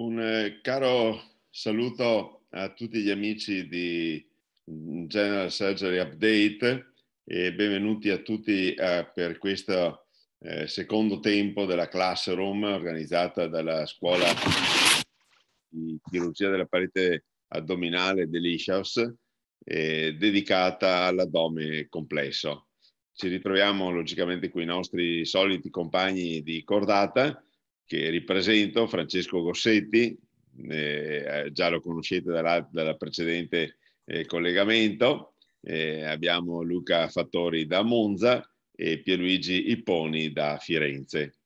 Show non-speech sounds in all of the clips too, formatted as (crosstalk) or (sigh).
Un eh, caro saluto a tutti gli amici di General Surgery Update e benvenuti a tutti eh, per questo eh, secondo tempo della classroom organizzata dalla scuola di chirurgia della parete addominale dell'ISHAS dedicata all'addome complesso. Ci ritroviamo logicamente con i nostri soliti compagni di cordata che ripresento, Francesco Gossetti, eh, eh già lo conoscete dal precedente eh, collegamento, eh, abbiamo Luca Fattori da Monza e Pierluigi Ipponi da Firenze.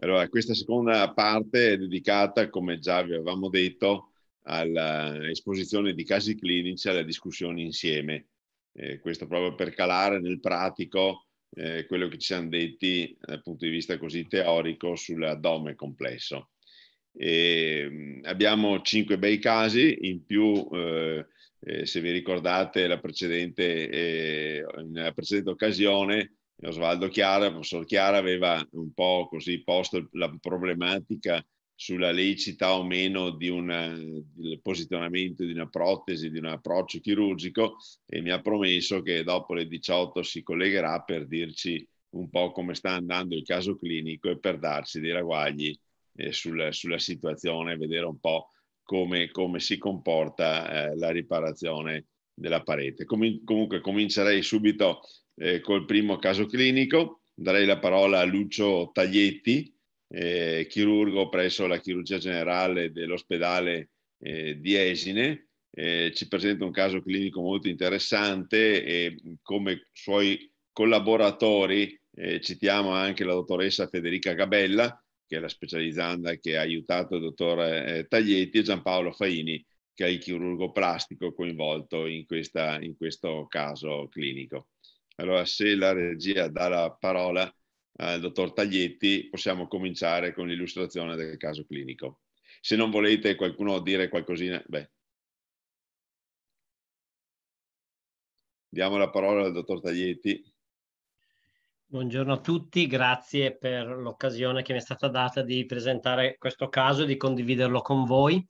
Allora, questa seconda parte è dedicata, come già vi avevamo detto, all'esposizione di casi clinici alla discussione insieme. Eh, questo proprio per calare nel pratico eh, quello che ci siamo detti dal punto di vista così teorico sull'addome complesso. E, mm, abbiamo cinque bei casi, in più, eh, eh se vi ricordate, la precedente, eh, nella precedente occasione Osvaldo Chiara, professor Chiara, aveva un po' così posto la problematica sulla leicità o meno di un posizionamento di una protesi, di un approccio chirurgico e mi ha promesso che dopo le 18 si collegherà per dirci un po' come sta andando il caso clinico e per darci dei ragguagli eh, sul, sulla situazione, vedere un po' come, come si comporta eh, la riparazione della parete. Com- comunque comincerei subito eh, col primo caso clinico, darei la parola a Lucio Taglietti eh, chirurgo presso la chirurgia generale dell'ospedale eh, di Esine. Eh, ci presenta un caso clinico molto interessante e mm, come suoi collaboratori eh, citiamo anche la dottoressa Federica Gabella, che è la specializzanda che ha aiutato il dottor eh, Taglietti, e Giampaolo Faini, che è il chirurgo plastico coinvolto in, questa, in questo caso clinico. Allora, se la regia dà la parola eh, dottor Taglietti, possiamo cominciare con l'illustrazione del caso clinico. Se non volete qualcuno dire qualcosina, beh. Diamo la parola al dottor Taglietti. Buongiorno a tutti, grazie per l'occasione che mi è stata data di presentare questo caso e di condividerlo con voi.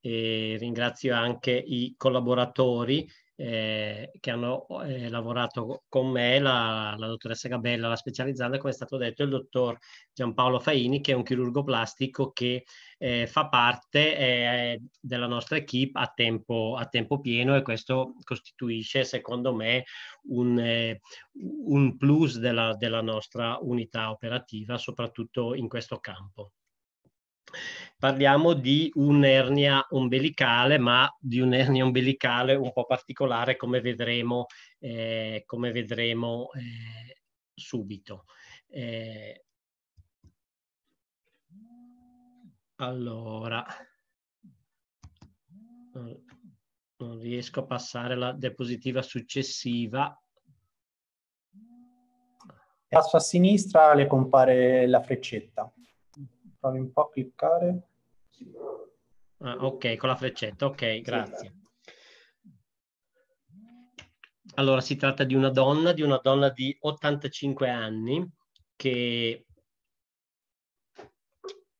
E ringrazio anche i collaboratori eh, che hanno eh, lavorato con me, la, la, dottoressa Gabella, la specializzata, come è stato detto, il dottor Giampaolo Faini, che è un chirurgo plastico che eh, fa parte eh, della nostra equip a tempo, a tempo, pieno e questo costituisce, secondo me, un, eh, un plus della, della nostra unità operativa, soprattutto in questo campo. Parliamo di un'ernia ombelicale, ma di un'ernia ombelicale un po' particolare come vedremo, eh, come vedremo eh, subito. Eh, allora, non riesco a passare alla diapositiva successiva. Passo A sinistra le compare la freccetta provi un po' a cliccare. Ah, ok, con la freccetta, ok, grazie. Allora, si tratta di una donna, di una donna di 85 anni che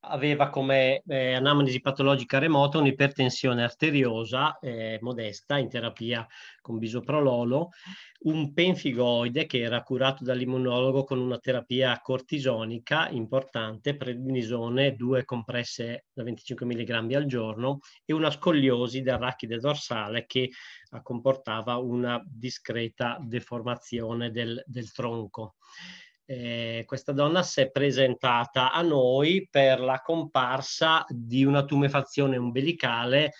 aveva come eh, anamnesi patologica remota un'ipertensione arteriosa eh, modesta in terapia con bisoprololo, un penfigoide che era curato dall'immunologo con una terapia cortisonica importante, prednisone, due compresse da 25 mg al giorno e una scoliosi del rachide dorsale che eh, comportava una discreta deformazione del, del tronco eh, questa donna si è presentata a noi per la comparsa di una tumefazione umbilicale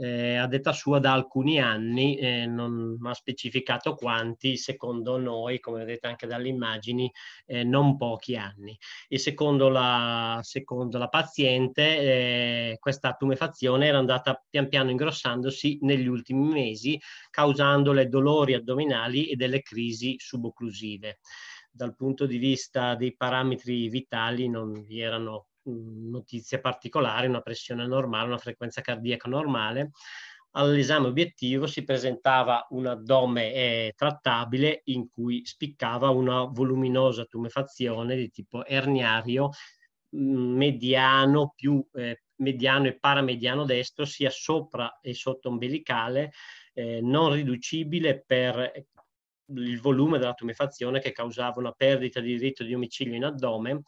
eh, a detta sua da alcuni anni, eh, non ha specificato quanti, secondo noi, come vedete anche dalle immagini, eh, non pochi anni. E secondo la, secondo la paziente, eh, questa tumefazione era andata pian piano ingrossandosi negli ultimi mesi, causandole dolori addominali e delle crisi subocclusive dal punto di vista dei parametri vitali non vi erano mm, notizie particolari, una pressione normale, una frequenza cardiaca normale. All'esame obiettivo si presentava un addome eh, trattabile in cui spiccava una voluminosa tumefazione di tipo erniario mm, mediano più eh, mediano e paramediano destro sia sopra e sotto ombelicale eh, non riducibile per il volume della tumefazione che causava una perdita di diritto di omicidio in addome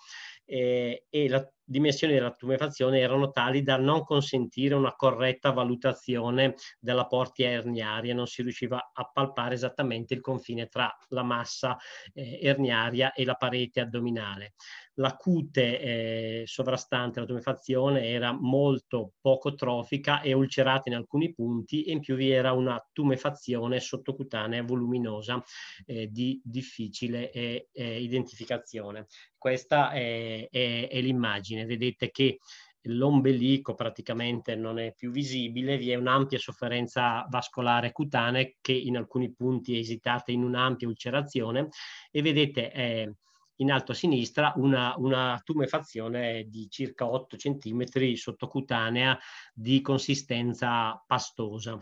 eh, e la dimensioni della tumefazione erano tali da non consentire una corretta valutazione della portia erniaria, non si riusciva a palpare esattamente il confine tra la massa eh, erniaria e la parete addominale. La cute eh, sovrastante la tumefazione era molto poco trofica e ulcerata in alcuni punti e in più vi era una tumefazione sottocutanea voluminosa eh, di difficile eh, eh, identificazione. Questa è, è, è l'immagine immagine, vedete che l'ombelico praticamente non è più visibile, vi è un'ampia sofferenza vascolare cutanea che in alcuni punti è esitata in un'ampia ulcerazione e vedete eh, in alto a sinistra una, una tumefazione di circa 8 cm sottocutanea di consistenza pastosa.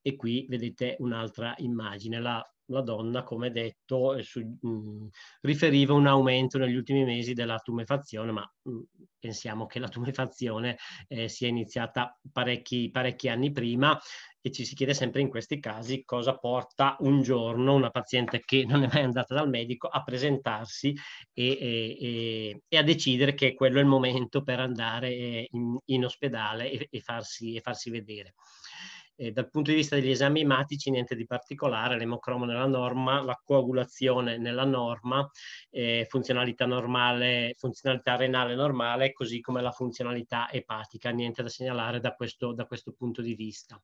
E qui vedete un'altra immagine, la la donna, come detto, eh, su, mh, mm, riferiva un aumento negli ultimi mesi della tumefazione, ma mh, mm, pensiamo che la tumefazione eh, sia iniziata parecchi, parecchi anni prima e ci si chiede sempre in questi casi cosa porta un giorno una paziente che non è mai andata dal medico a presentarsi e, e, e a decidere che quello è il momento per andare eh, in, in ospedale e, e farsi, farsi vedere. E dal punto di vista degli esami ematici niente di particolare, l'emocromo nella norma, la coagulazione nella norma, eh, funzionalità normale, funzionalità renale normale, così come la funzionalità epatica, niente da segnalare da questo, da questo punto di vista.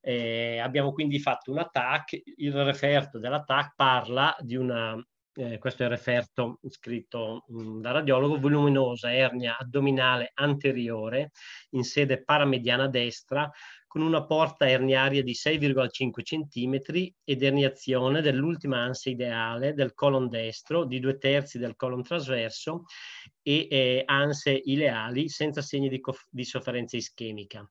Eh, abbiamo quindi fatto un attack, il referto dell'attack parla di una, eh, questo è il referto scritto mh, mm, da radiologo, voluminosa ernia addominale anteriore in sede paramediana destra con una porta erniaria di 6,5 cm ed erniazione dell'ultima ansia ideale del colon destro di due terzi del colon trasverso e eh, anse ileali senza segni di, di sofferenza ischemica.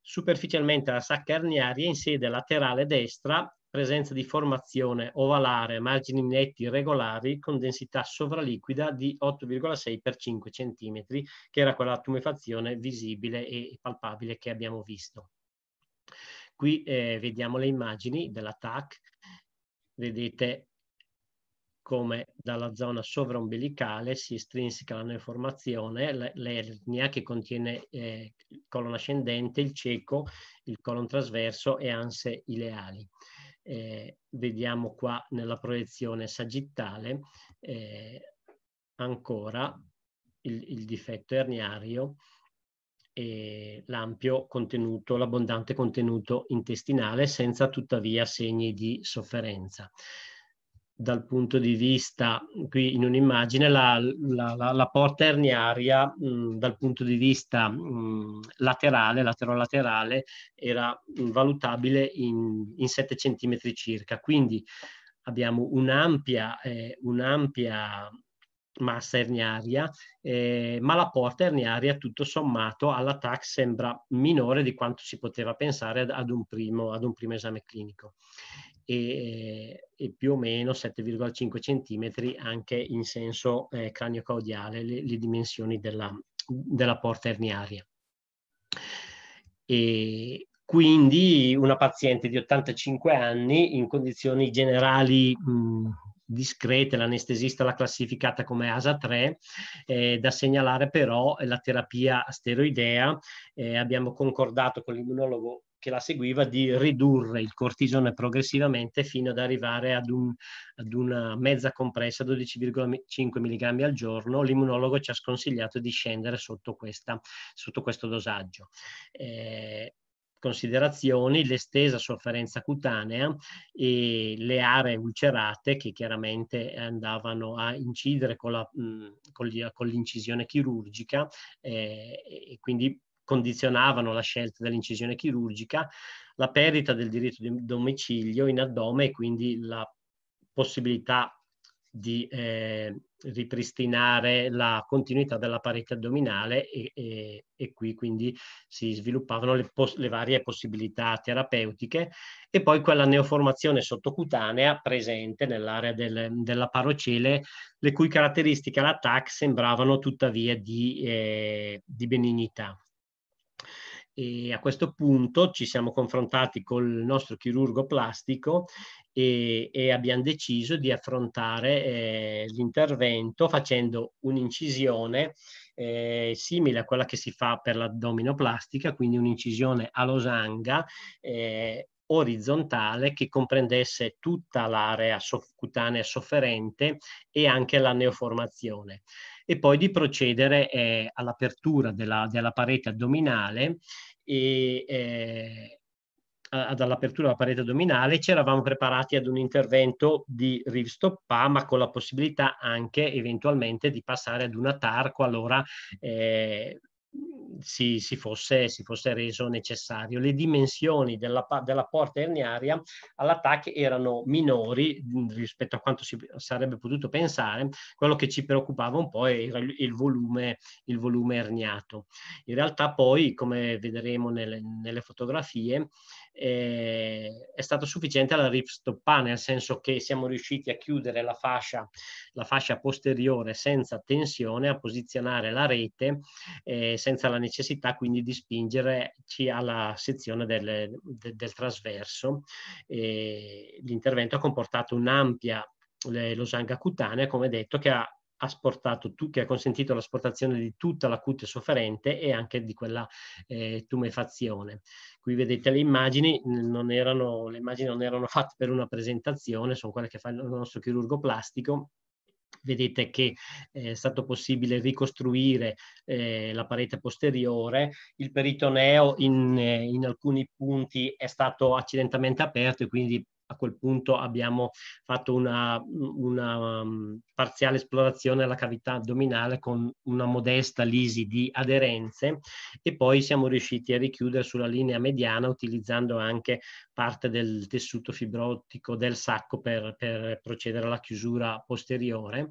Superficialmente la sacca erniaria in sede laterale destra presenza di formazione ovalare, margini netti regolari con densità sovraliquida di 8,6 x 5 cm, che era quella tumefazione visibile e palpabile che abbiamo visto. Qui eh, vediamo le immagini della TAC, vedete come dalla zona sovraombilicale si estrinseca la neoformazione, l'ernia che contiene eh, il colon ascendente, il cieco, il colon trasverso e anse ileali. Eh, vediamo qua nella proiezione sagittale eh, ancora il, il difetto erniario eh, l'ampio contenuto, l'abbondante contenuto intestinale senza tuttavia segni di sofferenza. Dal punto di vista, qui in un'immagine, la, la, la, la, porta erniaria mh, mm, dal punto di vista mh, mm, laterale, laterolaterale, era valutabile in, in 7 cm circa, quindi abbiamo un'ampia, eh, un massa erniaria, eh, ma porta erniaria tutto sommato all'attack sembra minore di quanto si poteva pensare ad, ad, un, primo, ad un, primo, esame clinico e, eh, e più o meno 7,5 cm anche in senso eh, cranio-caudiale le, le, dimensioni della, della porta erniaria. E, quindi una paziente di 85 anni in condizioni generali mh, discrete, l'anestesista l'ha classificata come ASA 3, eh, da segnalare però la terapia steroidea, eh, abbiamo concordato con l'immunologo che la seguiva di ridurre il cortisone progressivamente fino ad arrivare ad, un, ad una mezza compressa 12,5 mg al giorno. L'immunologo ci ha sconsigliato di scendere sotto, questa, sotto questo dosaggio. Eh, considerazioni l'estesa sofferenza cutanea e le aree ulcerate che chiaramente andavano a incidere con, l'incisione chirurgica eh, e quindi condizionavano la scelta dell'incisione chirurgica, la perdita del diritto di domicilio in addome e quindi la possibilità di eh, ripristinare la continuità della parete addominale e, e, e qui quindi si sviluppavano le, pos- le, varie possibilità terapeutiche e poi quella neoformazione sottocutanea presente nell'area del, della parocele le cui caratteristiche alla sembravano tuttavia di, eh, di benignità e a questo punto ci siamo confrontati col nostro chirurgo plastico e, e abbiamo deciso di affrontare eh, l'intervento facendo un'incisione eh, simile a quella che si fa per l'addominoplastica, quindi un'incisione a losanga eh, orizzontale che comprendesse tutta l'area soff- cutanea sofferente e anche la neoformazione e poi di procedere eh, all'apertura della, della, parete addominale e, eh, dall'apertura della parete addominale ci eravamo preparati ad un intervento di rivstoppà ma con la possibilità anche eventualmente di passare ad una TAR qualora eh, Mhmm, si, si, fosse, si, fosse, reso necessario. Le dimensioni della, della porta erniaria all'attacco erano minori mhmm, rispetto a quanto si sarebbe potuto pensare, quello che ci preoccupava un po' era il, il, volume, il volume erniato. In realtà poi, come vedremo nelle, nelle fotografie, eh, è stato sufficiente alla ripstoppare, nel senso che siamo riusciti a chiudere la fascia, la fascia posteriore senza tensione, a posizionare la rete eh, senza la necessità quindi di spingerci alla sezione del, de, del trasverso. Eh, l'intervento ha comportato un'ampia losanga cutanea, come detto, che ha asportato tu, che ha consentito l'asportazione di tutta la cutte sofferente e anche di quella eh, tumefazione. Qui vedete le immagini, non erano, le immagini non erano fatte per una presentazione, sono quelle che fa il nostro chirurgo plastico, vedete che eh, è stato possibile ricostruire eh, la parete posteriore, il peritoneo in, eh, in, alcuni punti è stato accidentalmente aperto e quindi a quel punto abbiamo fatto una, una um, parziale esplorazione della cavità addominale con una modesta lisi di aderenze e poi siamo riusciti a richiudere sulla linea mediana utilizzando anche parte del tessuto fibrotico del sacco per, per procedere alla chiusura posteriore.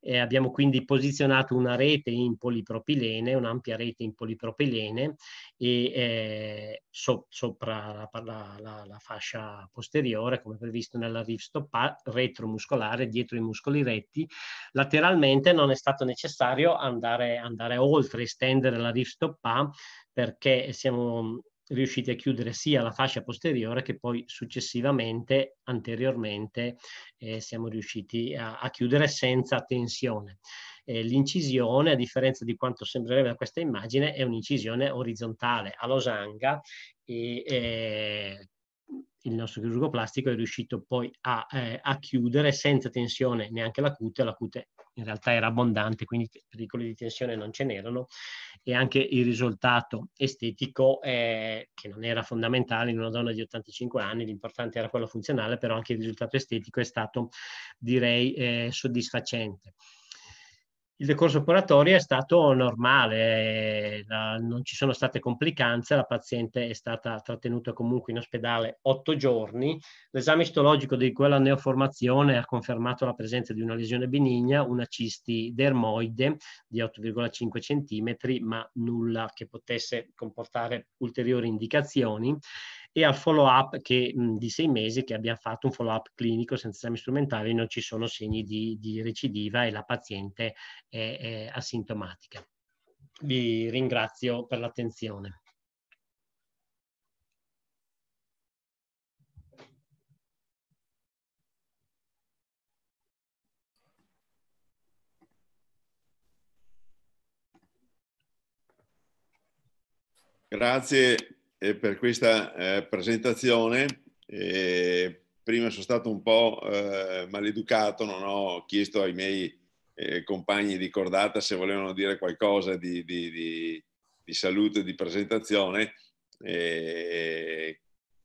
Eh, abbiamo quindi posizionato una rete in polipropilene, un'ampia rete in polipropilene e, eh, so, sopra la, la, la, la, fascia posteriore, come previsto nella rivstoppa retromuscolare, dietro i muscoli retti. Lateralmente non è stato necessario andare, andare oltre, estendere la rivstoppa perché siamo riusciti a chiudere sia la fascia posteriore che poi successivamente, anteriormente, eh, siamo riusciti a, a, chiudere senza tensione. Eh, l'incisione, a differenza di quanto sembrerebbe da questa immagine, è un'incisione orizzontale a losanga e eh, il nostro chirurgo plastico è riuscito poi a, eh, a chiudere senza tensione neanche la cute, la cute in realtà era abbondante, quindi pericoli di tensione non ce n'erano e anche il risultato estetico, eh, che non era fondamentale in una donna di 85 anni, l'importante era quello funzionale, però anche il risultato estetico è stato direi eh, soddisfacente il decorso operatorio è stato normale, la, non ci sono state complicanze, la paziente è stata trattenuta comunque in ospedale otto giorni. L'esame istologico di quella neoformazione ha confermato la presenza di una lesione benigna, una cisti dermoide di 8,5 cm, ma nulla che potesse comportare ulteriori indicazioni e al follow up che, mh, di sei mesi che abbiamo fatto un follow up clinico senza esami strumentali non ci sono segni di, di recidiva e la paziente è, è asintomatica. Vi ringrazio per l'attenzione. Grazie per questa eh, presentazione. Eh, prima sono stato un po' eh, maleducato, non ho chiesto ai miei eh, compagni di cordata se volevano dire qualcosa di, di, di, di salute, di presentazione.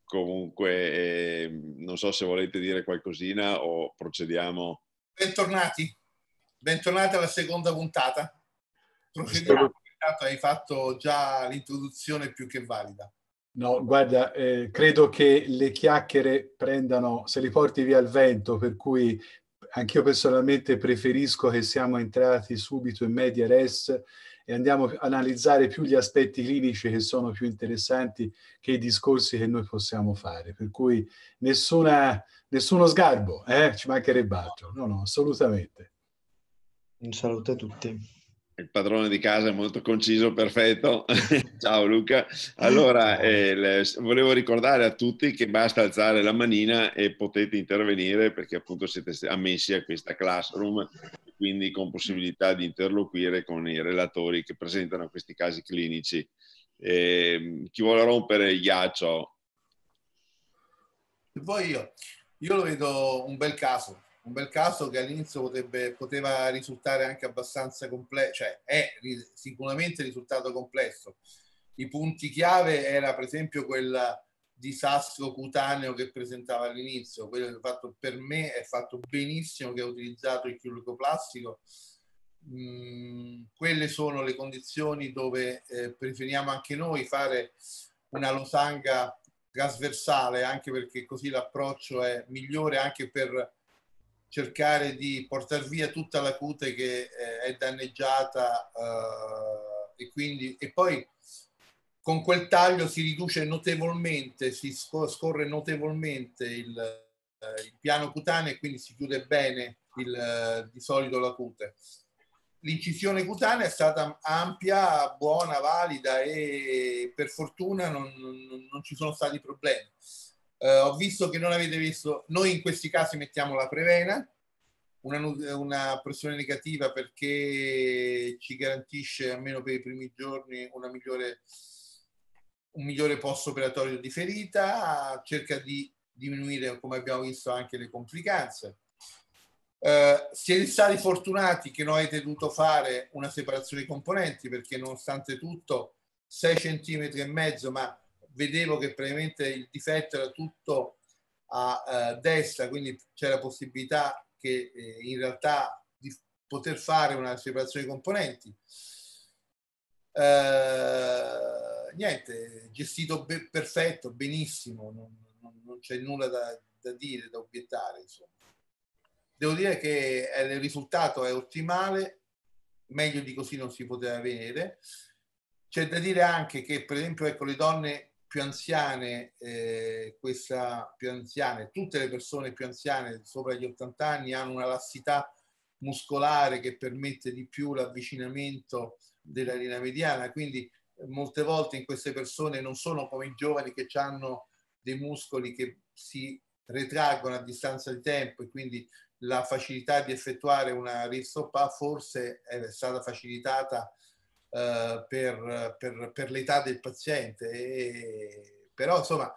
comunque, ehm, non so se volete dire qualcosina o procediamo. Bentornati, bentornati alla seconda puntata. Procediamo, hai fatto già l'introduzione più che valida. No, guarda, eh, credo che le chiacchiere prendano, se li porti via il vento, per cui anch'io personalmente preferisco che siamo entrati subito in media res e andiamo a analizzare più gli aspetti clinici che sono più interessanti che i discorsi che noi possiamo fare. Per cui nessuna, nessuno sgarbo, eh? ci mancherebbe altro. No, no, assolutamente. Un saluto a tutti il padrone di casa è molto conciso, perfetto. (laughs) Ciao Luca. Allora, eh, le, volevo ricordare a tutti che basta alzare la manina e potete intervenire perché appunto siete ammessi a questa classroom, quindi con possibilità di interloquire con i relatori che presentano questi casi clinici. Eh, chi vuole rompere il ghiaccio? E poi io, io lo vedo un bel caso un bel caso che all'inizio potrebbe, poteva risultare anche abbastanza complesso, cioè è sicuramente risultato complesso. I punti chiave era per esempio quel disastro cutaneo che presentava all'inizio, quello che fatto per me è fatto benissimo, che ha utilizzato il chirurgo plastico. Mm, quelle sono le condizioni dove eh, preferiamo anche noi fare una losanga trasversale, anche perché così l'approccio è migliore anche per cercare di portare via tutta la cute che eh, è danneggiata eh, e, quindi, e poi con quel taglio si riduce notevolmente, si scorre notevolmente il, eh, il piano cutaneo e quindi si chiude bene il, eh, di solito la cute. L'incisione cutanea è stata ampia, buona, valida e per fortuna non, non, non ci sono stati problemi. Eh, ho visto che non avete visto, noi in questi casi mettiamo la prevena, una, una, pressione negativa perché ci garantisce almeno per i primi giorni migliore, un migliore post operatorio di ferita, cerca di diminuire, come abbiamo visto, anche le complicanze. Eh, siete stati fortunati che non avete dovuto fare una separazione dei componenti perché nonostante tutto 6 cm e mezzo, ma vedevo che praticamente il difetto era tutto a, a eh, destra, quindi c'era possibilità che eh, in realtà di poter fare una separazione dei componenti. Eh, niente, gestito be- perfetto, benissimo, non, non, non c'è nulla da, da, dire, da obiettare. Insomma. Devo dire che il risultato è ottimale, meglio di così non si poteva avere. C'è da dire anche che, per esempio, ecco, le donne più anziane, eh, questa, più anziane, tutte le persone più anziane sopra gli 80 anni hanno una lassità muscolare che permette di più l'avvicinamento della linea mediana, quindi eh, molte volte in queste persone non sono come i giovani che hanno dei muscoli che si retraggono a distanza di tempo e quindi la facilità di effettuare una ristoppà forse è stata facilitata eh, per, per, per, l'età del paziente. E, però insomma,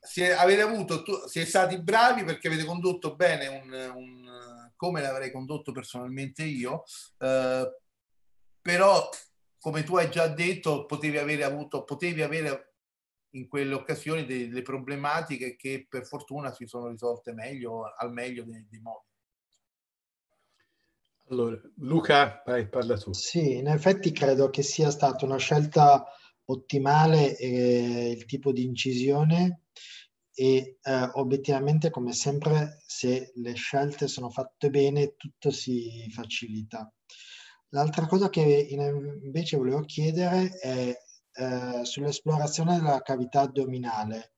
si è, avete avuto, tu, si è stati bravi perché avete condotto bene un, un come l'avrei condotto personalmente io, eh, però come tu hai già detto potevi avere avuto, potevi avere in quelle occasioni delle problematiche che per fortuna si sono risolte meglio, al meglio dei, dei modi. Allora, Luca, vai, parla tu. Sì, in effetti credo che sia stata una scelta ottimale eh, il tipo di incisione e eh, obiettivamente, come sempre, se le scelte sono fatte bene, tutto si facilita. L'altra cosa che invece volevo chiedere è eh, sull'esplorazione della cavità addominale,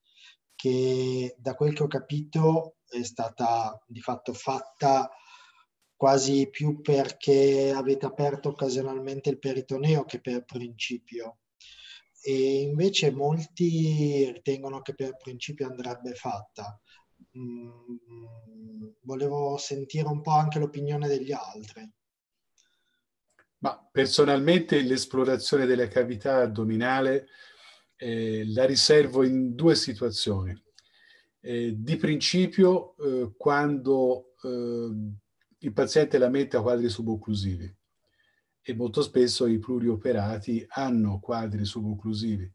che da quel che ho capito è stata di fatto fatta quasi più perché avete aperto occasionalmente il peritoneo che per principio. E invece molti ritengono che per principio andrebbe fatta. Mm, volevo sentire un po' anche l'opinione degli altri. Ma personalmente l'esplorazione della cavità addominale eh, la riservo in due situazioni. Eh, di principio, eh, quando ehm, il paziente la mette a quadri subocclusivi e molto spesso i plurioperati hanno quadri subocclusivi.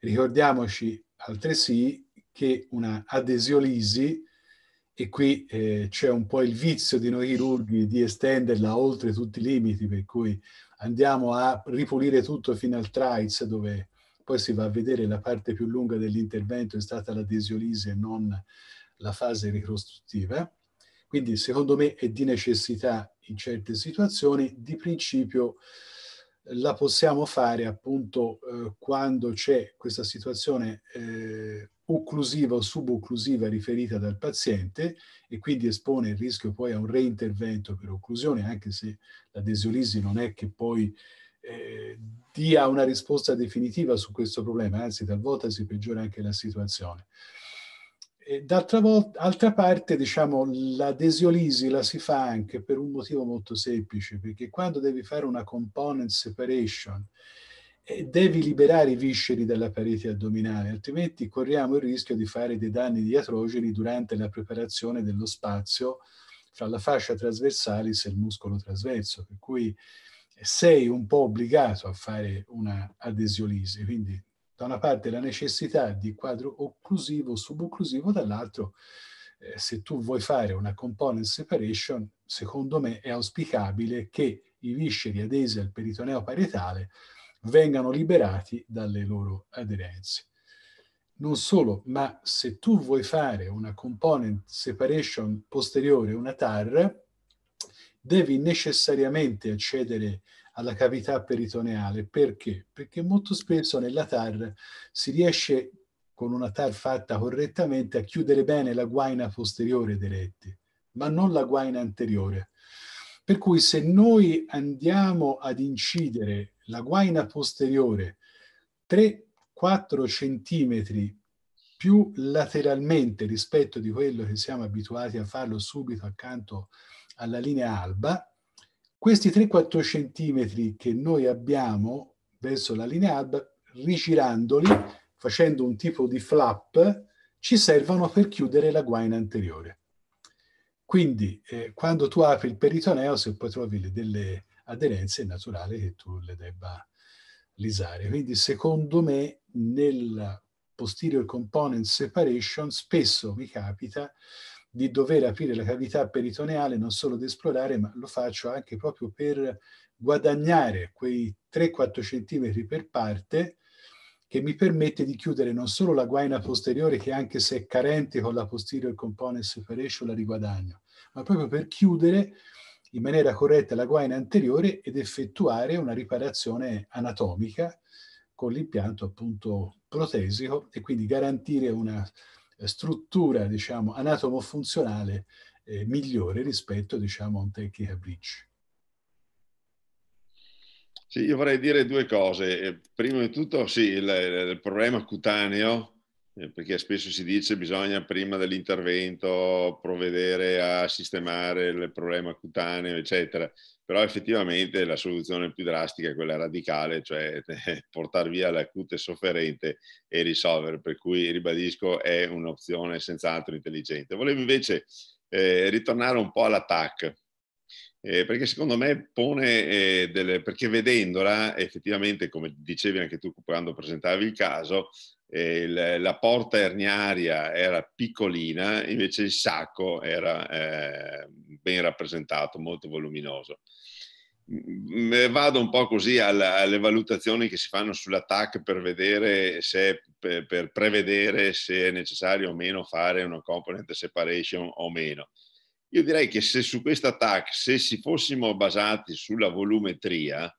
Ricordiamoci altresì che una adesiolisi, e qui eh, c'è un po' il vizio di noi chirurghi di estenderla oltre tutti i limiti, per cui andiamo a ripulire tutto fino al TRICE, dove poi si va a vedere la parte più lunga dell'intervento è stata l'adesiolisi e non la fase ricostruttiva quindi secondo me è di necessità in certe situazioni, di principio la possiamo fare appunto eh, quando c'è questa situazione eh, occlusiva o subocclusiva riferita dal paziente e quindi espone il rischio poi a un reintervento per occlusione, anche se la desiolisi non è che poi eh, dia una risposta definitiva su questo problema, anzi talvolta si peggiora anche la situazione. D'altra volta, parte, diciamo, la desiolisi la si fa anche per un motivo molto semplice, perché quando devi fare una component separation, eh, devi liberare i visceri dalla parete addominale, altrimenti corriamo il rischio di fare dei danni diatrogeni durante la preparazione dello spazio fra la fascia trasversalis e il muscolo trasverso, per cui sei un po' obbligato a fare una adesiolisi, quindi da una parte la necessità di quadro occlusivo, subocclusivo, dall'altro eh, se tu vuoi fare una component separation, secondo me è auspicabile che i visceri adesi al peritoneo parietale vengano liberati dalle loro aderenze. Non solo, ma se tu vuoi fare una component separation posteriore, una TAR, devi necessariamente accedere alla cavità peritoneale. Perché? Perché molto spesso nella TAR si riesce, con una TAR fatta correttamente, a chiudere bene la guaina posteriore dei retti, ma non la guaina anteriore. Per cui se noi andiamo ad incidere la guaina posteriore 3-4 centimetri più lateralmente rispetto di quello che siamo abituati a farlo subito accanto alla linea alba, questi 3-4 centimetri che noi abbiamo verso la linea alba, rigirandoli, facendo un tipo di flap, ci servono per chiudere la guaina anteriore. Quindi eh, quando tu apri il peritoneo, se poi trovi delle aderenze, è naturale che tu le debba lisare. Quindi secondo me nel posterior component separation spesso mi capita di dover aprire la cavità peritoneale, non solo di esplorare, ma lo faccio anche proprio per guadagnare quei 3-4 cm per parte che mi permette di chiudere non solo la guaina posteriore, che anche se è carente con la posterior component separation la riguadagno, ma proprio per chiudere in maniera corretta la guaina anteriore ed effettuare una riparazione anatomica con l'impianto appunto protesico e quindi garantire una struttura diciamo, anatomo-funzionale eh, migliore rispetto diciamo, a un tecnica bridge. Sì, io vorrei dire due cose. Eh, prima di tutto, sì, il, il problema cutaneo, eh, perché spesso si dice che bisogna prima dell'intervento provvedere a sistemare il problema cutaneo, eccetera però effettivamente la soluzione più drastica è quella radicale, cioè (laughs) portare via l'acute sofferente e risolvere, per cui ribadisco è un'opzione senz'altro intelligente. Volevo invece eh, ritornare un po' all'attack, eh, perché secondo me pone eh, delle... perché vedendola effettivamente, come dicevi anche tu quando presentavi il caso, eh, il, la porta erniaria era piccolina, invece il sacco era eh, ben rappresentato, molto voluminoso vado un po' così alla, alle valutazioni che si fanno sull'attacco per vedere se per, per, prevedere se è necessario o meno fare una component separation o meno. Io direi che se su questa attack, se si fossimo basati sulla volumetria,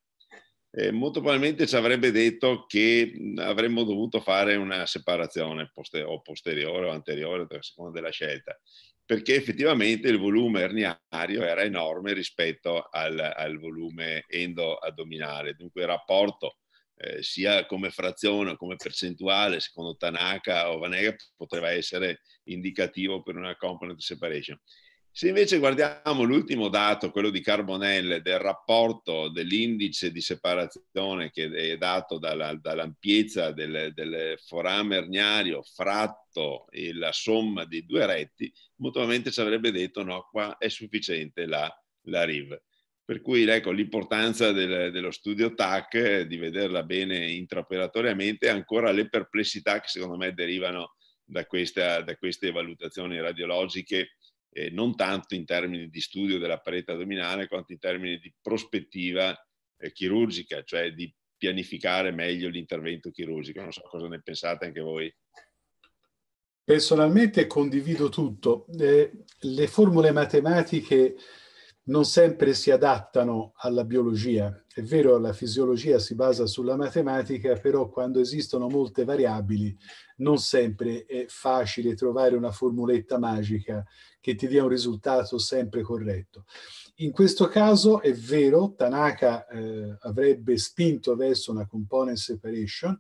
eh, molto probabilmente ci avrebbe detto che avremmo dovuto fare una separazione poster- o posteriore o anteriore, a seconda della scelta perché effettivamente il volume erniario era enorme rispetto al, al volume endo-addominale. Dunque il rapporto eh, sia come frazione come percentuale, secondo Tanaka o Vanega, poteva essere indicativo per una component separation. Se invece guardiamo l'ultimo dato, quello di Carbonelle, del rapporto dell'indice di separazione che è dato dalla, dall'ampiezza del, del, forame erniario fratto e la somma dei due retti, mutuamente ci avrebbe detto no, qua è sufficiente la, la RIV. Per cui ecco, l'importanza del, dello studio TAC, di vederla bene intraoperatoriamente, ancora le perplessità che secondo me derivano da, questa, da queste valutazioni radiologiche eh, non tanto in termini di studio della parete addominale quanto in termini di prospettiva eh, chirurgica, cioè di pianificare meglio l'intervento chirurgico. Non so cosa ne pensate anche voi. Personalmente condivido tutto. Eh, le formule matematiche non sempre si adattano alla biologia. È vero, la fisiologia si basa sulla matematica, però quando esistono molte variabili non sempre è facile trovare una formuletta magica che ti dia un risultato sempre corretto. In questo caso è vero, Tanaka eh, avrebbe spinto verso una component separation,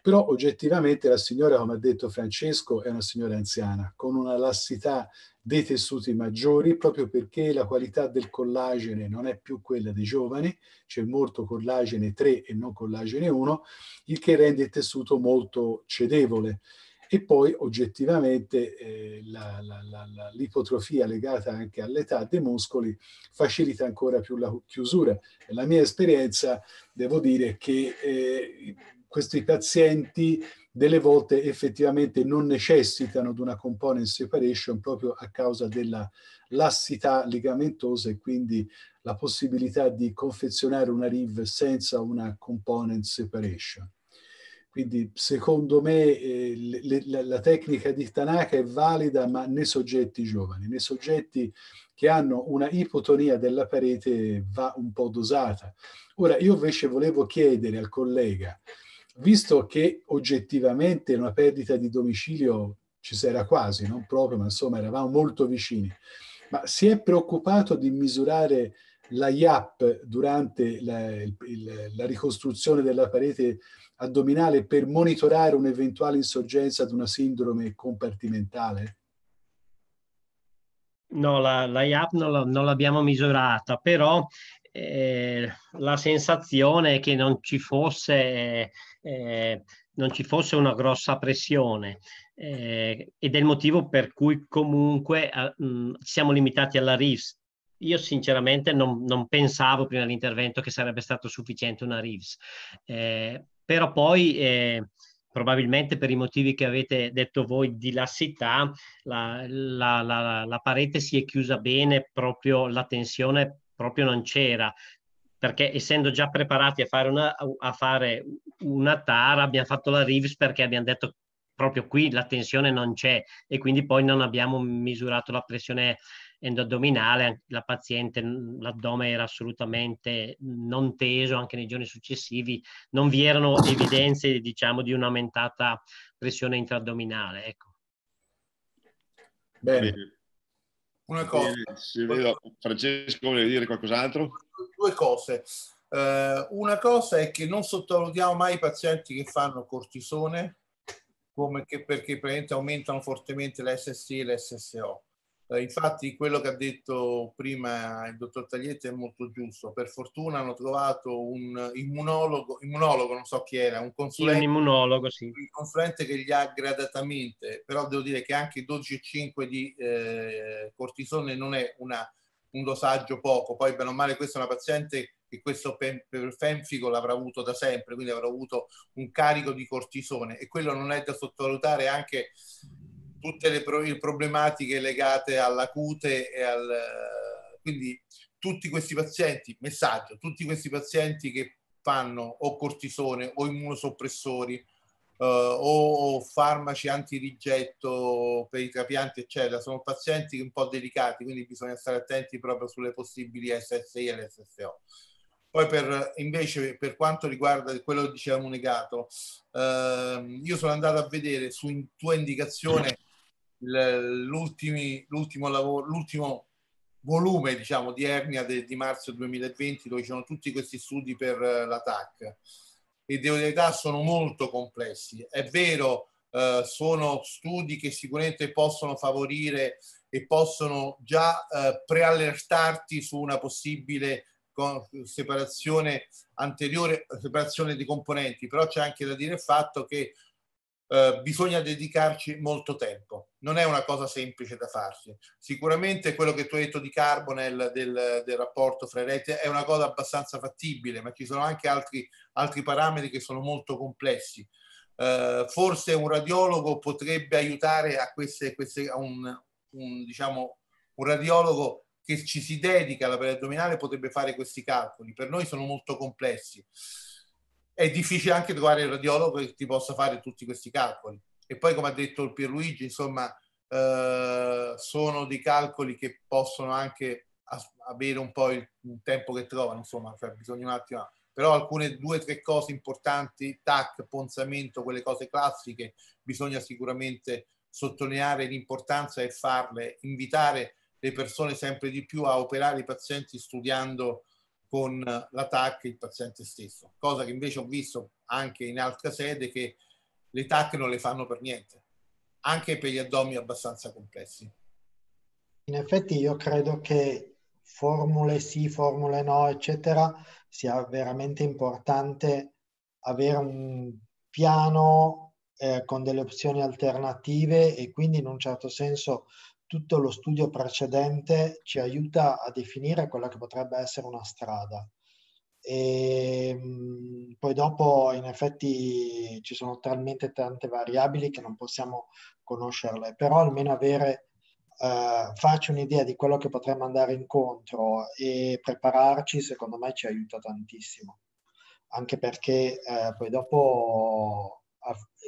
però oggettivamente la signora, come ha detto Francesco, è una signora anziana, con una lassità dei tessuti maggiori, proprio perché la qualità del collagene non è più quella dei giovani, c'è molto collagene 3 e non collagene 1, il che rende il tessuto molto cedevole e poi oggettivamente eh, la, la, la, l'ipotrofia legata anche all'età dei muscoli facilita ancora più la chiusura. Nella mia esperienza devo dire che eh, questi pazienti delle volte effettivamente non necessitano di una component separation proprio a causa della lassità ligamentosa e quindi la possibilità di confezionare una RIV senza una component separation. Quindi secondo me eh, le, le, la tecnica di Tanaka è valida, ma nei soggetti giovani, nei soggetti che hanno una ipotonia della parete va un po' dosata. Ora io invece volevo chiedere al collega, visto che oggettivamente una perdita di domicilio ci sarà quasi, non proprio, ma insomma eravamo molto vicini, ma si è preoccupato di misurare la IAP durante la, il, la ricostruzione della parete? addominale per monitorare un'eventuale insorgenza di una sindrome compartimentale? No, la, la IAP non, non l'abbiamo misurata, però eh, la sensazione è che non ci fosse, eh, non ci fosse una grossa pressione. Eh, ed è il motivo per cui comunque eh, mh, siamo limitati alla RIFS, io sinceramente non, non, pensavo prima dell'intervento che sarebbe stato sufficiente una RIVS. Eh, però poi eh, probabilmente per i motivi che avete detto voi di lassità, la, la, la, la parete si è chiusa bene, proprio la tensione proprio non c'era, perché essendo già preparati a fare una, a fare una tara abbiamo fatto la rivs perché abbiamo detto proprio qui la tensione non c'è e quindi poi non abbiamo misurato la pressione endoaddominale, la paziente, l'addome era assolutamente non teso anche nei giorni successivi, non vi erano evidenze diciamo, di un'aumentata pressione intraaddominale. Ecco. Bene. Una cosa. Francesco vuole dire qualcos'altro? Due cose. Eh, una cosa è che non sottovalutiamo mai i pazienti che fanno cortisone come che perché praticamente aumentano fortemente la e l'SSO. Eh, infatti quello che ha detto prima il dottor Taglietti è molto giusto. Per fortuna hanno trovato un immunologo, immunologo non so chi era, un consulente, sì, un sì. un consulente che gli ha gradatamente, però devo dire che anche 12,5 di eh, cortisone non è una, un dosaggio poco. Poi bene o male questa è una paziente che questo femfico l'avrà avuto da sempre, quindi avrà avuto un carico di cortisone e quello non è da sottovalutare anche tutte le, problematiche legate alla cute e al... Quindi tutti questi pazienti, messaggio, tutti questi pazienti che fanno o cortisone o immunosoppressori eh, o, o farmaci antirigetto per i trapianti, eccetera, sono pazienti un po' delicati, quindi bisogna stare attenti proprio sulle possibili SSI e SSO Poi per, invece per quanto riguarda quello che dicevamo negato, eh, io sono andato a vedere su in tua indicazione l'ultimo, lavoro, l'ultimo volume diciamo, di Ernia de, di marzo 2020 dove ci sono tutti questi studi per uh, eh, la TAC e devo dire che sono molto complessi. È vero, uh, sono studi che sicuramente possono favorire e possono già uh, preallertarti su una possibile separazione anteriore, separazione di componenti, però c'è anche da dire il fatto che eh, bisogna dedicarci molto tempo. Non è una cosa semplice da farsi. Sicuramente quello che tu hai detto di Carbonel, del, del rapporto fra rete, è una cosa abbastanza fattibile, ma ci sono anche altri, altri parametri che sono molto complessi. Eh, forse un radiologo potrebbe aiutare a, queste, queste, a un, un, diciamo, un radiologo che ci si dedica alla pelle addominale potrebbe fare questi calcoli. Per noi sono molto complessi è difficile anche trovare il radiologo che ti possa fare tutti questi calcoli. E poi, come ha detto il Pierluigi, insomma, eh, sono dei calcoli che possono anche avere un po' il, il tempo che trovano, insomma, cioè bisogna un attimo però alcune due o tre cose importanti, tac, ponzamento, quelle cose classiche, bisogna sicuramente sottolineare l'importanza e farle, invitare le persone sempre di più a operare i pazienti studiando con l'attack il paziente stesso, cosa che invece ho visto anche in altra sede che le TAC non le fanno per niente, anche per gli addomi abbastanza complessi. In effetti io credo che formule sì, formule no, eccetera, sia veramente importante avere un piano eh, con delle opzioni alternative e quindi in un certo senso tutto lo studio precedente ci aiuta a definire quella che potrebbe essere una strada. E ehm, poi dopo in effetti ci sono talmente tante variabili che non possiamo conoscerle, però almeno avere, eh, farci un'idea di quello che potremmo andare incontro e prepararci secondo me ci aiuta tantissimo, anche perché eh, poi dopo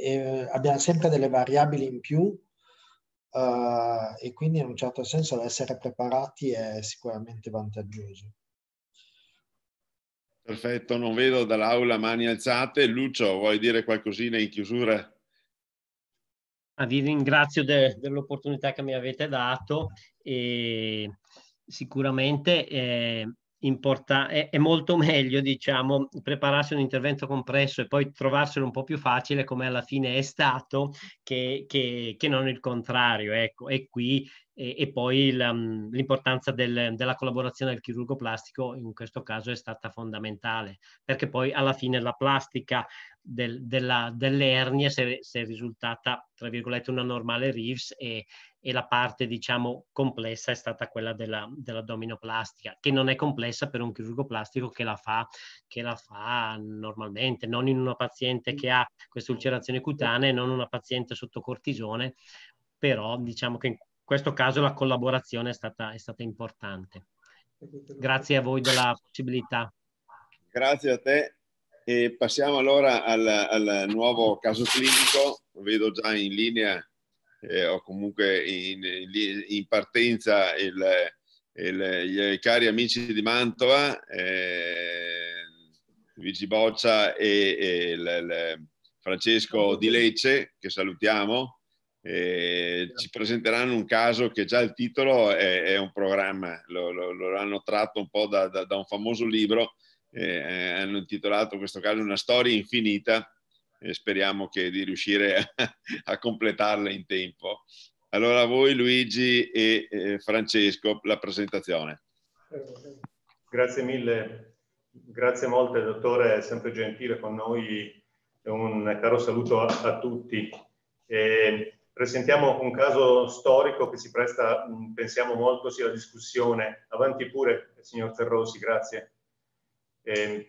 eh, abbiamo sempre delle variabili in più uh, e quindi in un certo senso essere preparati è sicuramente vantaggioso. Perfetto, non vedo dall'aula mani alzate. Lucio, vuoi dire qualcosina in chiusura? Ah, vi ringrazio de, dell'opportunità che mi avete dato e sicuramente eh, Importa- è, è, molto (laughs) meglio, diciamo, prepararsi un intervento compresso e poi trovarselo un po' più facile, come alla fine è stato, che, che, che non il contrario. Ecco, e qui e, e poi la, um, l'importanza del, della collaborazione del chirurgo plastico in questo caso è stata fondamentale, perché poi alla fine la plastica del, della, delle si è, risultata, tra virgolette, una normale RIVS e, e la parte diciamo complessa è stata quella della, dell'addominoplastica, che non è complessa per un chirurgo plastico che la, fa, che la fa normalmente, non in una paziente che ha queste ulcerazioni cutanee, non una paziente sotto cortisone, però diciamo che in questo caso la collaborazione è stata, è stata importante. Grazie a voi della possibilità. Grazie a te. E passiamo allora al, al nuovo caso clinico, vedo già in linea eh, o comunque in, in partenza il, il, i cari amici di Mantova, eh, Luigi Boccia e, e il, il Francesco Di Lecce, che salutiamo, eh, ci presenteranno un caso che già il titolo è, è un programma, lo, lo, lo, hanno tratto un po' da, da, da un famoso libro, eh, hanno intitolato questo caso Una storia infinita e speriamo di riuscire (laughs) a, a completarla in tempo. Allora a voi Luigi e eh, Francesco la presentazione. Grazie mille, grazie molte dottore, è sempre gentile con noi, un caro saluto a, a tutti. E presentiamo un caso storico che si presta, mm, pensiamo molto, sia alla discussione. Avanti pure, signor Terrosi, grazie. E ehm,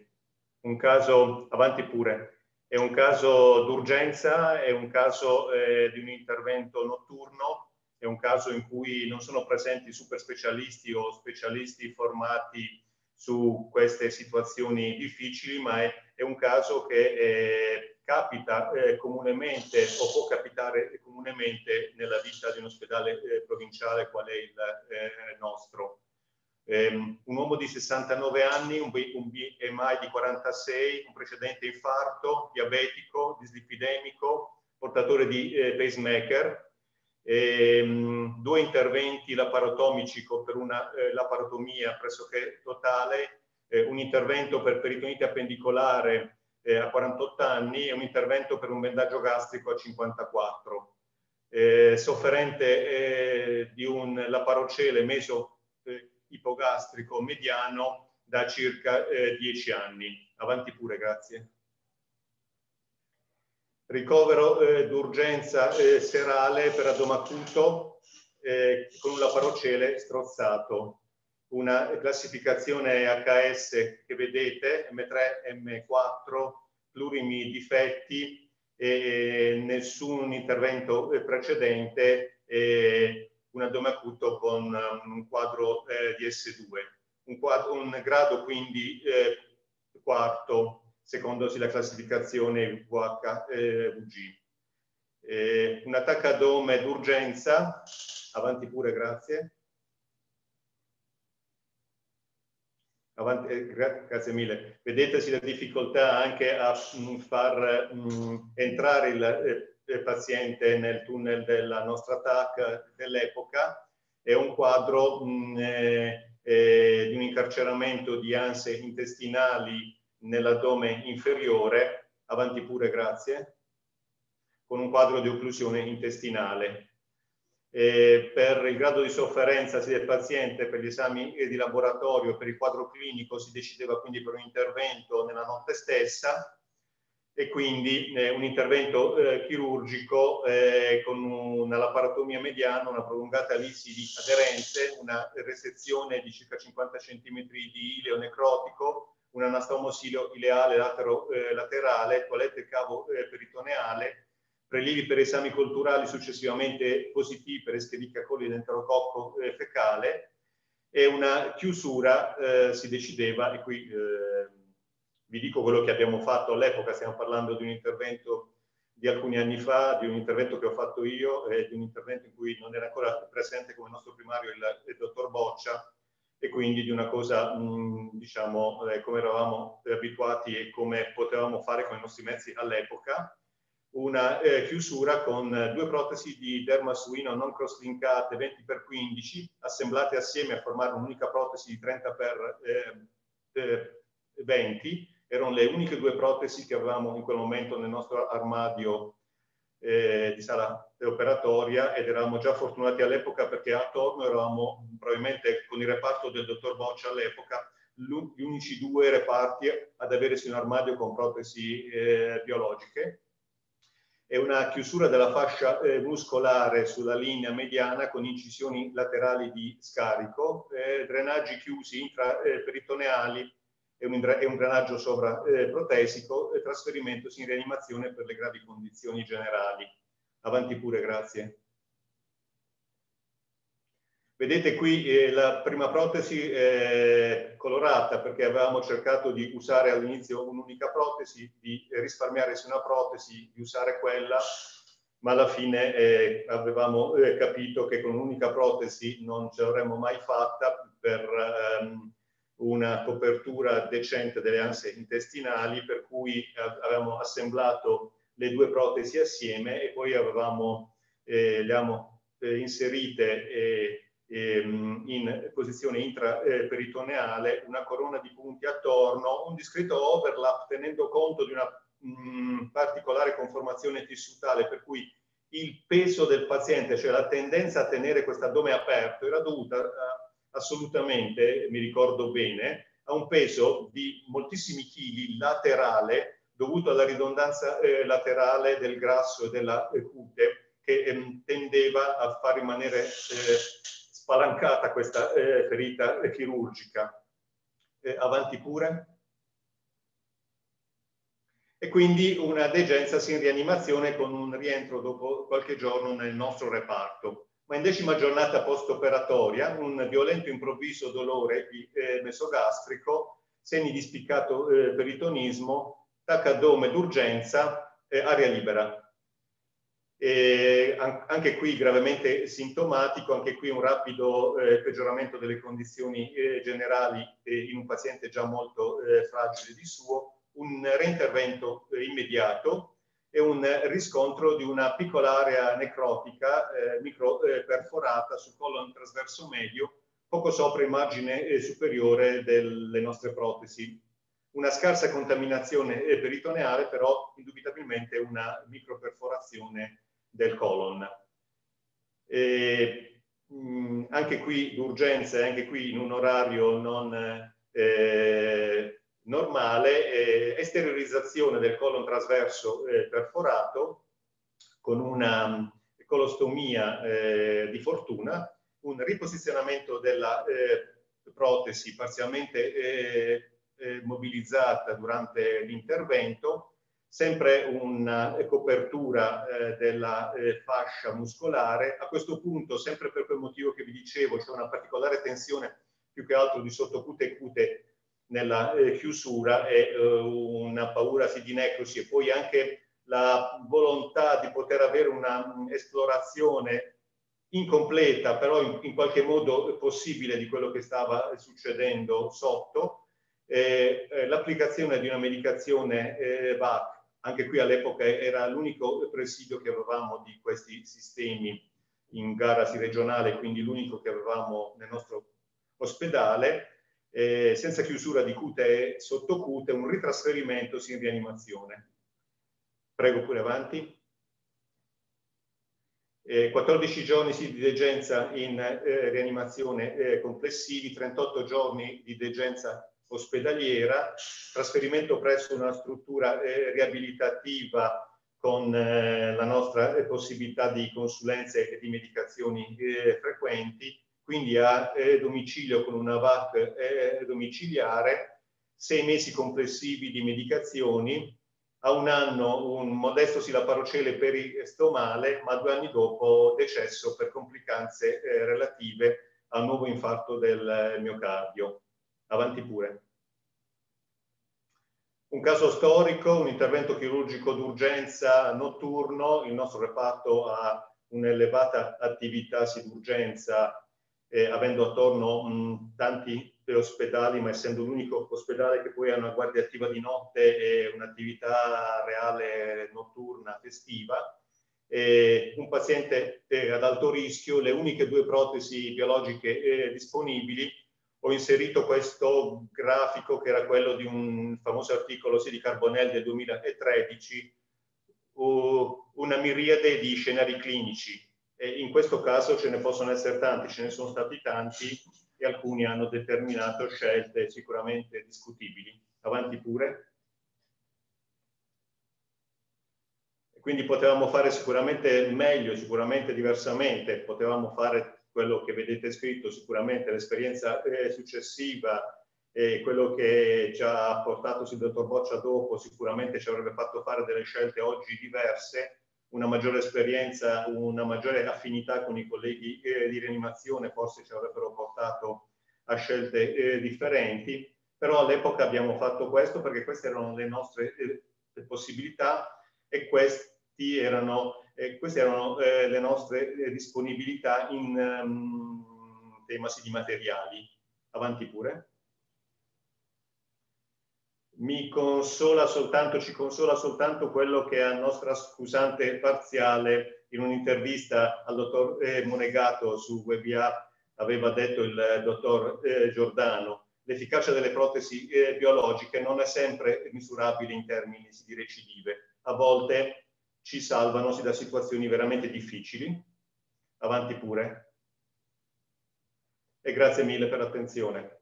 un caso, avanti pure, è un caso d'urgenza, è un caso eh, di un intervento notturno, è un caso in cui non sono presenti super specialisti o specialisti formati su queste situazioni difficili, ma è, è un caso che eh, capita eh, comunemente o può capitare comunemente nella vita di un ospedale eh, provinciale qual è il eh, nostro. Ehm, un uomo di 69 anni, un BMI di 46, un precedente infarto, diabetico, dislipidemico, portatore di eh, pacemaker, ehm, due interventi laparotomici per una eh, laparotomia pressoché totale, eh, un intervento per peritonite appendicolare a 48 anni e un intervento per un bendaggio gastrico a 54. sofferente di un laparocele meso ipogastrico mediano da circa 10 eh, anni. Avanti pure, grazie. Ricovero eh, d'urgenza eh, serale per adomacuto con un laparocele strozzato una classificazione HS che vedete, M3, M4, plurimi difetti, e nessun intervento precedente, e un addome acuto con um, un quadro eh, di S2, un, quadro, un grado quindi eh, quarto, secondo la classificazione VHVG. Eh, eh, un attacco addome d'urgenza, avanti pure, grazie. Avanti, eh, gra grazie mille. Vedetesi la difficoltà anche a mh, mm, far mh, mm, entrare il, eh, del paziente nel tunnel della nostra TAC dell'epoca, è un quadro mh, mm, eh, eh, di un incarceramento di anse intestinali nell'addome inferiore, avanti pure grazie, con un quadro di occlusione intestinale. Eh, per il grado di sofferenza del paziente, per gli esami di laboratorio, per il quadro clinico si decideva quindi per un intervento nella notte stessa, e quindi eh, un intervento eh, chirurgico eh, con una laparotomia mediana, una prolungata lisi di aderenze, una resezione di circa 50 cm di ileo necrotico, un anastomosilio ileale latero, eh, laterale, toilette cavo eh, peritoneale, prelievi per esami culturali successivamente positivi per escherichia coli ed enterococco eh, fecale e una chiusura si decideva, e qui vi dico quello che abbiamo fatto all'epoca, stiamo parlando di un intervento di alcuni anni fa, di un intervento che ho fatto io e di un intervento in cui non era ancora presente come nostro primario il, il dottor Boccia e quindi di una cosa, mh, mm, diciamo, eh, come eravamo abituati e come potevamo fare con i nostri mezzi all'epoca, una eh, chiusura con due protesi di derma suino non crosslinkate 20x15 assemblate assieme a formare un'unica protesi di 30x20 erano le uniche due protesi che avevamo in quel momento nel nostro armadio eh, di sala operatoria ed eravamo già fortunati all'epoca perché attorno eravamo probabilmente con il reparto del dottor Boccia all'epoca gli unici due reparti ad aversi un armadio con protesi eh, biologiche e una chiusura della fascia eh, muscolare sulla linea mediana con incisioni laterali di scarico, eh, drenaggi chiusi intraperitoneali eh, è un, drenaggio sovraprotesico eh, e trasferimento in rianimazione per le gravi condizioni generali. Avanti pure, grazie. Vedete qui eh, la prima protesi eh, colorata perché avevamo cercato di usare all'inizio un'unica protesi, di risparmiare su una protesi, di usare quella, ma alla fine eh, avevamo eh, capito che con un'unica protesi non ce l'avremmo mai fatta per... Ehm, una copertura decente delle anse intestinali, per cui avevamo assemblato le due protesi assieme e poi avevamo, eh, le abbiamo eh, inserite eh, ehm, in posizione intraperitoneale, eh, una corona di punti attorno, un discreto overlap tenendo conto di una mh, mm, particolare conformazione tissutale, per cui il peso del paziente, cioè la tendenza a tenere questo addome aperto, era dovuta a assolutamente, mi ricordo bene, a un peso di moltissimi chili laterale dovuto alla ridondanza eh, laterale del grasso e della eh, cute che ehm, tendeva a far rimanere eh, spalancata questa eh, ferita chirurgica. avanti pure e quindi una degenza in rianimazione con un rientro dopo qualche giorno nel nostro reparto ma in decima giornata post-operatoria un violento improvviso dolore eh, mesogastrico, segni di spiccato eh, peritonismo, tac d'urgenza, eh, aria libera. E anche qui gravemente sintomatico, anche qui un rapido peggioramento delle condizioni generali in un paziente già molto fragile di suo, un reintervento immediato e un riscontro di una piccola area necrotica eh, micro, eh, perforata sul colon trasverso medio, poco sopra il margine eh, superiore delle nostre protesi. Una scarsa contaminazione eh, peritoneale, però indubitabilmente una microperforazione del colon. E, mh, mm, anche qui d'urgenza, anche qui in un orario non eh, normale eh, esteriorizzazione del colon trasverso eh, perforato con una mm, colostomia eh, di fortuna, un riposizionamento della eh, protesi parzialmente eh, eh, mobilizzata durante l'intervento, sempre una copertura della fascia muscolare. A questo punto, sempre per quel motivo che vi dicevo, c'è una particolare tensione più che altro di sottocute e cute nella eh, chiusura e eh, una paura sì, di necrosi e poi anche la volontà di poter avere un'esplorazione mm, incompleta, però in, in, qualche modo possibile di quello che stava succedendo sotto, eh, eh, l'applicazione di una medicazione eh, VAC, anche qui all'epoca era l'unico presidio che avevamo di questi sistemi in gara regionale, quindi l'unico che avevamo nel nostro ospedale, eh, senza chiusura di cute e sottocute, un ritrasferimento sia in rianimazione. Prego pure avanti. 14 giorni di degenza in eh, rianimazione eh, complessivi, 38 giorni di degenza ospedaliera, trasferimento presso una struttura eh, riabilitativa con eh, la nostra possibilità di consulenze e di medicazioni frequenti, quindi a eh, domicilio con una VAC eh, domiciliare, sei mesi complessivi di medicazioni, a un anno un modesto silaparocele peristomale, ma due anni dopo decesso per complicanze eh, relative al nuovo infarto del miocardio. Avanti pure. Un caso storico, un intervento chirurgico d'urgenza notturno, il nostro reparto ha un'elevata attività sì, d'urgenza eh, avendo attorno mh, tanti ospedali, ma essendo l'unico ospedale che poi ha una guardia attiva di notte e un'attività reale notturna festiva, eh, un paziente eh, ad alto rischio, le uniche due protesi biologiche eh, disponibili, ho inserito questo grafico che era quello di un famoso articolo sì, di Carbonell del 2013, una miriade di scenari clinici e in questo caso ce ne possono essere tanti, ce ne sono stati tanti e alcuni hanno determinato scelte sicuramente discutibili. Avanti pure. E quindi potevamo fare sicuramente meglio, sicuramente diversamente, potevamo fare quello che vedete scritto, sicuramente l'esperienza eh, successiva e quello che ci ha portato il dottor Boccia dopo sicuramente ci avrebbe fatto fare delle scelte oggi diverse, una maggiore esperienza, una maggiore affinità con i colleghi eh, di rianimazione forse ci avrebbero portato a scelte eh, differenti, però all'epoca abbiamo fatto questo perché queste erano le nostre eh, possibilità e erano, eh, queste erano eh, le nostre eh, disponibilità in um, ehm, tema di materiali. Avanti pure mi consola soltanto, ci consola soltanto quello che è la nostra scusante parziale in un'intervista al dottor eh, Monegato su WebA aveva detto il eh, dottor eh, Giordano, l'efficacia delle protesi biologiche non è sempre misurabile in termini di recidive, a volte ci salvano da situazioni veramente difficili. Avanti pure. E grazie mille per l'attenzione.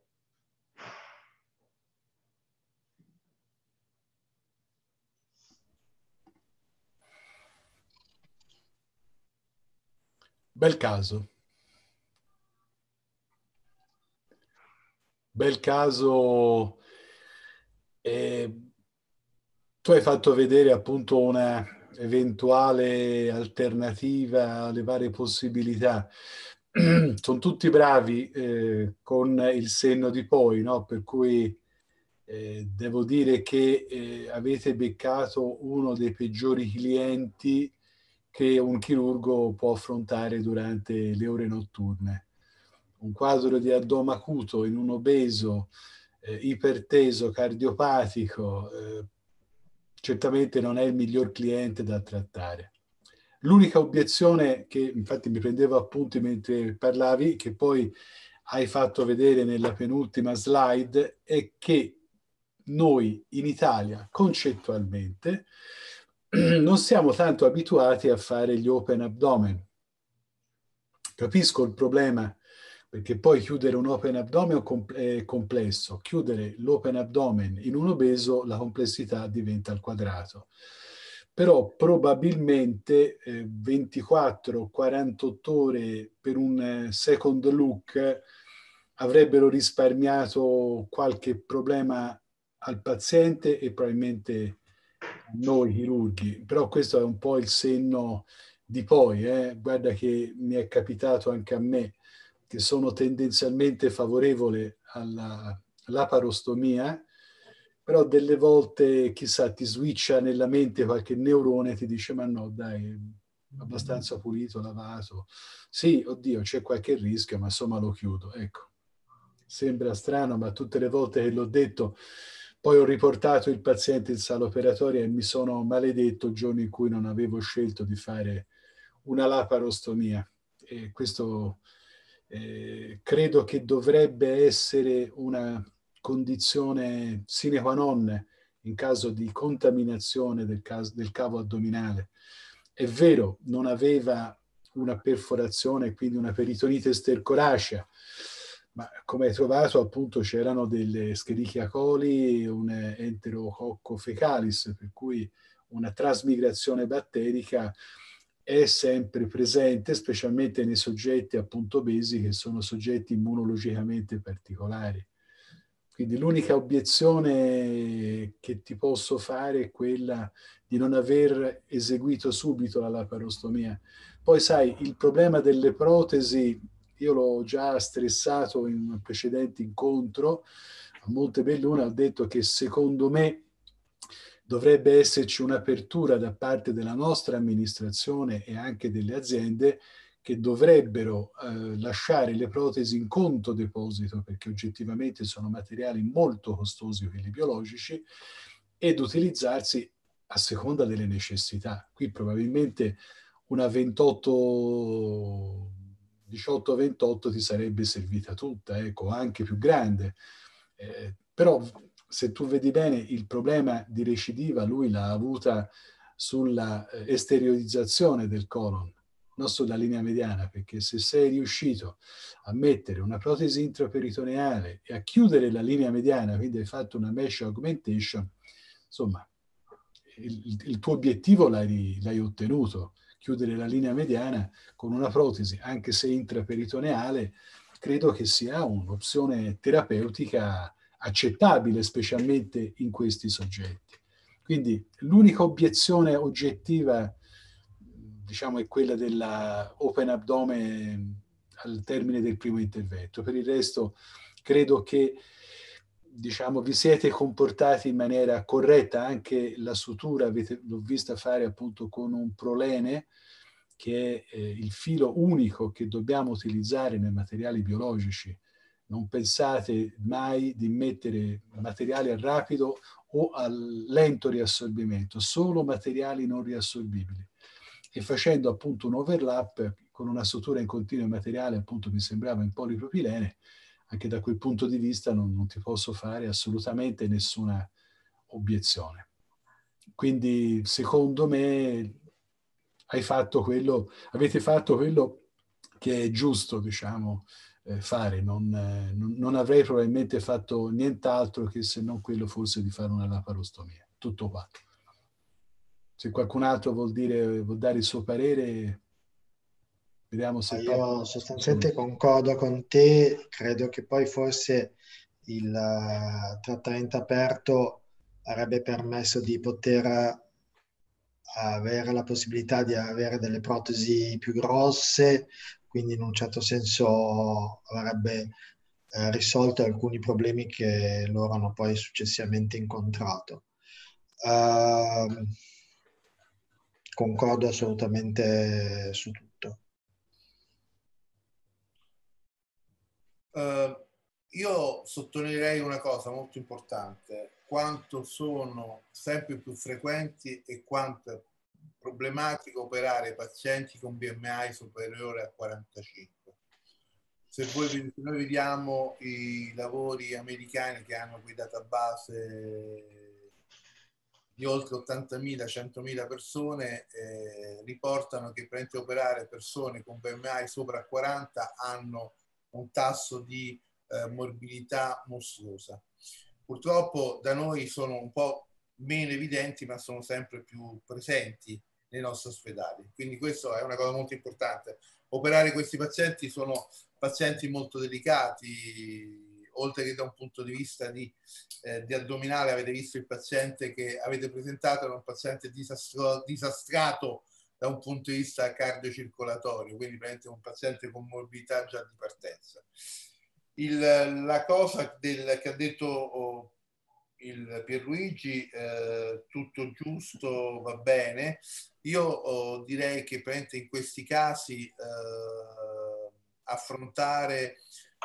Bel caso. Bel caso. Eh, tu hai fatto vedere appunto una eventuale alternativa alle varie possibilità. (clears throat) Sono tutti bravi eh, con il senno di poi, no? Per cui eh, devo dire che eh, avete beccato uno dei peggiori clienti che un chirurgo può affrontare durante le ore notturne. Un quadro di addome acuto in un obeso, eh, iperteso, cardiopatico, eh, certamente non è il miglior cliente da trattare. L'unica obiezione che infatti mi prendevo appunti mentre parlavi, che poi hai fatto vedere nella penultima slide, è che noi in Italia concettualmente (clears throat) non siamo tanto abituati a fare gli open abdomen. Capisco il problema, perché poi chiudere un open abdomen è complesso. Chiudere l'open abdomen in un obeso, la complessità diventa al quadrato. Però probabilmente eh, 24-48 ore per un eh, second look avrebbero risparmiato qualche problema al paziente e probabilmente noi chirurghi, però questo è un po' il senno di poi, eh? guarda che mi è capitato anche a me, che sono tendenzialmente favorevole alla, all'aparostomia, però delle volte, chissà, ti switcha nella mente qualche neurone e ti dice ma no, dai, mm-hmm. abbastanza pulito, lavato. Sì, oddio, c'è qualche rischio, ma insomma lo chiudo. Ecco, sembra strano, ma tutte le volte che l'ho detto poi ho riportato il paziente in sala operatoria e mi sono maledetto il giorno in cui non avevo scelto di fare una laparostomia. E questo eh, credo che dovrebbe essere una condizione sine qua non in caso di contaminazione del, caso, del cavo addominale. È vero, non aveva una perforazione, quindi una peritonite stercoracea, ma come hai trovato, appunto c'erano delle Scherichia coli, un enterococco fecalis, per cui una trasmigrazione batterica è sempre presente, specialmente nei soggetti appunto obesi che sono soggetti immunologicamente particolari. Quindi l'unica obiezione che ti posso fare è quella di non aver eseguito subito la laparostomia. Poi sai, il problema delle protesi io l'ho già stressato in un precedente incontro a Montebelluna, ha detto che secondo me dovrebbe esserci un'apertura da parte della nostra amministrazione e anche delle aziende che dovrebbero eh, lasciare le protesi in conto deposito, perché oggettivamente sono materiali molto costosi quelli biologici, ed utilizzarsi a seconda delle necessità. Qui probabilmente una 28 18-28 ti sarebbe servita tutta, ecco, anche più grande. Eh, però se tu vedi bene il problema di recidiva lui l'ha avuta sulla eh, esteriorizzazione del colon, non sulla linea mediana, perché se sei riuscito a mettere una protesi intraperitoneale e a chiudere la linea mediana, quindi hai fatto una mesh augmentation, insomma, il, il tuo obiettivo l'hai ottenuto chiudere la linea mediana con una protesi, anche se intraperitoneale, credo che sia un'opzione terapeutica accettabile, specialmente in questi soggetti. Quindi l'unica obiezione oggettiva, diciamo, è quella dell'open abdome al termine del primo intervento. Per il resto credo che diciamo, vi siete comportati in maniera corretta, anche la sutura avete, l'ho vista fare appunto con un prolene, che è eh, il filo unico che dobbiamo utilizzare nei materiali biologici. Non pensate mai di mettere materiali a rapido o a lento riassorbimento, solo materiali non riassorbibili. E facendo appunto un overlap con una sutura in continuo materiale, appunto mi sembrava in polipropilene, anche da quel punto di vista non, non ti posso fare assolutamente nessuna obiezione. Quindi secondo me hai fatto quello, avete fatto quello che è giusto, diciamo, eh, fare. Non, eh, non, avrei probabilmente fatto nient'altro che se non quello forse di fare una laparostomia. Tutto qua. Se qualcun altro vuol, dire, vuol dare il suo parere, Vediamo se... Io sostanzialmente concordo con te, credo che poi forse il eh, trattamento aperto avrebbe permesso di poter avere la possibilità di avere delle protesi più grosse, quindi in un certo senso avrebbe eh, risolto alcuni problemi che loro hanno poi successivamente incontrato. Uh, concordo assolutamente su tutto Eh, io sottolineerei una cosa molto importante, quanto sono sempre più frequenti e quanto è problematico operare pazienti con BMI superiore a 45. Se voi, noi vediamo i lavori americani che hanno quei database di oltre 80.000, 100.000 persone eh, riportano che praticamente operare persone con BMI sopra 40 hanno un tasso di eh, morbilità mostruosa. Purtroppo da noi sono un po' meno evidenti, ma sono sempre più presenti nei nostri ospedali. Quindi questa è una cosa molto importante. Operare questi pazienti sono pazienti molto delicati, oltre che da un punto di vista di, eh, di addominale, avete visto il paziente che avete presentato, era un paziente disastro, disastrato da un punto di vista cardiocircolatorio, quindi praticamente un paziente con morbidità già di partenza. Il, la cosa del, che ha detto oh, il Pierluigi, eh, tutto giusto, va bene, io oh, direi che praticamente in questi casi eh, affrontare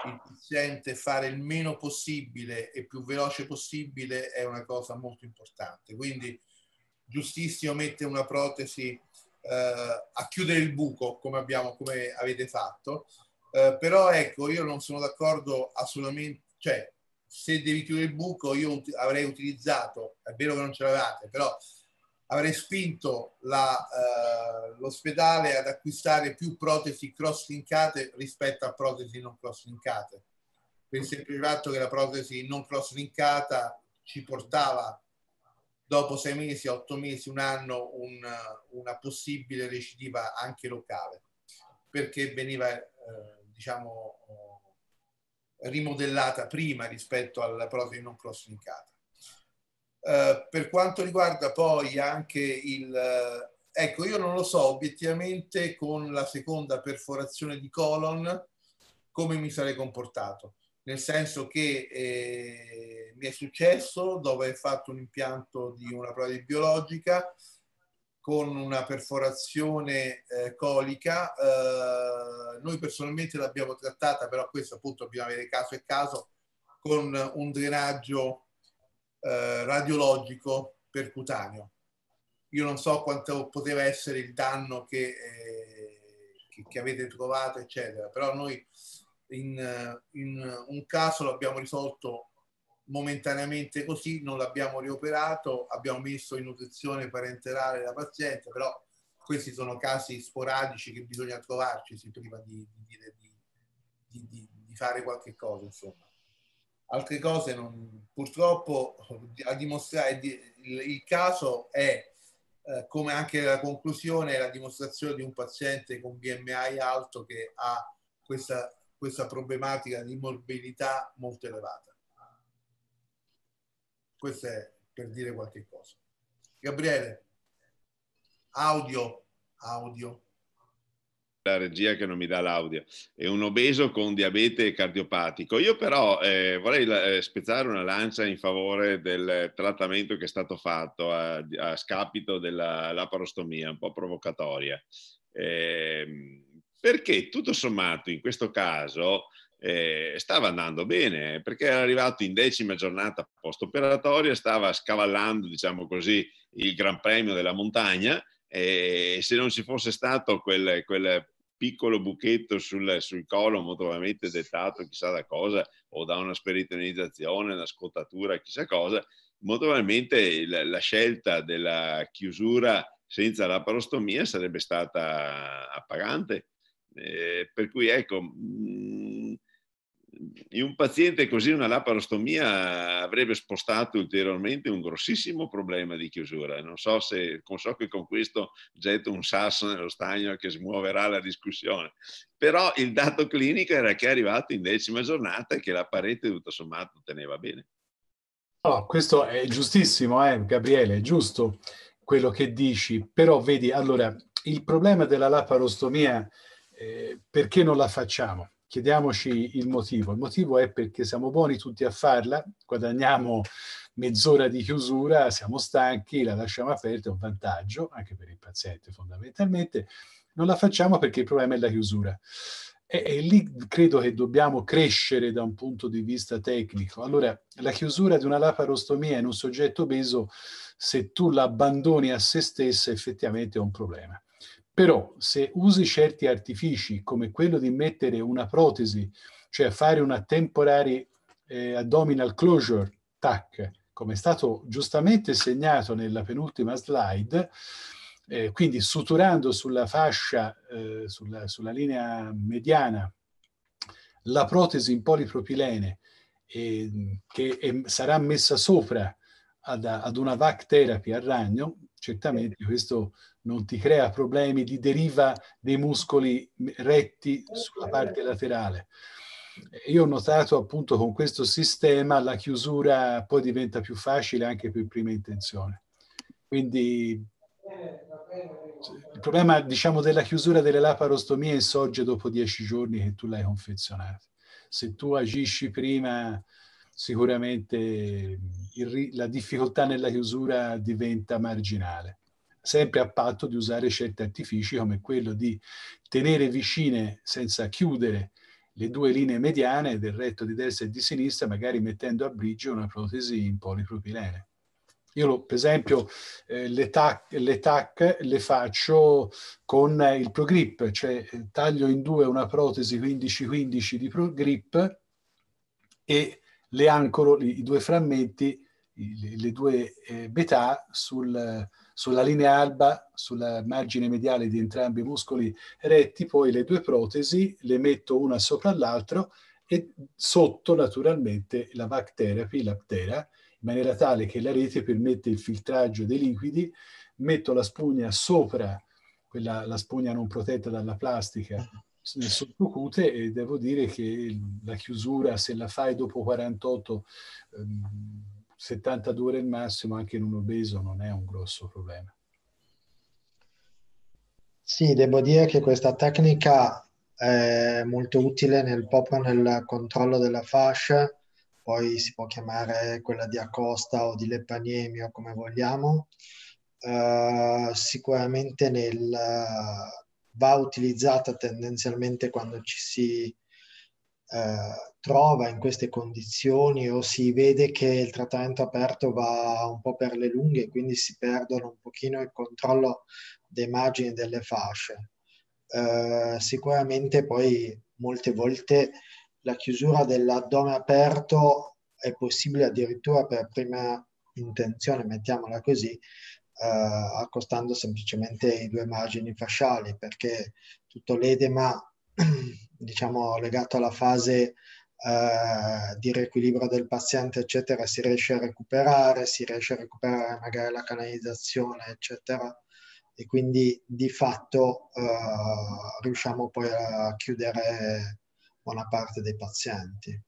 il paziente fare il meno possibile e più veloce possibile è una cosa molto importante. Quindi giustissimo mettere una protesi eh, a chiudere il buco come, abbiamo, come avete fatto, eh, però ecco io non sono d'accordo assolutamente, cioè se devi chiudere il buco io ut- avrei utilizzato, è vero che non ce l'avevate, però avrei spinto la, eh, l'ospedale ad acquistare più protesi cross-linkate rispetto a protesi non cross-linkate, per il semplice fatto che la protesi non cross-linkata ci portava dopo sei mesi, otto mesi, un anno, un, una possibile recidiva anche locale, perché veniva, eh, diciamo, eh, rimodellata prima rispetto alla protein non cross Eh, per quanto riguarda poi anche il... Eh, ecco, io non lo so obiettivamente con la seconda perforazione di colon come mi sarei comportato, nel senso che eh, mi è successo dove è fatto un impianto di una prole biologica con una perforazione eh, colica. Eh, noi personalmente l'abbiamo trattata, però questo appunto dobbiamo avere caso e caso, con un drenaggio eh, radiologico percutaneo. Io non so quanto poteva essere il danno che, eh, che, che avete trovato, eccetera, però noi in, eh, in un caso l'abbiamo risolto momentaneamente così, non l'abbiamo rioperato, abbiamo messo in nutrizione parenterale la paziente, però questi sono casi sporadici che bisogna trovarci prima di, di, di, di fare qualche cosa, insomma. Altre cose non, purtroppo a dimostrare il, il caso è eh, come anche la conclusione, la dimostrazione di un paziente con BMI alto che ha questa, questa problematica di morbidità molto elevata. Questo è per dire qualche cosa. Gabriele, audio, audio. La regia che non mi dà l'audio. È un obeso con diabete cardiopatico. Io però eh, vorrei eh, spezzare una lancia in favore del trattamento che è stato fatto a, a scapito della laparostomia, un po' provocatoria. Eh, perché tutto sommato in questo caso eh, stava andando bene perché era arrivato in decima giornata post operatoria, stava scavallando, diciamo così, il Gran Premio della montagna e se non ci fosse stato quel, quel piccolo buchetto sul, sul collo, molto probabilmente dettato chissà da cosa, o da una speritonizzazione, una scottatura, chissà cosa, molto probabilmente il, la scelta della chiusura senza la parostomia sarebbe stata appagante. Eh, per cui ecco, mh, mm, in un paziente così una laparostomia avrebbe spostato ulteriormente un grossissimo problema di chiusura. Non so, se, so che con questo getto un sasso nello stagno che smuoverà la discussione, però il dato clinico era che è arrivato in decima giornata e che la parete tutto sommato teneva bene. No, questo è giustissimo, eh, Gabriele, è giusto quello che dici, però vedi, allora, il problema della laparostomia, eh, perché non la facciamo? chiediamoci il motivo. Il motivo è perché siamo buoni tutti a farla, guadagniamo mezz'ora di chiusura, siamo stanchi, la lasciamo aperta, è un vantaggio anche per il paziente fondamentalmente. Non la facciamo perché il problema è la chiusura. E, e lì credo che dobbiamo crescere da un punto di vista tecnico. Allora, la chiusura di una laparostomia in un soggetto obeso, se tu l'abbandoni a se stessa, effettivamente è un problema. Però se usi certi artifici come quello di mettere una protesi, cioè fare una temporary eh, abdominal closure, TAC, come è stato giustamente segnato nella penultima slide, eh, quindi suturando sulla fascia, eh, sulla, sulla, linea mediana, la protesi in polipropilene eh, che è, sarà messa sopra ad, ad una VAC therapy a ragno, certamente questo non ti crea problemi di deriva dei muscoli retti sulla parte laterale. Io ho notato appunto con questo sistema la chiusura poi diventa più facile anche per prima intenzione. Quindi il problema diciamo della chiusura delle laparostomie sorge dopo dieci giorni che tu l'hai confezionata. Se tu agisci prima sicuramente il, la difficoltà nella chiusura diventa marginale sempre a patto di usare certi artifici come quello di tenere vicine senza chiudere le due linee mediane del retto di destra e di sinistra, magari mettendo a brigio una protesi in polipropilene. Io lo, per esempio eh, le, tac, le, tac, le faccio con il ProGrip, cioè eh, taglio in due una protesi 15-15 di ProGrip e le ancoro i due frammenti, le, le due eh, metà sul, sulla linea alba, sulla margine mediale di entrambi i muscoli retti, poi le due protesi, le metto una sopra l'altra e sotto naturalmente la VAC therapy, la ptera, in maniera tale che la rete permette il filtraggio dei liquidi, metto la spugna sopra quella, la spugna non protetta dalla plastica nel sottocute e devo dire che la chiusura, se la fai dopo 48 ehm, 72 ore il massimo anche in un obeso non è un grosso problema. Sì, devo dire che questa tecnica è molto utile nel, proprio nel controllo della fascia, poi si può chiamare quella di Acosta o di Lepaniemi come vogliamo. Uh, sicuramente nel, uh, va utilizzata tendenzialmente quando ci si eh, trova in queste condizioni o si vede che il trattamento aperto va un po' per le lunghe, quindi si perdono un pochino il controllo dei margini delle fasce. Eh, sicuramente poi molte volte la chiusura dell'addome aperto è possibile addirittura per prima intenzione, mettiamola così, Uh, accostando semplicemente i due margini fasciali perché tutto l'edema (clears throat) diciamo, legato alla fase eh, di riequilibrio del paziente, eccetera, si riesce a recuperare, si riesce a recuperare magari la canalizzazione, eccetera, e quindi di fatto eh, riusciamo poi a chiudere buona parte dei pazienti.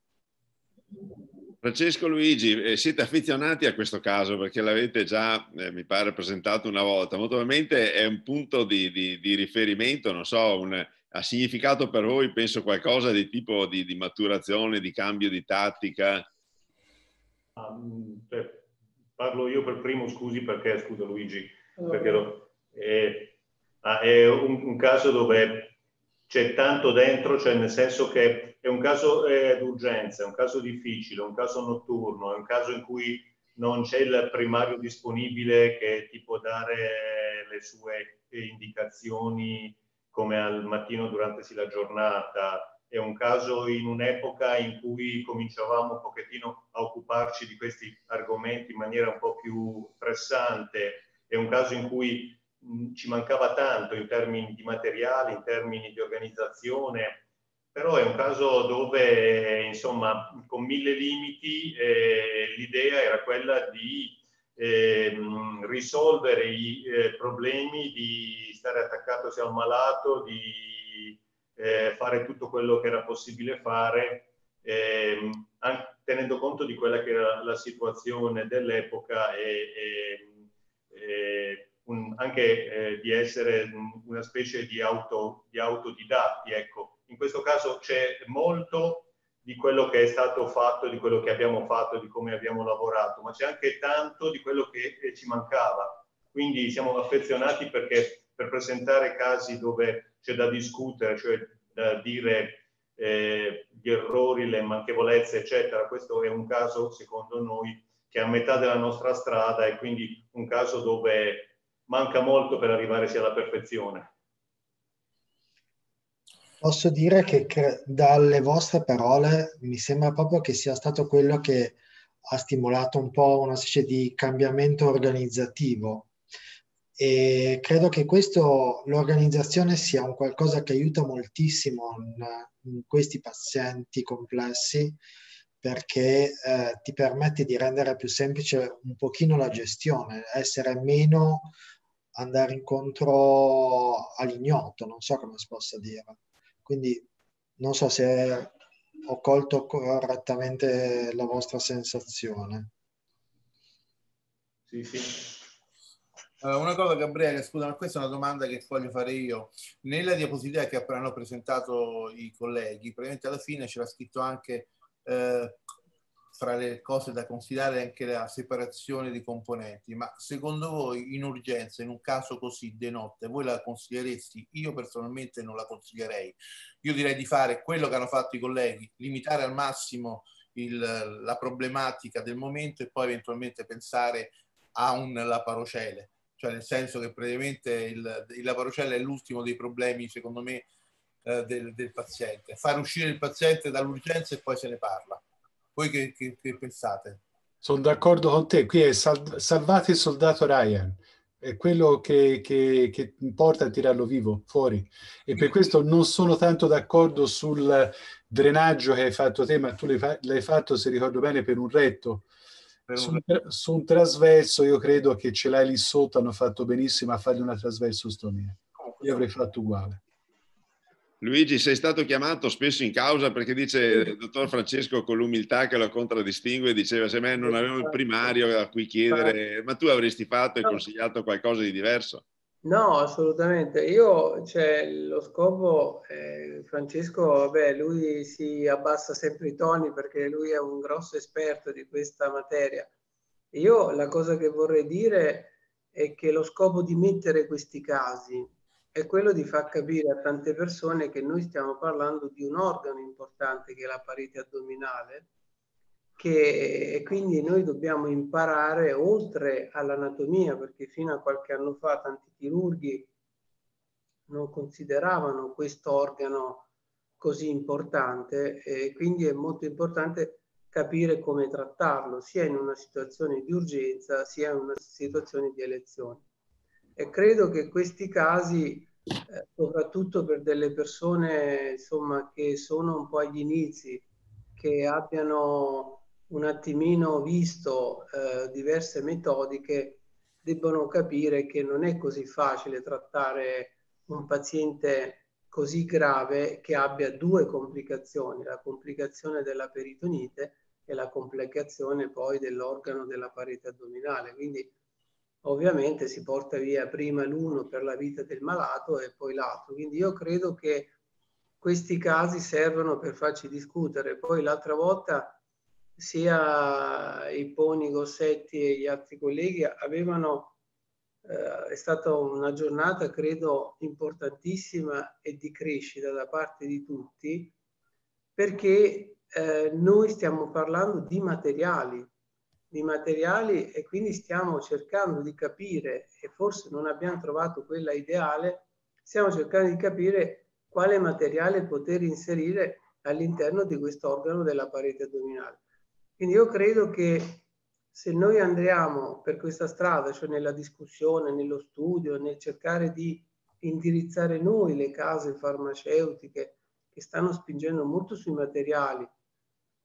Francesco Luigi, eh, siete affezionati a questo caso perché l'avete già, eh, mi pare, presentato una volta. Molto probabilmente è un punto di, di, di riferimento, non so, un, ha significato per voi, penso, qualcosa di tipo di, di maturazione, di cambio di tattica? Um, per, parlo io per primo, scusi perché, scusa Luigi, allora. perché lo, eh, è un, un, caso dove c'è tanto dentro, cioè nel senso che è un caso eh, d'urgenza, è un caso difficile, è un caso notturno, è un caso in cui non c'è il primario disponibile che ti può dare le sue indicazioni come al mattino durante la giornata, è un caso in un'epoca in cui cominciavamo un pochettino a occuparci di questi argomenti in maniera un po' più pressante, è un caso in cui mm, ci mancava tanto in termini di materiale, in termini di organizzazione, però è un caso dove, insomma, con mille limiti, eh, l'idea era quella di eh, risolvere i eh, problemi di stare sia un malato, di eh, fare tutto quello che era possibile fare, ehm, tenendo conto di quella che era la situazione dell'epoca e, e, e eh, un, anche eh, di essere una specie di, auto, di autodidatti. Ecco. In questo caso c'è molto di quello che è stato fatto, di quello che abbiamo fatto, di come abbiamo lavorato, ma c'è anche tanto di quello che eh, ci mancava. Quindi siamo affezionati perché per presentare casi dove c'è da discutere, cioè da dire eh, gli errori, le manchevolezze, eccetera. Questo è un caso, secondo noi, che è a metà della nostra strada e quindi un caso dove manca molto per arrivare sia alla perfezione. Posso dire che dalle vostre parole mi sembra proprio che sia stato quello che ha stimolato un po' una specie di cambiamento organizzativo e credo che questo, l'organizzazione sia un qualcosa che aiuta moltissimo in, in questi pazienti complessi perché eh, ti permette di rendere più semplice un pochino la gestione, essere meno andare incontro all'ignoto, non so come si possa dire. Quindi non so se ho colto correttamente la vostra sensazione. Sì, sì. Eh, una cosa, Gabriele, scusa, ma questa è una domanda che voglio fare io. Nella diapositiva che hanno presentato i colleghi, praticamente alla fine c'era scritto anche eh, fra le cose da considerare anche la separazione di componenti, ma secondo voi in urgenza, in un caso così de notte, voi la consiglieresti? Io personalmente non la consiglierei. Io direi di fare quello che hanno fatto i colleghi, limitare al massimo il, la problematica del momento e poi eventualmente pensare a un laparocele cioè nel senso che praticamente il, la parocella è l'ultimo dei problemi, secondo me, eh, del, del, paziente. Far uscire il paziente dall'urgenza e poi se ne parla. Voi che, che, che pensate? Sono d'accordo con te, qui è sal, salvate il soldato Ryan, è quello che, che, che importa tirarlo vivo fuori. E per questo non sono tanto d'accordo sul drenaggio che hai fatto te, ma tu l'hai, l'hai fatto, se ricordo bene, per un retto per un... Su, un trasverso io credo che ce l'hai lì sotto, hanno fatto benissimo a fargli una trasverso stomia. Io avrei fatto uguale. Luigi, sei stato chiamato spesso in causa perché dice il dottor Francesco con l'umiltà che lo contraddistingue, diceva se me non avevo il primario a cui chiedere, ma tu avresti fatto e consigliato qualcosa di diverso? No, assolutamente. Io, cioè, lo scopo, eh, Francesco, vabbè, lui si abbassa sempre i toni perché lui è un grosso esperto di questa materia. Io la cosa che vorrei dire è che lo scopo di mettere questi casi è quello di far capire a tante persone che noi stiamo parlando di un organo importante che è la parete addominale che quindi noi dobbiamo imparare oltre all'anatomia, perché fino a qualche anno fa tanti chirurghi non consideravano questo organo così importante e quindi è molto importante capire come trattarlo sia in una situazione di urgenza sia in una situazione di elezione. E credo che questi casi, eh, soprattutto per delle persone insomma, che sono un po' agli inizi, che abbiano un attimino visto eh, diverse metodiche debbono capire che non è così facile trattare un paziente così grave che abbia due complicazioni, la complicazione della peritonite e la complicazione poi dell'organo della parete addominale. Quindi ovviamente si porta via prima l'uno per la vita del malato e poi l'altro. Quindi io credo che questi casi servono per farci discutere. Poi l'altra volta sia Ipponi, Gossetti e gli altri colleghi avevano, eh, è stata una giornata credo importantissima e di crescita da parte di tutti perché eh, noi stiamo parlando di materiali, di materiali e quindi stiamo cercando di capire e forse non abbiamo trovato quella ideale, stiamo cercando di capire quale materiale poter inserire all'interno di questo organo della parete addominale. Quindi io credo che se noi andiamo per questa strada, cioè nella discussione, nello studio, nel cercare di indirizzare noi le case farmaceutiche che stanno spingendo molto sui materiali,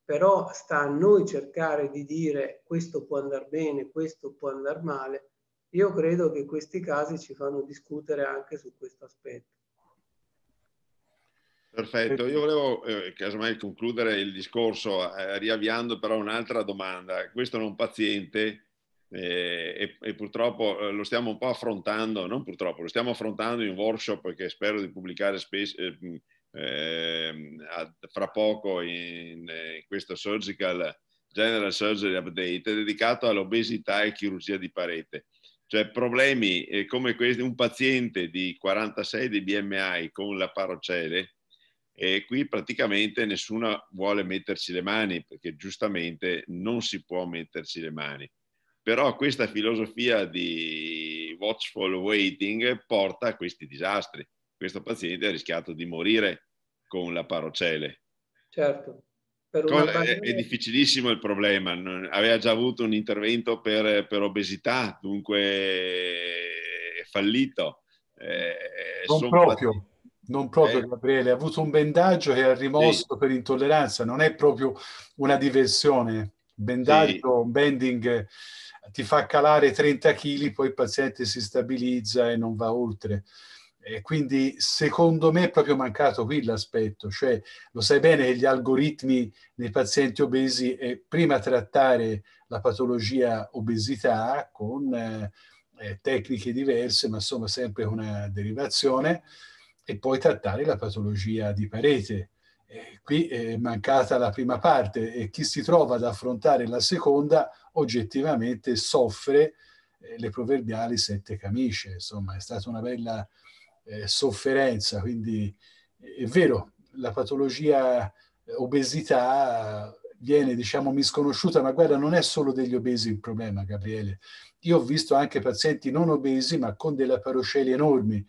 però sta a noi cercare di dire questo può andare bene, questo può andare male, io credo che questi casi ci fanno discutere anche su questo aspetto. Perfetto, io volevo eh, casomai concludere il discorso eh, riavviando però un'altra domanda. Questo è un paziente eh, e, e, purtroppo eh, lo stiamo un po' affrontando, non purtroppo, lo stiamo affrontando in un workshop che spero di pubblicare spes- eh, ehm, a, fra poco in, in eh, questo Surgical General Surgery Update dedicato all'obesità e chirurgia di parete cioè problemi come questi, un paziente di 46 di BMI con la parocele e qui praticamente nessuno vuole metterci le mani perché giustamente non si può metterci le mani. Però questa filosofia di watchful waiting porta a questi disastri. Questo paziente ha rischiato di morire con la parocele. Certo. Per Pandemia... È, difficilissimo il problema. Aveva già avuto un intervento per, per obesità, dunque è fallito. Eh, non proprio non proprio Gabriele, ha avuto un bendaggio che ha rimosso sì. per intolleranza, non è proprio una diversione. Bendaggio, sì. bending eh, ti fa calare 30 kg, poi il paziente si stabilizza e non va oltre. E quindi secondo me è proprio mancato qui l'aspetto, cioè lo sai bene che gli algoritmi nei pazienti obesi è prima trattare la patologia obesità con eh, eh tecniche diverse, ma insomma sempre una derivazione, e poi trattare la patologia di parete. Eh, qui è mancata la prima parte e chi si trova ad affrontare la seconda oggettivamente soffre eh, le proverbiali sette camicie, insomma è stata una bella eh, sofferenza, quindi è vero, la patologia eh, obesità viene diciamo misconosciuta, ma guarda non è solo degli obesi il problema Gabriele, io ho visto anche pazienti non obesi ma con delle paroceli enormi,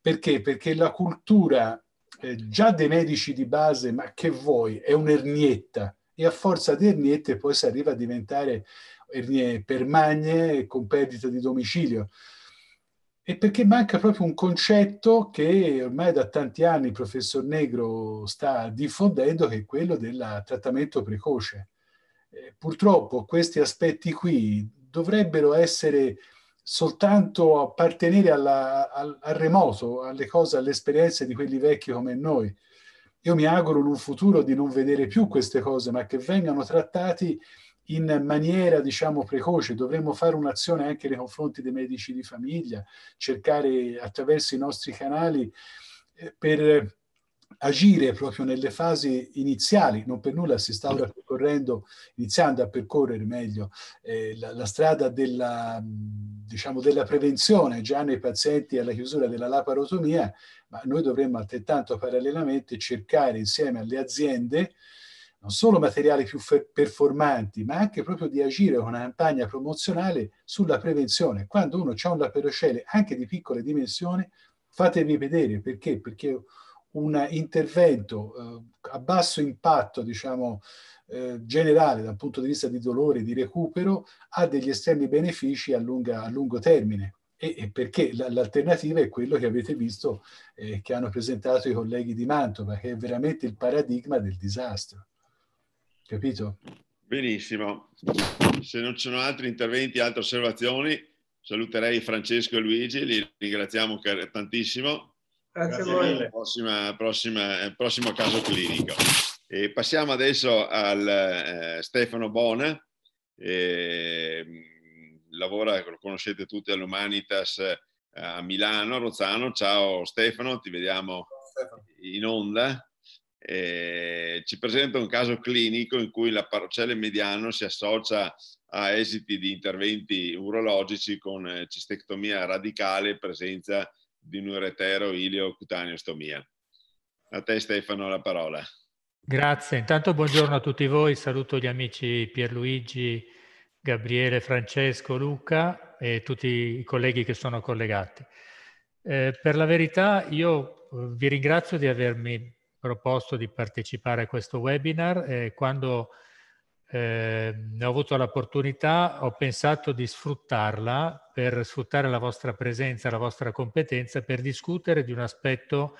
perché? Perché la cultura eh, già dei medici di base, ma che vuoi, è un'ernietta e a forza di erniette poi si arriva a diventare ernie permagne con perdita di domicilio. E perché manca proprio un concetto che ormai da tanti anni il professor Negro sta diffondendo, che è quello del trattamento precoce. Eh, purtroppo questi aspetti qui dovrebbero essere soltanto appartenere alla, al, al, remoto, alle cose, alle esperienze di quelli vecchi come noi. Io mi auguro in un futuro di non vedere più queste cose, ma che vengano trattati in maniera, diciamo, precoce. Dovremmo fare un'azione anche nei confronti dei medici di famiglia, cercare attraverso i nostri canali eh, per agire proprio nelle fasi iniziali, non per nulla si sta ora percorrendo, iniziando a percorrere meglio eh, la, la, strada della, diciamo, della prevenzione già nei pazienti alla chiusura della laparotomia, ma noi dovremmo altrettanto parallelamente cercare insieme alle aziende non solo materiali più performanti, ma anche proprio di agire con una campagna promozionale sulla prevenzione. Quando uno ha un laparoscele anche di piccole dimensioni, fatevi vedere perché, perché un intervento eh, a basso impatto, diciamo, eh, generale dal punto di vista di dolore, di recupero, ha degli esterni benefici a, lunga, a lungo termine. E, e perché l'alternativa è quello che avete visto eh, che hanno presentato i colleghi di Mantova, che è veramente il paradigma del disastro. Capito? Benissimo. Se non ci sono altri interventi, altre osservazioni, saluterei Francesco e Luigi, li ringraziamo tantissimo Grazie, Grazie a voi. Prossima, prossima, eh, prossimo caso clinico. E passiamo adesso al eh, Stefano Bona, eh, mm, lavora, lo conoscete tutti all'Humanitas eh, a Milano, a Rozzano. Ciao Stefano, ti vediamo in onda. ci presenta un caso clinico in cui la parocele mediano si associa a esiti di interventi urologici con eh, cistectomia radicale e presenza di un uretero ilio cutaneo stomia. A te Stefano la parola. Grazie, intanto buongiorno a tutti voi, saluto gli amici Pierluigi, Gabriele, Francesco, Luca e tutti i colleghi che sono collegati. Eh, per la verità io eh, vi ringrazio di avermi proposto di partecipare a questo webinar. Eh, quando eh, ne ho avuto l'opportunità, ho pensato di sfruttarla per sfruttare la vostra presenza, la vostra competenza per discutere di un aspetto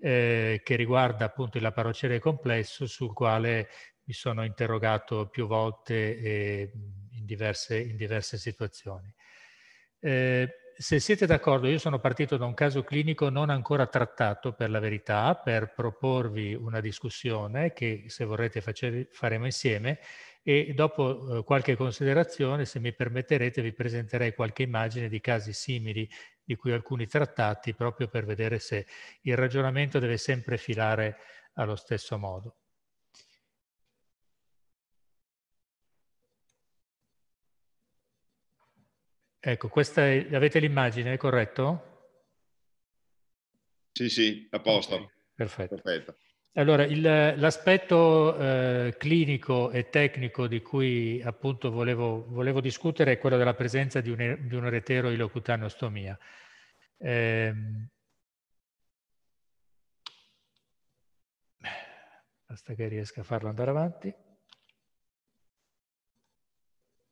eh, che riguarda appunto la parrocceria complesso sul quale mi sono interrogato più volte eh, in, diverse, in, diverse, situazioni. Eh, se siete d'accordo, io sono partito da un caso clinico non ancora trattato per la verità, per proporvi una discussione che se vorrete facere, faremo insieme e dopo eh, qualche considerazione, se mi permetterete, vi presenterei qualche immagine di casi simili di cui alcuni trattati proprio per vedere se il ragionamento deve sempre filare allo stesso modo. Ecco, questa è, avete l'immagine, corretto? Sì, sì, a posto. Okay, perfetto. perfetto. Allora, l'aspetto eh, clinico e tecnico di cui appunto volevo, volevo discutere è quello della presenza di un, di un ereteroilocutanostomia. Eh, basta che riesca a farlo andare avanti.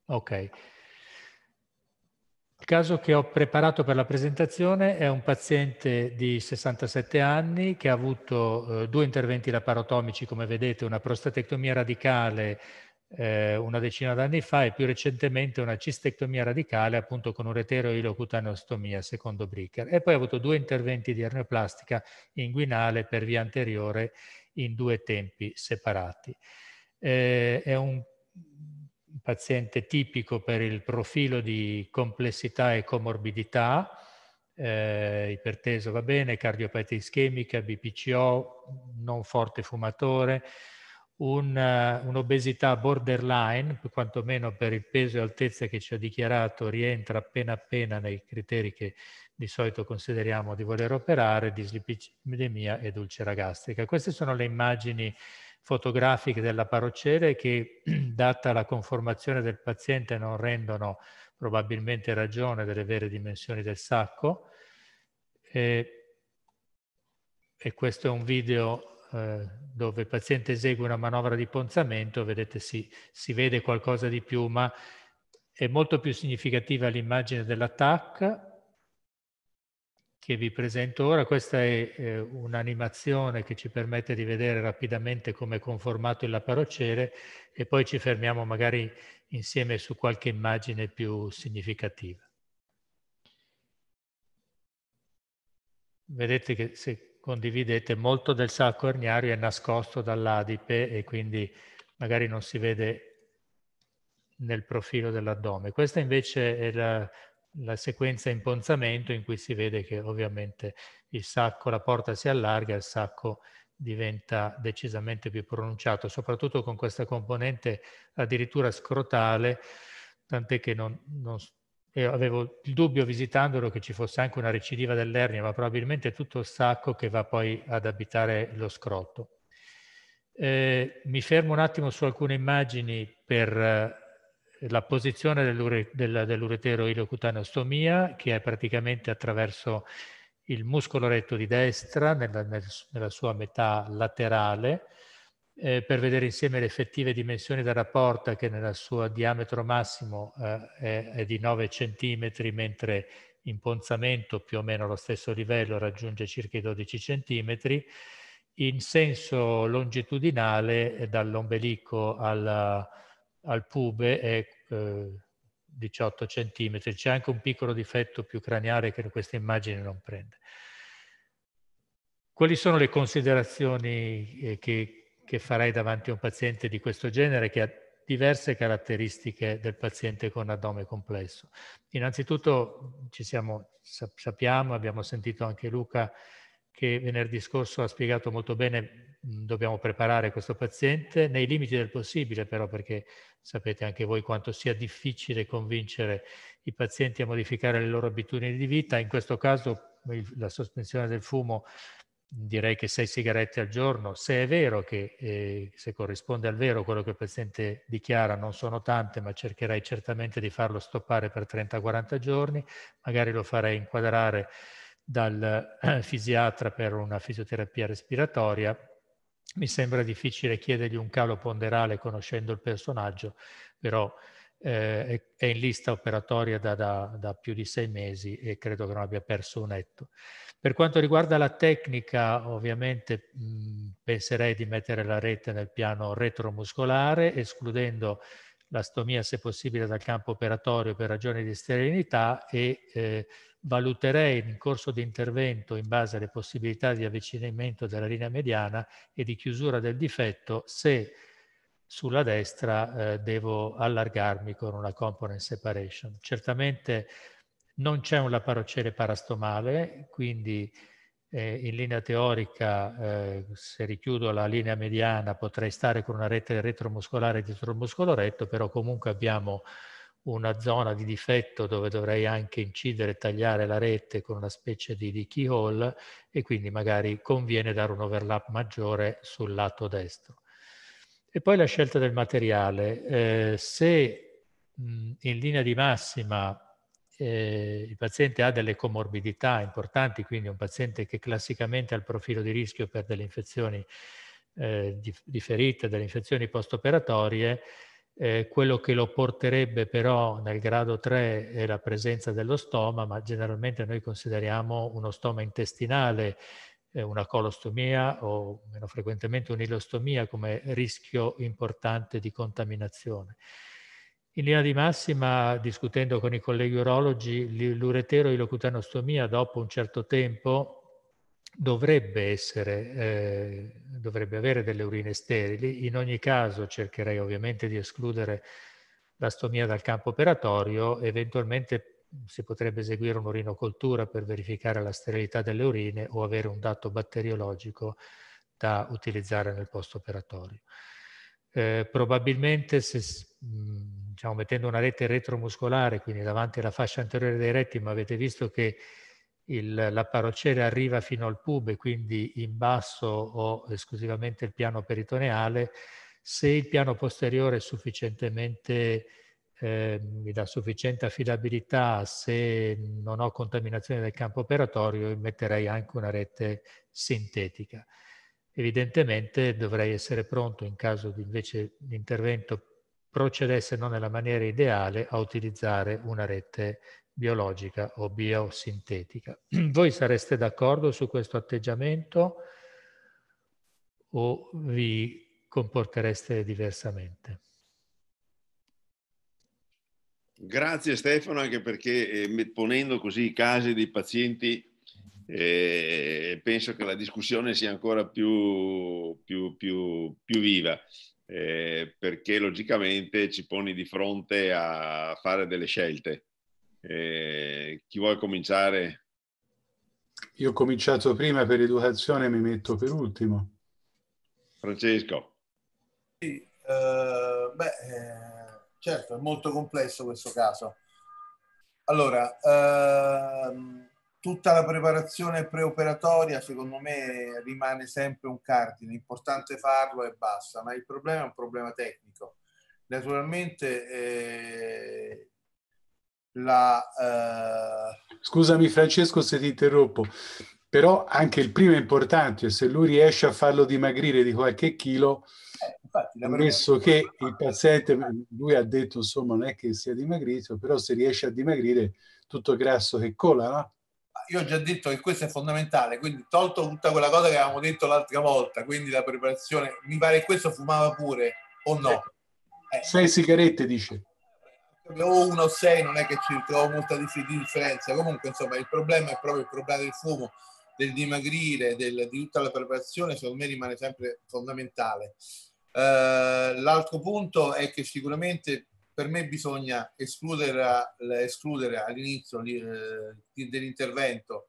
Ok. Il caso che ho preparato per la presentazione è un paziente di 67 anni che ha avuto eh, due interventi laparotomici, come vedete, una prostatectomia radicale eh, una decina d'anni fa e più recentemente una cistectomia radicale appunto con ureteroilocutaneostomia secondo Bricker. E poi ha avuto due interventi di erneoplastica inguinale per via anteriore in due tempi separati. Eh, è un paziente tipico per il profilo di complessità e comorbidità, eh, iperteso va bene, cardiopatia ischemica, BPCO, non forte fumatore, eh, un'obesità borderline, quantomeno per il peso e altezza che ci ha dichiarato, rientra appena appena nei criteri che di solito consideriamo di voler operare, dislipidemia e dulcera gastrica. Queste sono le immagini fotografiche della parocere che, (clears throat) data la conformazione del paziente, non rendono probabilmente ragione delle vere dimensioni del sacco. E, e questo è un video eh, dove il paziente esegue una manovra di ponzamento, vedete si, si vede qualcosa di più, ma è molto più significativa l'immagine dell'attacco che vi presento ora. Questa è eh, un'animazione che ci permette di vedere rapidamente come è conformato il laparocere e poi ci fermiamo magari insieme su qualche immagine più significativa. Vedete che se condividete molto del sacco erniario è nascosto dall'adipe e quindi magari non si vede nel profilo dell'addome. Questa invece è la la sequenza in ponzamento in cui si vede che ovviamente il sacco, la porta si allarga, il sacco diventa decisamente più pronunciato, soprattutto con questa componente addirittura scrotale, tant'è che non, non avevo il dubbio visitandolo che ci fosse anche una recidiva dell'ernia, ma probabilmente è tutto il sacco che va poi ad abitare lo scrotto. Eh, mi fermo un attimo su alcune immagini per la posizione dell'ure, del, dell'uretero iliocutaneo che è praticamente attraverso il muscolo retto di destra, nella, nel, nella sua metà laterale, eh, per vedere insieme le effettive dimensioni della porta, che nel suo diametro massimo eh, è, è, di 9 cm, mentre in ponzamento più o meno allo stesso livello raggiunge circa i 12 cm, in senso longitudinale eh, dall'ombelico al al pube è eh, 18 cm, c'è anche un piccolo difetto più craniale che questa immagine non prende. Quali sono le considerazioni eh, che, che farai davanti a un paziente di questo genere che ha diverse caratteristiche del paziente con addome complesso? Innanzitutto siamo, sappiamo, abbiamo sentito anche Luca che venerdì scorso ha spiegato molto bene Mm, dobbiamo preparare questo paziente nei limiti del possibile però perché sapete anche voi quanto sia difficile convincere i pazienti a modificare le loro abitudini di vita, in questo caso la sospensione del fumo direi che sei sigarette al giorno, se è vero che eh, se corrisponde al vero quello che il paziente dichiara non sono tante, ma cercherei certamente di farlo stoppare per 30-40 giorni, magari lo farei inquadrare dal eh, fisiatra per una fisioterapia respiratoria mi sembra difficile chiedergli un calo ponderale conoscendo il personaggio, però eh, è in lista operatoria da, da, da, più di sei mesi e credo che non abbia perso un netto. Per quanto riguarda la tecnica, ovviamente mh, mm, penserei di mettere la rete nel piano retromuscolare, escludendo l'astomia se possibile dal campo operatorio per ragioni di sterilità e eh, valuterei in corso di intervento in base alle possibilità di avvicinamento della linea mediana e di chiusura del difetto se sulla destra eh, devo allargarmi con una component separation. Certamente non c'è un laparocele parastomale, quindi eh, in linea teorica eh, se richiudo la linea mediana potrei stare con una rete retromuscolare dietro il muscolo retto, però comunque abbiamo una zona di difetto dove dovrei anche incidere e tagliare la rete con una specie di, di keyhole e quindi magari conviene dare un overlap maggiore sul lato destro. E poi la scelta del materiale. Eh, se mh, in linea di massima eh, il paziente ha delle comorbidità importanti, quindi un paziente che classicamente ha il profilo di rischio per delle infezioni eh, di, di ferita, delle infezioni postoperatorie, eh, quello che lo porterebbe però nel grado 3 è la presenza dello stoma, ma generalmente noi consideriamo uno stoma intestinale, eh, una colostomia o meno frequentemente un'ilostomia come rischio importante di contaminazione. In linea di massima, discutendo con i colleghi urologi, l'uretero-ilocutenostomia dopo un certo tempo dovrebbe essere, eh, dovrebbe avere delle urine sterili. In ogni caso cercherei ovviamente di escludere l'astomia dal campo operatorio, eventualmente mm, si potrebbe eseguire un'urinocoltura per verificare la sterilità delle urine o avere un dato batteriologico da utilizzare nel post operatorio. Eh, probabilmente se, mm, diciamo, mettendo una rete retromuscolare, quindi davanti alla fascia anteriore dei retti, ma avete visto che il, la parocere arriva fino al pube, quindi in basso o esclusivamente il piano peritoneale, se il piano posteriore è sufficientemente eh, mi dà sufficiente affidabilità, se non ho contaminazione del campo operatorio, metterei anche una rete sintetica. Evidentemente dovrei essere pronto in caso di invece l'intervento procedesse non nella maniera ideale a utilizzare una rete sintetica biologica o biosintetica. (clears throat) Voi sareste d'accordo su questo atteggiamento o vi comportereste diversamente? Grazie Stefano anche perché eh, ponendo così i casi dei pazienti eh, penso che la discussione sia ancora più, più, più, più viva. Eh, perché logicamente ci poni di fronte a fare delle scelte eh, chi vuole cominciare? Io ho cominciato prima per educazione, mi metto per ultimo. Francesco. Sì, eh, beh, eh, certo, è molto complesso questo caso. Allora, ehm, tutta la preparazione preoperatoria secondo me rimane sempre un cardine, importante farlo e basta, ma il problema è un problema tecnico. Naturalmente eh, la... Eh... Scusami Francesco se ti interrompo, però anche il primo è importante, se lui riesce a farlo dimagrire di qualche chilo, eh, ammesso che il paziente, lui ha detto insomma non è che sia dimagrito, però se riesce a dimagrire tutto grasso che cola, no? Io ho già detto che questo è fondamentale, quindi tolto tutta quella cosa che avevamo detto l'altra volta, quindi la preparazione, mi pare che questo fumava pure o no? Eh. Sei sigarette dice o 1 o 6 non è che ci trovo molta differenza. Comunque, insomma, il problema è proprio il problema del fumo, del dimagrire, del, di tutta la preparazione, secondo me rimane sempre fondamentale. Uh, l'altro punto è che sicuramente per me bisogna escludere, escludere all'inizio uh, dell'intervento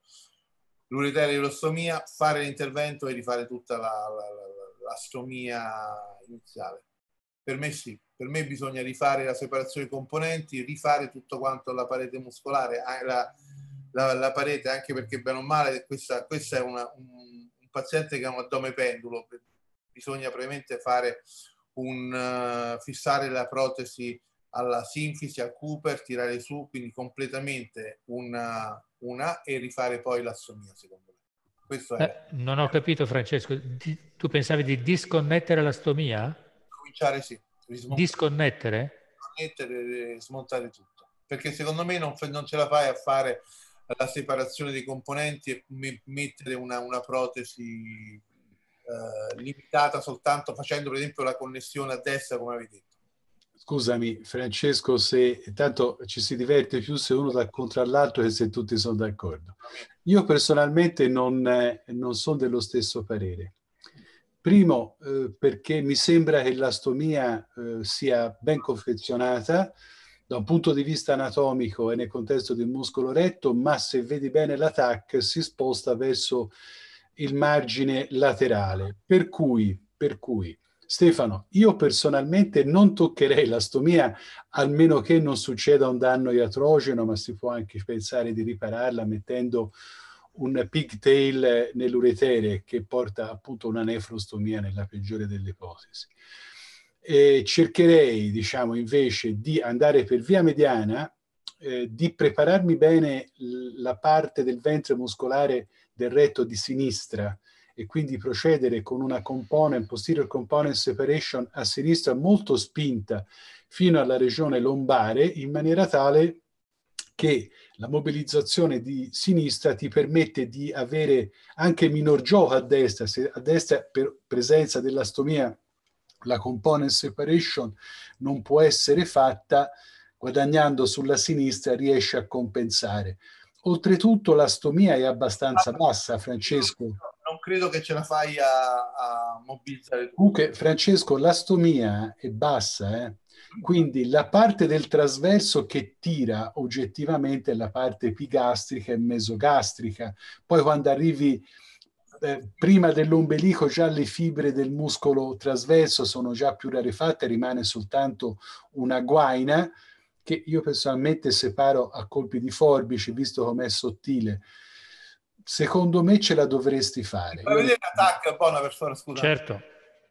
l'uretere e l'ostomia, fare l'intervento e rifare tutta la, la, la, la stomia iniziale. Per me sì per me bisogna rifare la separazione dei componenti, rifare tutto quanto la parete muscolare, la, la, la parete anche perché bene o male questa, questa è una, un, un, paziente che ha un addome pendulo, bisogna previamente fare un, uh, fissare la protesi alla sinfisi, al Cooper, tirare su, quindi completamente una, una e rifare poi l'assomia secondo me. È... Eh, non ho capito Francesco, tu pensavi di disconnettere l'astomia? Cominciare sì rismontare. Disconnettere? Disconnettere e smontare tutto. Perché secondo me non, non, ce la fai a fare la separazione dei componenti e mettere una, una protesi eh, limitata soltanto facendo per esempio la connessione a destra come avete detto. Scusami Francesco, se tanto ci si diverte più se uno dà contro all'altro che se tutti sono d'accordo. Io personalmente non, non sono dello stesso parere Primo, eh, perché mi sembra che l'astomia eh, sia ben confezionata da un punto di vista anatomico e nel contesto del muscolo retto, ma se vedi bene l'attack si sposta verso il margine laterale. Per cui, per cui, Stefano, io personalmente non toccherei l'astomia, almeno che non succeda un danno iatrogeno, ma si può anche pensare di ripararla mettendo un pigtail nell'uretere che porta appunto una nefrostomia nella peggiore delle ipotesi. E cercherei, diciamo, invece di andare per via mediana, eh, di prepararmi bene la parte del ventre muscolare del retto di sinistra e quindi procedere con una component, posterior component separation a sinistra molto spinta fino alla regione lombare in maniera tale che la mobilizzazione di sinistra ti permette di avere anche minor gioco a destra, se a destra per presenza dell'astomia la component separation non può essere fatta, guadagnando sulla sinistra riesce a compensare. Oltretutto l'astomia è abbastanza ah, bassa, Francesco. Non credo che ce la fai a, a mobilizzare. Comunque, Francesco, l'astomia è bassa, eh? Quindi la parte del trasverso che tira oggettivamente è la parte epigastrica e mesogastrica. Poi quando arrivi eh, prima dell'ombelico già le fibre del muscolo trasverso sono già più rarefatte, rimane soltanto una guaina che io personalmente separo a colpi di forbici, visto com'è sottile. Secondo me ce la dovresti fare. Ma Fai vedere l'attacco, buona per favore, scusa. Certo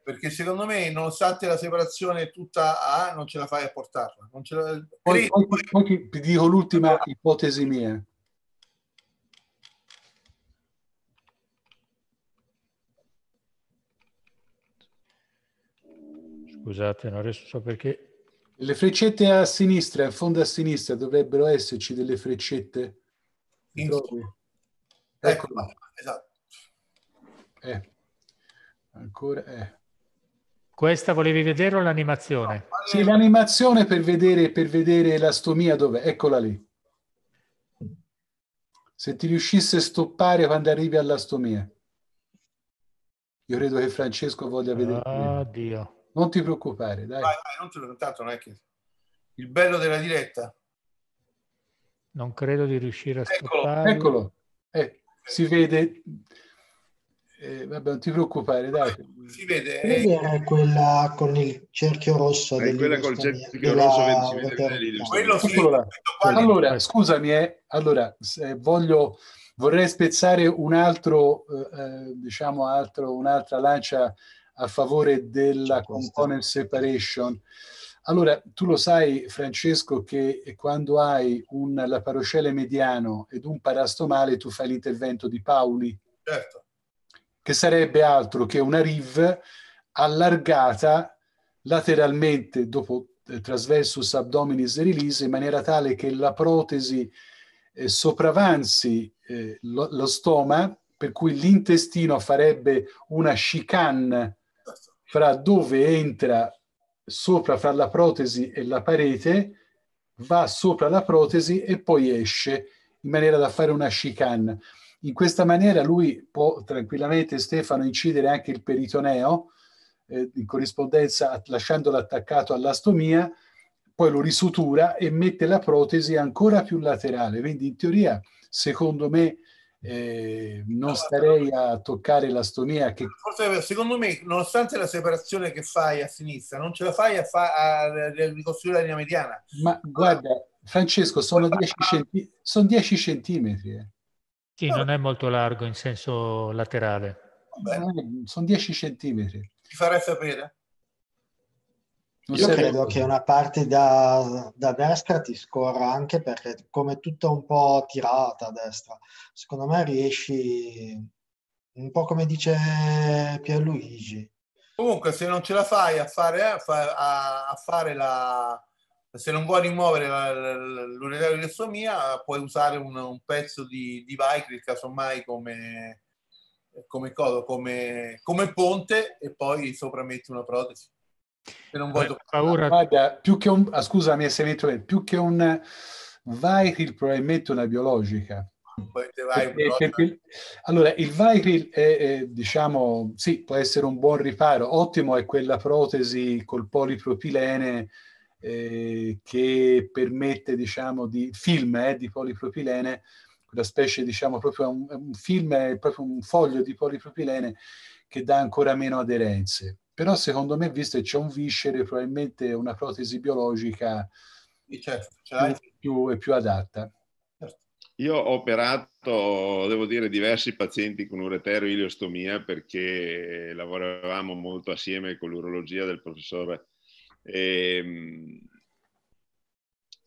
perché secondo me nonostante la separazione tutta A non ce la fai a portarla. La... Poi, poi, poi ti, ti dico l'ultima ipotesi mia. Scusate, non adesso so perché. Le freccette a sinistra, in fondo a sinistra, dovrebbero esserci delle freccette. In... Eccola. Ecco, esatto. Eh. Ancora, eh. Questa volevi vedere o l'animazione? Sì, l'animazione per vedere, per vedere l'astomia dov'è? Eccola lì. Se ti riuscisse a stoppare quando arrivi all'astomia. Io credo che Francesco voglia vedere. Oddio. Ah, non ti preoccupare, dai. Vai, vai, non ti preoccupare, non è che... Il bello della diretta. Non credo di riuscire a Eccolo. stoppare. Eccolo, eh, si vede eh, vabbè, non ti preoccupare, dai. Si vede. È quella con il cerchio rosso. È eh, quella col cerchio rosso che si vede. Allora, scusami, eh, allora, voglio, vorrei spezzare un altro, eh, eh, diciamo, altro, un'altra lancia a favore della certo, component separation. Allora, tu lo sai, Francesco, che quando hai un laparoscele mediano ed un parastomale, tu fai l'intervento di Pauli. Certo che sarebbe altro che una riv allargata lateralmente dopo eh, trasversus abdominis release in maniera tale che la protesi eh, sopravanzi eh, lo, lo, stoma, per cui l'intestino farebbe una chicane fra dove entra sopra fra la protesi e la parete, va sopra la protesi e poi esce in maniera da fare una chicane. In questa maniera lui può tranquillamente, Stefano, incidere anche il peritoneo, eh, in corrispondenza lasciandolo attaccato all'astomia, poi lo risutura e mette la protesi ancora più laterale. Quindi in teoria, secondo me, eh, non starei a toccare l'astomia. Che... Forse secondo me, nonostante la separazione che fai a sinistra, non ce la fai a, fa- a ricostruire la linea mediana. Ma guarda, Francesco, sono 10 centi- centimetri. Eh. Sì, non è molto largo in senso laterale. Vabbè, sono 10 centimetri. Ti farei sapere? Non Io credo che una parte da, da, destra ti scorra anche perché come tutta un po' tirata a destra, secondo me riesci un po' come dice Pierluigi. Comunque se non ce la fai a fare, a fare la, se non vuoi rimuovere l'unità di lessomia puoi usare un, un pezzo di, di Vicryl casomai come, come, cosa, come, come, ponte e poi sopra metti una protesi. Se non vuoi eh, paura. Guarda, più che un, ah, scusami se metto più che un Vicryl probabilmente una biologica. Perché, perché, allora, il Vicryl è, è, diciamo, sì, può essere un buon riparo. Ottimo è quella protesi col polipropilene eh, che permette, diciamo, di film eh, di polipropilene, quella specie, diciamo, proprio un, un film, è proprio un foglio di polipropilene che dà ancora meno aderenze. Però secondo me, visto che c'è un viscere, probabilmente una protesi biologica certo, è più, più adatta. Io ho operato, devo dire, diversi pazienti con uretero iliostomia perché lavoravamo molto assieme con l'urologia del professore e, ehm,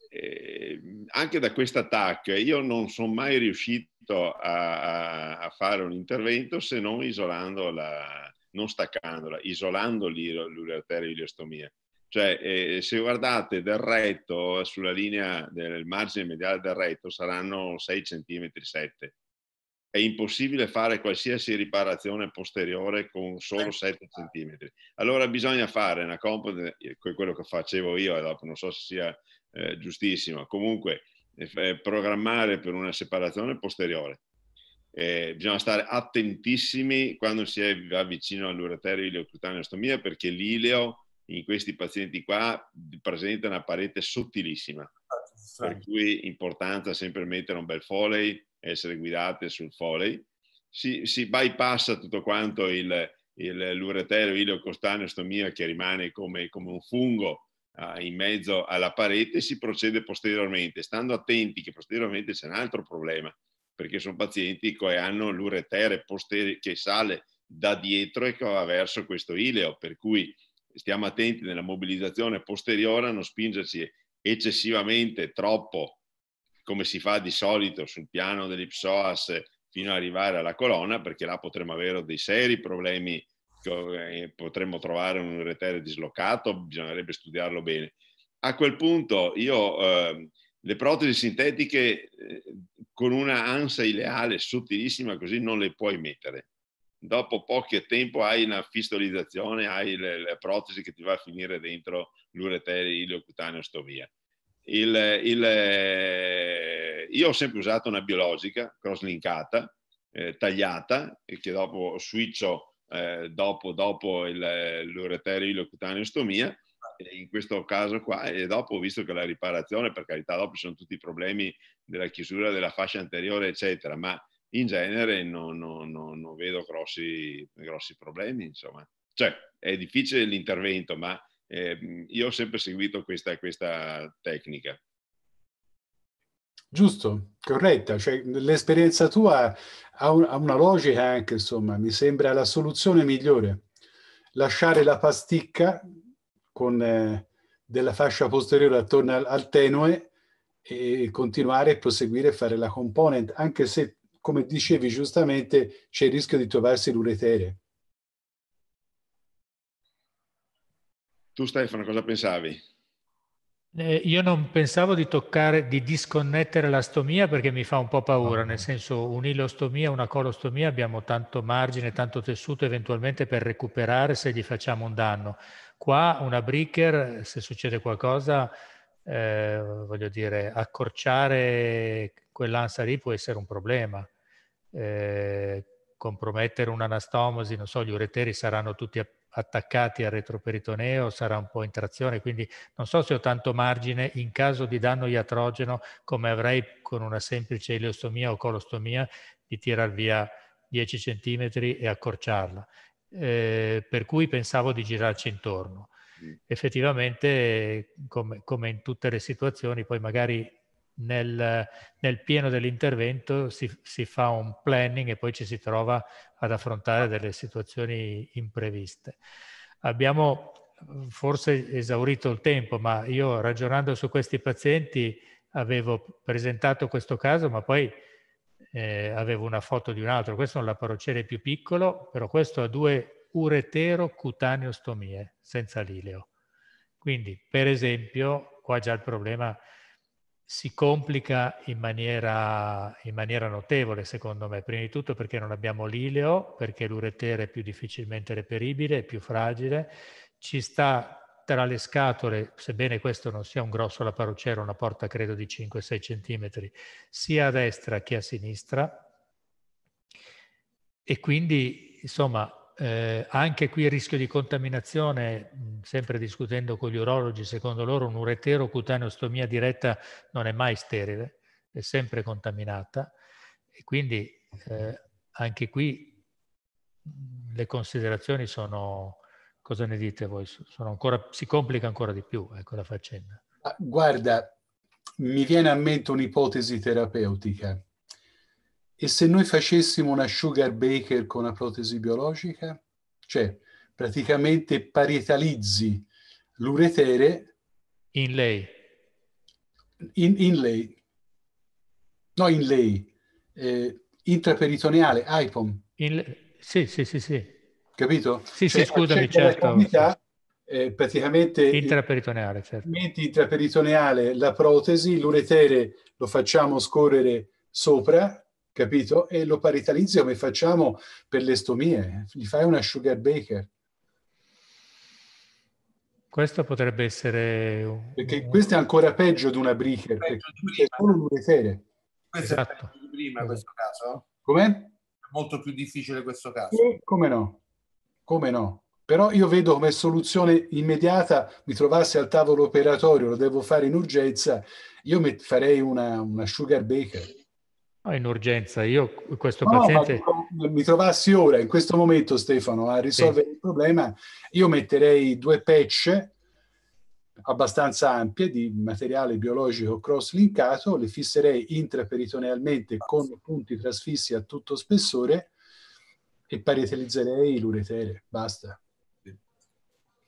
e ehm, anche da questo attacco eh, io non sono mai riuscito a, a, fare un intervento se non isolando la, non staccandola, isolando l'ureatera ileostomia. Cioè, eh, se guardate del retto, sulla linea del margine mediale del retto saranno 6 cm 7 è impossibile fare qualsiasi riparazione posteriore con solo 7 certo. cm. Allora bisogna fare una compote, eh, quello che facevo io, dopo non so se sia eh, giustissimo, comunque eh, eh, programmare per una separazione posteriore. Eh, bisogna stare attentissimi quando si va vicino all'ureterio ileocutaneostomia perché l'ileo in questi pazienti qua presenta una parete sottilissima. Per certo. cui importanza sempre mettere un bel foley, essere guidate sul Foley. Si, si bypassa tutto quanto il, il l'uretero stomia che rimane come, come un fungo uh, in mezzo alla parete, si procede posteriormente, stando attenti che posteriormente c'è un altro problema, perché sono pazienti che hanno l'uretere posteri- che sale da dietro e che va verso questo ileo, per cui stiamo attenti nella mobilizzazione posteriore a non spingersi eccessivamente troppo come si fa di solito sul piano dell'Ipsoas fino ad arrivare alla colonna, perché là potremmo avere dei seri problemi, eh, potremmo trovare un retere dislocato, bisognerebbe studiarlo bene. A quel punto io eh, le protesi sintetiche eh, con una ansa ileale sottilissima così non le puoi mettere. Dopo poco tempo hai una fistolizzazione, hai le, le protesi che ti va a finire dentro l'ureterio ileocutaneo stovia il, il, eh, io ho sempre usato una biologica crosslinkata, eh, tagliata, e che dopo switcho eh, dopo, dopo il, l'ureterio ilocutaneo in questo caso qua, e dopo ho visto che la riparazione, per carità, dopo ci sono tutti i problemi della chiusura della fascia anteriore, eccetera, ma in genere non, non, non, non vedo grossi, grossi problemi, insomma. Cioè, è difficile l'intervento, ma eh, io ho sempre seguito questa, questa tecnica. Giusto, corretta, cioè, l'esperienza tua ha, un, ha, una logica anche, insomma, mi sembra la soluzione migliore. Lasciare la pasticca con, eh, della fascia posteriore attorno al, al tenue e continuare e proseguire a fare la component, anche se, come dicevi giustamente, c'è il rischio di trovarsi l'uretere. Tu Stefano, cosa pensavi? Eh, io non pensavo di toccare, di disconnettere la stomia perché mi fa un po' paura, ah. nel senso un'ilostomia, una colostomia abbiamo tanto margine, tanto tessuto eventualmente per recuperare se gli facciamo un danno. Qua una breaker, se succede qualcosa, eh, voglio dire, accorciare quell'ansa lì può essere un problema. Eh, compromettere un'anastomosi, non so, gli ureteri saranno tutti aperti attaccati al retroperitoneo sarà un po' in trazione, quindi non so se ho tanto margine in caso di danno iatrogeno come avrei con una semplice eliostomia o colostomia di tirar via 10 cm e accorciarla. Eh, per cui pensavo di girarci intorno. Mm. Effettivamente, come, come in tutte le situazioni, poi magari nel, nel pieno dell'intervento si, si fa un planning e poi ci si trova ad affrontare delle situazioni impreviste. Abbiamo forse esaurito il tempo, ma io ragionando su questi pazienti avevo presentato questo caso, ma poi eh, avevo una foto di un altro. Questo è un laparocere più piccolo, però questo ha due uretero cutaneostomie senza l'ileo. Quindi, per esempio, qua già il problema si complica in maniera, in maniera, notevole, secondo me. Prima di tutto perché non abbiamo l'ileo, perché l'uretere è più difficilmente reperibile, è più fragile, ci sta tra le scatole, sebbene questo non sia un grosso laparucero, una porta credo di 5-6 cm, sia a destra che a sinistra. E quindi, insomma, eh, anche qui il rischio di contaminazione, sempre discutendo con gli urologi, secondo loro un'uretero cutaneostomia diretta non è mai sterile, è sempre contaminata e quindi eh, anche qui le considerazioni sono, cosa ne dite voi? Ancora, si complica ancora di più ecco, la faccenda. Ah, guarda, mi viene a mente un'ipotesi terapeutica. E se noi facessimo una sugar baker con una protesi biologica? Cioè, praticamente parietalizzi l'uretere... In lei. In, in lei. No, in lei. Eh, intraperitoneale, IPOM. In le... Sì, sì, sì, sì. Capito? Sì, cioè, certo, sì, scusami, certo. Comunità, eh, praticamente... Intraperitoneale, certo. Intraperitoneale la protesi, l'uretere lo facciamo scorrere sopra capito? E lo paritalizzi come facciamo per le stomie, gli fai una sugar baker. Questo potrebbe essere... Perché questo è ancora peggio di una breaker, perché è solo un uretere. Questo esatto. è di prima questo caso? Com'è? È molto più difficile questo caso. E come no? Come no? Però io vedo come soluzione immediata mi trovassi al tavolo operatorio, lo devo fare in urgenza, io farei una, una sugar baker in urgenza, io questo no, paziente... No, mi trovassi ora, in questo momento Stefano, a risolvere sì. il problema, io metterei due patch abbastanza ampie di materiale biologico cross-linkato, le fisserei intraperitonealmente con punti trasfissi a tutto spessore e parietalizzerei l'uretere, basta.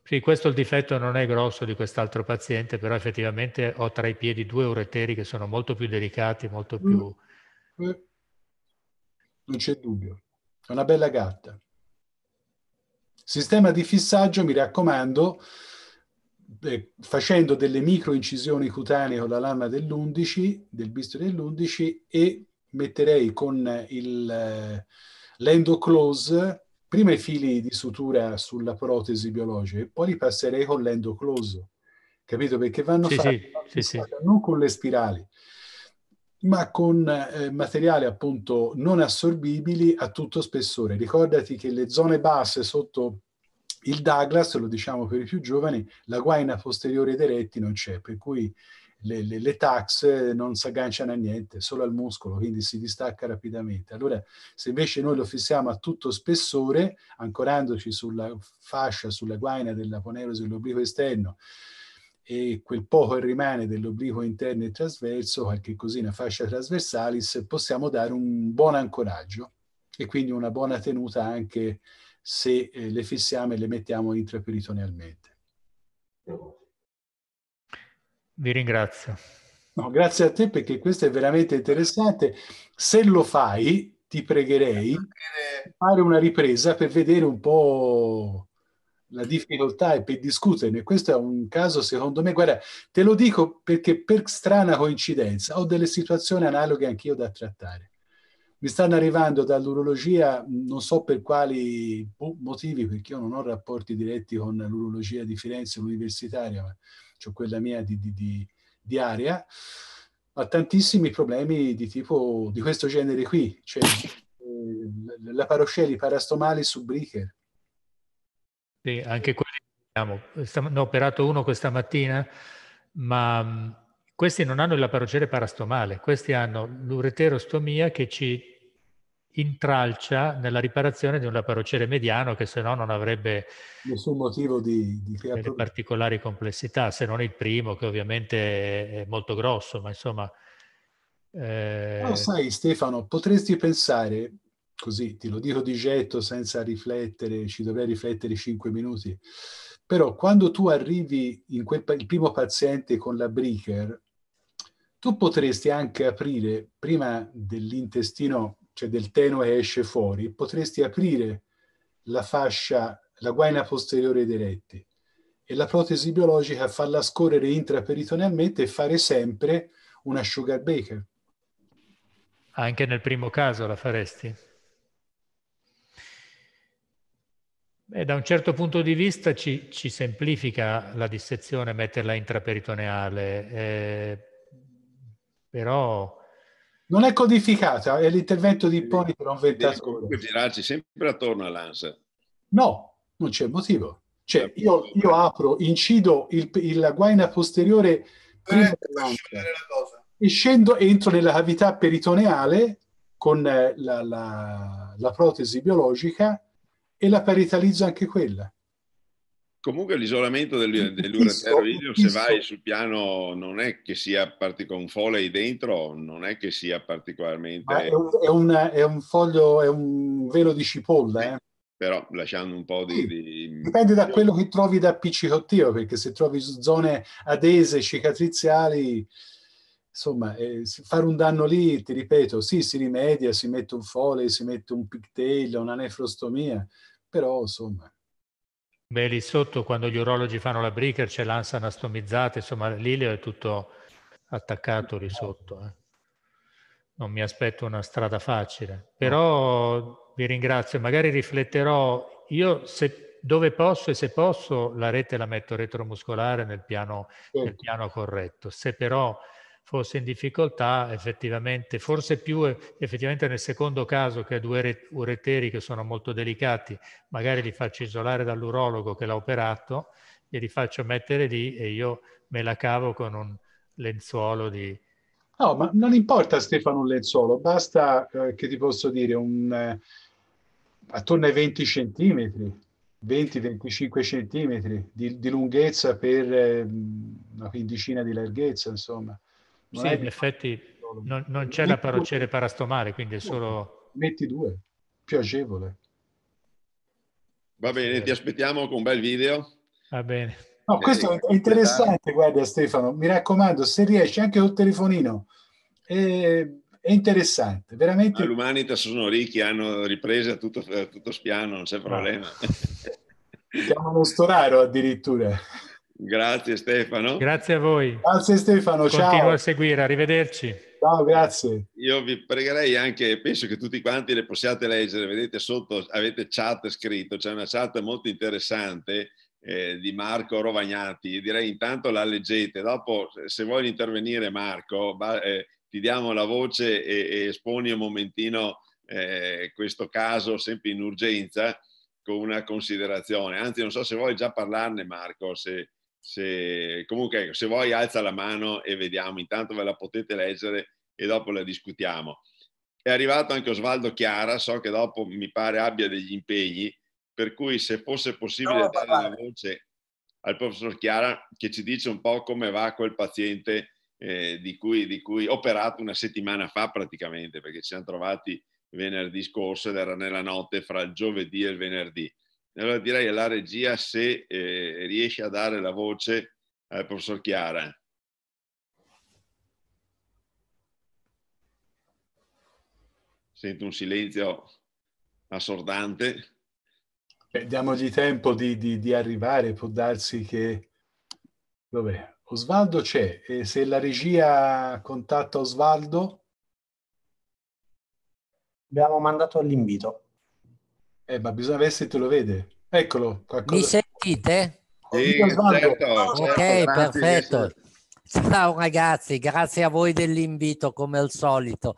Sì, questo il difetto non è grosso di quest'altro paziente, però effettivamente ho tra i piedi due ureteri che sono molto più delicati, molto mm. più non c'è dubbio. È una bella gatta. Sistema di fissaggio, mi raccomando, eh, facendo delle micro incisioni cutanee con la lama dell'11, del bisturi dell'11 e metterei con il, eh, l'endo close prima i fili di sutura sulla protesi biologica e poi li passerei con l'endo close. Capito? Perché vanno sì, fatti, sì, sì, non con le spirali ma con eh, materiali appunto non assorbibili a tutto spessore. Ricordati che le zone basse sotto il Douglas, lo diciamo per i più giovani, la guaina posteriore dei retti non c'è, per cui le, le, le tax non si agganciano a niente, solo al muscolo, quindi si distacca rapidamente. Allora, se invece noi lo fissiamo a tutto spessore, ancorandoci sulla fascia, sulla guaina della ponerosi dell'obliquo esterno, e quel poco che rimane dell'obliquo interno e trasverso, qualche cosina fascia trasversalis, possiamo dare un buon ancoraggio e quindi una buona tenuta anche se eh, le fissiamo e le mettiamo intraperitonealmente. Vi ringrazio. No, grazie a te perché questo è veramente interessante. Se lo fai, ti pregherei di fare una ripresa per vedere un po' la difficoltà è per discuterne. Questo è un caso, secondo me, guarda, te lo dico perché per strana coincidenza ho delle situazioni analoghe anch'io da trattare. Mi stanno arrivando dall'urologia, non so per quali boh, motivi, perché io non ho rapporti diretti con l'urologia di Firenze, l'universitaria, ma cioè quella mia di, di, di, di area, ma tantissimi problemi di tipo di questo genere qui, cioè eh, la parosceli parastomali su Bricher, sì, anche quelli ne ho operato uno questa mattina, ma mm, questi non hanno la parogere parastomale, questi hanno l'ureterostomia che ci intralcia nella riparazione di un laparocere mediano che se no non avrebbe nessun motivo di, di creare particolari complessità, se non il primo che ovviamente è molto grosso, ma insomma... Eh... No, sai Stefano, potresti pensare così te lo dico di getto senza riflettere, ci dovrei riflettere 5 minuti, però quando tu arrivi in quel il primo paziente con la Bricker, tu potresti anche aprire, prima dell'intestino, cioè del teno che esce fuori, potresti aprire la fascia, la guaina posteriore dei retti e la protesi biologica farla scorrere intraperitonealmente e fare sempre una sugar baker. Anche nel primo caso la faresti? Beh, da un certo punto di vista ci, ci semplifica la dissezione metterla intraperitoneale, eh, però... Non è codificata, è l'intervento di Poni per un ventatore. Devi girarci sempre attorno all'ansa. No, non c'è motivo. Cioè, io, io apro, incido il, il, la guaina posteriore eh, prima eh, dell'ansa e scendo, entro nella cavità peritoneale con eh, la, la, la protesi biologica e la paritalizzo anche quella. Comunque l'isolamento del, dell'uraterridio, se vai sul piano, non è che sia particolare, un foley dentro, non è che sia particolarmente... È un, è, un, è un, foglio, è un velo di cipolla, eh? però lasciando un po' di, sì, di... Dipende da quello che trovi da appiccicottio, perché se trovi zone adese, cicatriziali, insomma, eh, fare un danno lì, ti ripeto, sì, si rimedia, si mette un fole, si mette un pigtail, una nefrostomia, però insomma... Beh, lì sotto quando gli urologi fanno la breaker c'è l'ansa anastomizzata, insomma, l'ileo è tutto attaccato lì sotto. Eh. Non mi aspetto una strada facile, però vi ringrazio, magari rifletterò io se, dove posso e se posso la rete la metto retromuscolare nel piano, nel piano corretto, se però fosse in difficoltà effettivamente, forse più eh, effettivamente nel secondo caso che ha due ureteri che sono molto delicati, magari li faccio isolare dall'urologo che l'ha operato, e li faccio mettere lì e io me la cavo con un lenzuolo di... No, ma non importa Stefano un lenzuolo, basta eh, che ti posso dire un, eh, attorno ai 20 centimetri, 20-25 centimetri di, di, lunghezza per eh, una quindicina di larghezza, insomma. Non sì, in effetti non, non c'è la parocere parastomale, quindi è solo... Metti due, piacevole. Va bene, ti aspettiamo con un bel video. Va bene. No, eh, questo è interessante, guarda Stefano, mi raccomando, se riesci anche col telefonino, è, è interessante, veramente. Ah, L'umanità sono ricchi, hanno riprese a tutto, tutto spiano, non c'è ah. problema. No. Chiamano Storaro addirittura. Grazie Stefano. Grazie a voi. Grazie Stefano, Continuo ciao. Continuo a seguire, arrivederci. Ciao, grazie. Io vi pregherei anche, penso che tutti quanti le possiate leggere, vedete sotto avete chat scritto, c'è una chat molto interessante eh, di Marco Rovagnati, direi intanto la leggete, dopo se vuoi intervenire Marco ba, eh, ti diamo la voce e, e esponi un momentino eh, questo caso sempre in urgenza con una considerazione, anzi non so se vuoi già parlarne Marco, se se, comunque, ecco, se vuoi, alza la mano e vediamo. Intanto ve la potete leggere e dopo la discutiamo. È arrivato anche Osvaldo Chiara, so che dopo mi pare abbia degli impegni, per cui se fosse possibile no, dare la voce al professor Chiara che ci dice un po' come va quel paziente eh, di, cui, di cui operato una settimana fa praticamente, perché ci siamo trovati venerdì scorso ed era nella notte fra il giovedì e il venerdì. Allora direi alla regia se eh, riesce a dare la voce al professor Chiara. Sento un silenzio assordante. Beh, diamogli tempo di, di, di, arrivare, può darsi che... Dov'è? Osvaldo c'è, e se la regia contatta Osvaldo... Abbiamo mandato l'invito. Eh, ma bisogna vedere se te lo vede. Eccolo. Qualcosa. Mi sentite? Sì, certo, ah, certo, ok, certo, perfetto. Ciao ragazzi, grazie a voi dell'invito come al solito.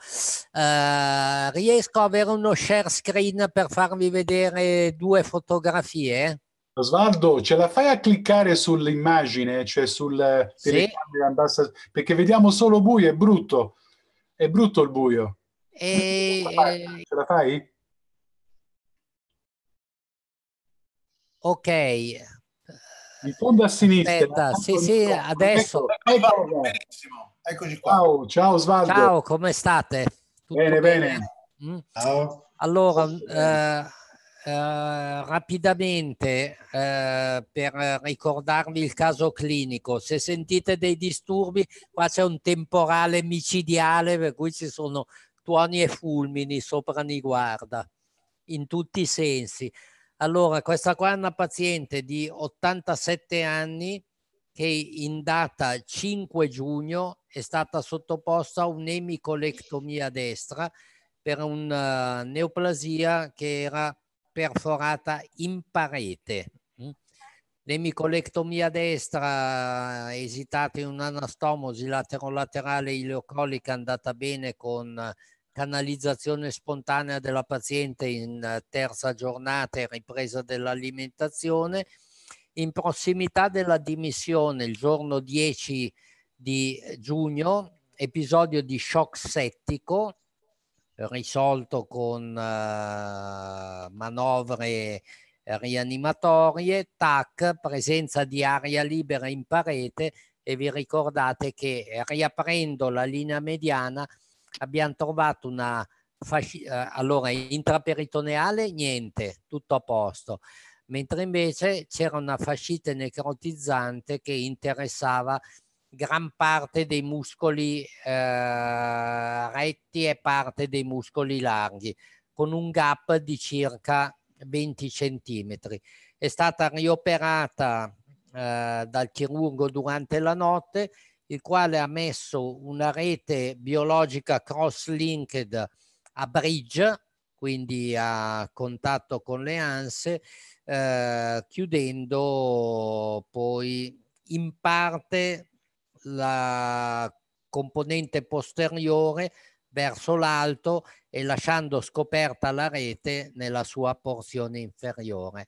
Uh, riesco a avere uno share screen per farvi vedere due fotografie? Osvaldo, ce la fai a cliccare sull'immagine, cioè sul eh, sì. perché vediamo solo buio, è brutto. È brutto il buio. E... Ce la fai? Eh, Ok. In fondo a sinistra. Aspetta, sì, ecco sì, adesso. Ecco, Eccoci qua. Ciao, ciao Osvaldo. Ciao, come state? Tutto bene, bene. bene. Mm? Ciao. Allora, eh, eh, rapidamente eh, per ricordarvi il caso clinico, se sentite dei disturbi, qua c'è un temporale micidiale per cui ci sono tuoni e fulmini sopra ni guarda in tutti i sensi. Allora, questa qua è una paziente di 87 anni che in data 5 giugno è stata sottoposta a un'emicolectomia destra per una eh, neoplasia che era perforata in parete. Mm. L'emicolectomia destra eh, esitata in un'anastomosi laterolaterale ileocolica andata bene con canalizzazione spontanea della paziente in eh, terza giornata e ripresa dell'alimentazione, in prossimità della dimissione il giorno 10 di giugno, episodio di shock settico risolto con uh, manovre rianimatorie, TAC, presenza di aria libera in parete e vi ricordate che riaprendo la linea mediana abbiamo trovato una fascia, eh, allora intraperitoneale niente, tutto a posto, mentre invece c'era una fascite necrotizzante che interessava gran parte dei muscoli eh, retti e parte dei muscoli larghi, con un gap di circa 20 centimetri. È stata rioperata eh, dal chirurgo durante la notte il quale ha messo una rete biologica cross-linked a bridge, quindi a contatto con le anse, eh, chiudendo poi in parte la componente posteriore verso l'alto e lasciando scoperta la rete nella sua porzione inferiore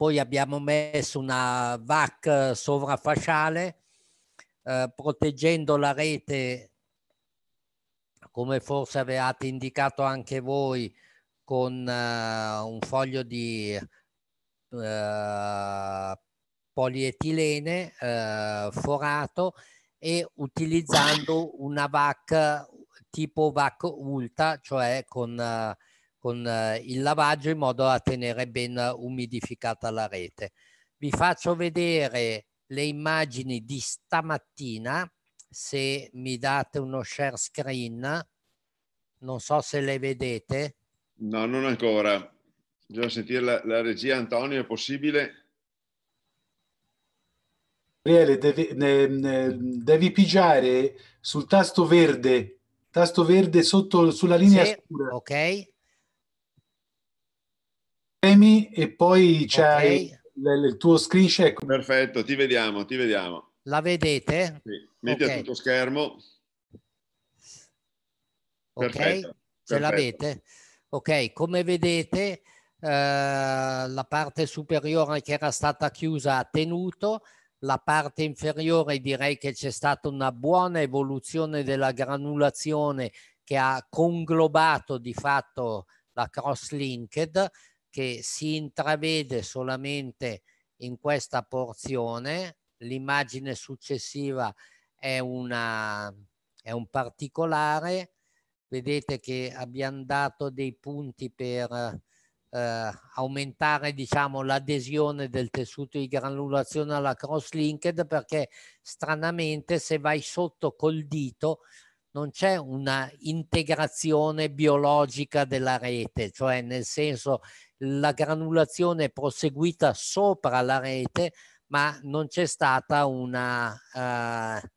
poi abbiamo messo una VAC sovrafasciale eh, proteggendo la rete, come forse avevate indicato anche voi, con eh, un foglio di eh, polietilene eh, forato e utilizzando una VAC tipo VAC ULTA cioè con eh, con eh, il lavaggio in modo da tenere ben umidificata la rete. Vi faccio vedere le immagini di stamattina, se mi date uno share screen, non so se le vedete. No, non ancora. Bisogna sentire la, la regia Antonio, è possibile? Gabriele, devi, devi pigiare sul tasto verde, tasto verde sotto, sulla linea sì, scura. Ok premi e poi c'è okay. il, il, tuo screen share. Perfetto, ti vediamo, ti vediamo. La vedete? Sì. Metti okay. a tutto schermo. Ok, perfetto, ce l'avete. Ok, come vedete eh, la parte superiore che era stata chiusa ha tenuto, la parte inferiore direi che c'è stata una buona evoluzione della granulazione che ha conglobato di fatto la cross linked che si intravede solamente in questa porzione, l'immagine successiva è, una, è un particolare, vedete che abbiamo dato dei punti per eh, aumentare diciamo, l'adesione del tessuto di granulazione alla cross-linked perché stranamente se vai sotto col dito non c'è una integrazione biologica della rete, cioè nel senso la granulazione è proseguita sopra la rete, ma non c'è stata una uh,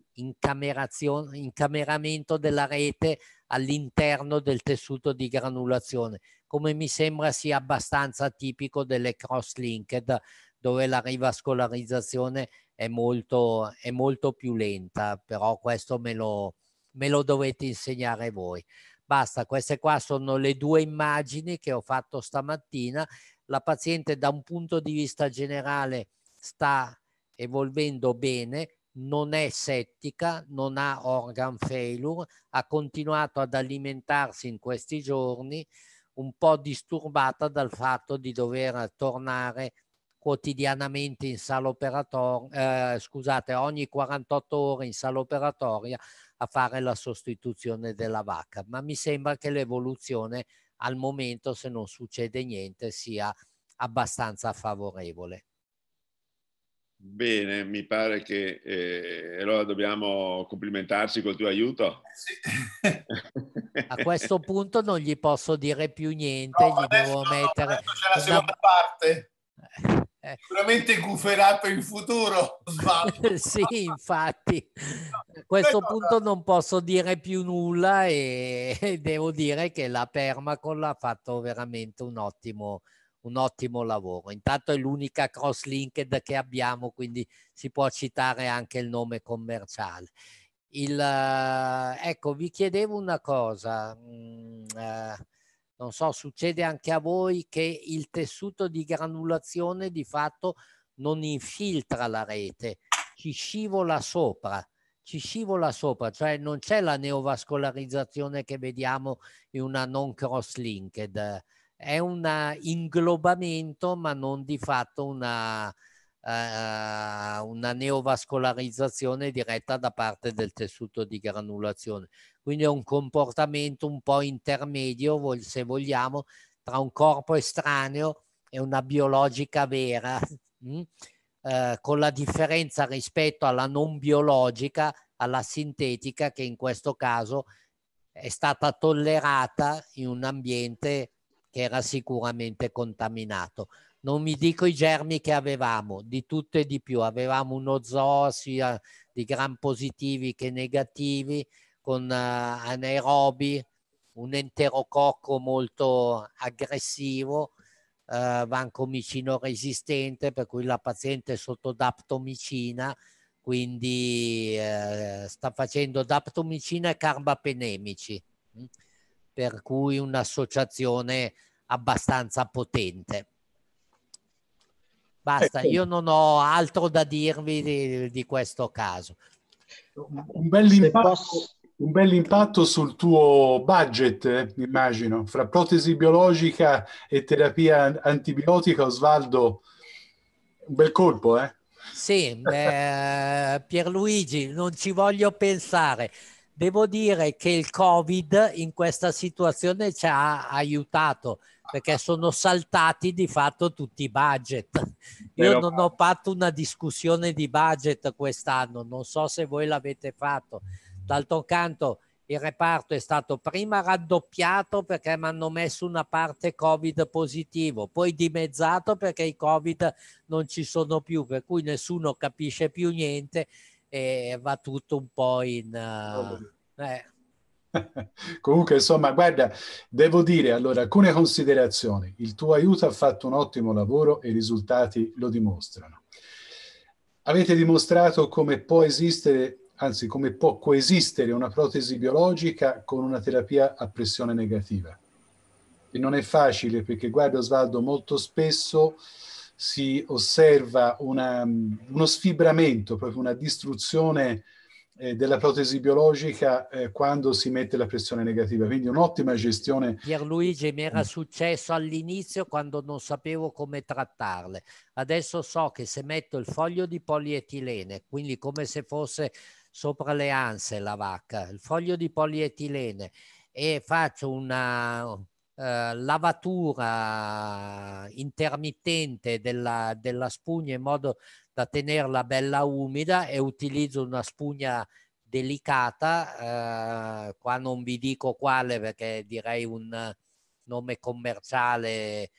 incameramento della rete all'interno del tessuto di granulazione, come mi sembra sia abbastanza tipico delle cross-linked, dove la rivascolarizzazione è molto, è molto più lenta, però questo me lo, me lo dovete insegnare voi. Basta, queste qua sono le due immagini che ho fatto stamattina. La paziente da un punto di vista generale sta evolvendo bene, non è settica, non ha organ failure, ha continuato ad alimentarsi in questi giorni, un po' disturbata dal fatto di dover tornare quotidianamente in sala operatoria, eh, scusate, ogni 48 ore in sala operatoria a fare la sostituzione della vacca, ma mi sembra che l'evoluzione al momento, se non succede niente, sia abbastanza favorevole. Bene, mi pare che eh, allora dobbiamo complimentarci col tuo aiuto. Eh, (laughs) a questo punto non gli posso dire più niente, no, gli devo no, mettere... No, c'è la seconda una... parte. Eh, eh. Sicuramente guferato in futuro. (laughs) sì, infatti, a questo no, punto no. non posso dire più nulla (laughs) e devo dire che la Permacol ha fatto veramente un ottimo, un ottimo lavoro. Intanto è l'unica cross-linked che abbiamo, quindi si può citare anche il nome commerciale. Il, eh, ecco, vi chiedevo una cosa. Mm, eh, non so, succede anche a voi che il tessuto di granulazione di fatto non infiltra la rete, ci scivola sopra, ci scivola sopra, cioè non c'è la neovascolarizzazione che vediamo in una non cross-linked, è un inglobamento ma non di fatto una, eh, una neovascolarizzazione diretta da parte del tessuto di granulazione quindi è un comportamento un po' intermedio, se vogliamo, tra un corpo estraneo e una biologica vera, (laughs) mm? eh, con la differenza rispetto alla non biologica, alla sintetica, che in questo caso è stata tollerata in un ambiente che era sicuramente contaminato. Non mi dico i germi che avevamo, di tutto e di più. Avevamo uno zoo sia di gran positivi che negativi, con, eh, a Nairobi, un enterococco molto aggressivo, eh, vancomicino resistente, per cui la paziente è sotto daptomicina, quindi eh, sta facendo daptomicina e carbapenemici, mm, per cui un'associazione abbastanza potente. Basta, ecco. io non ho altro da dirvi di, di questo caso. Un bel impatto. Un bel impatto sul tuo budget, eh, immagino, fra protesi biologica e terapia antibiotica, Osvaldo, un bel colpo, eh? Sì, beh, (laughs) Pierluigi, non ci voglio pensare. Devo dire che il Covid in questa situazione ci ha aiutato perché sono saltati di fatto tutti i budget. Io non ho fatto una discussione di budget quest'anno, non so se voi l'avete fatto. D'altro canto il reparto è stato prima raddoppiato perché mi hanno messo una parte covid positivo, poi dimezzato perché i covid non ci sono più, per cui nessuno capisce più niente e va tutto un po' in... Uh, eh. (laughs) Comunque, insomma, guarda, devo dire allora alcune considerazioni. Il tuo aiuto ha fatto un ottimo lavoro e i risultati lo dimostrano. Avete dimostrato come può esistere anzi come può coesistere una protesi biologica con una terapia a pressione negativa. E non è facile perché, guarda Osvaldo, molto spesso si osserva una, uno sfibramento, proprio una distruzione eh, della protesi biologica eh, quando si mette la pressione negativa. Quindi un'ottima gestione. Pierluigi mi era mm. successo all'inizio quando non sapevo come trattarle. Adesso so che se metto il foglio di polietilene, quindi come se fosse sopra le anse la vacca, il foglio di polietilene e faccio una uh, lavatura intermittente della, della spugna in modo da tenerla bella umida e utilizzo una spugna delicata, eh, qua non vi dico quale perché direi un nome commerciale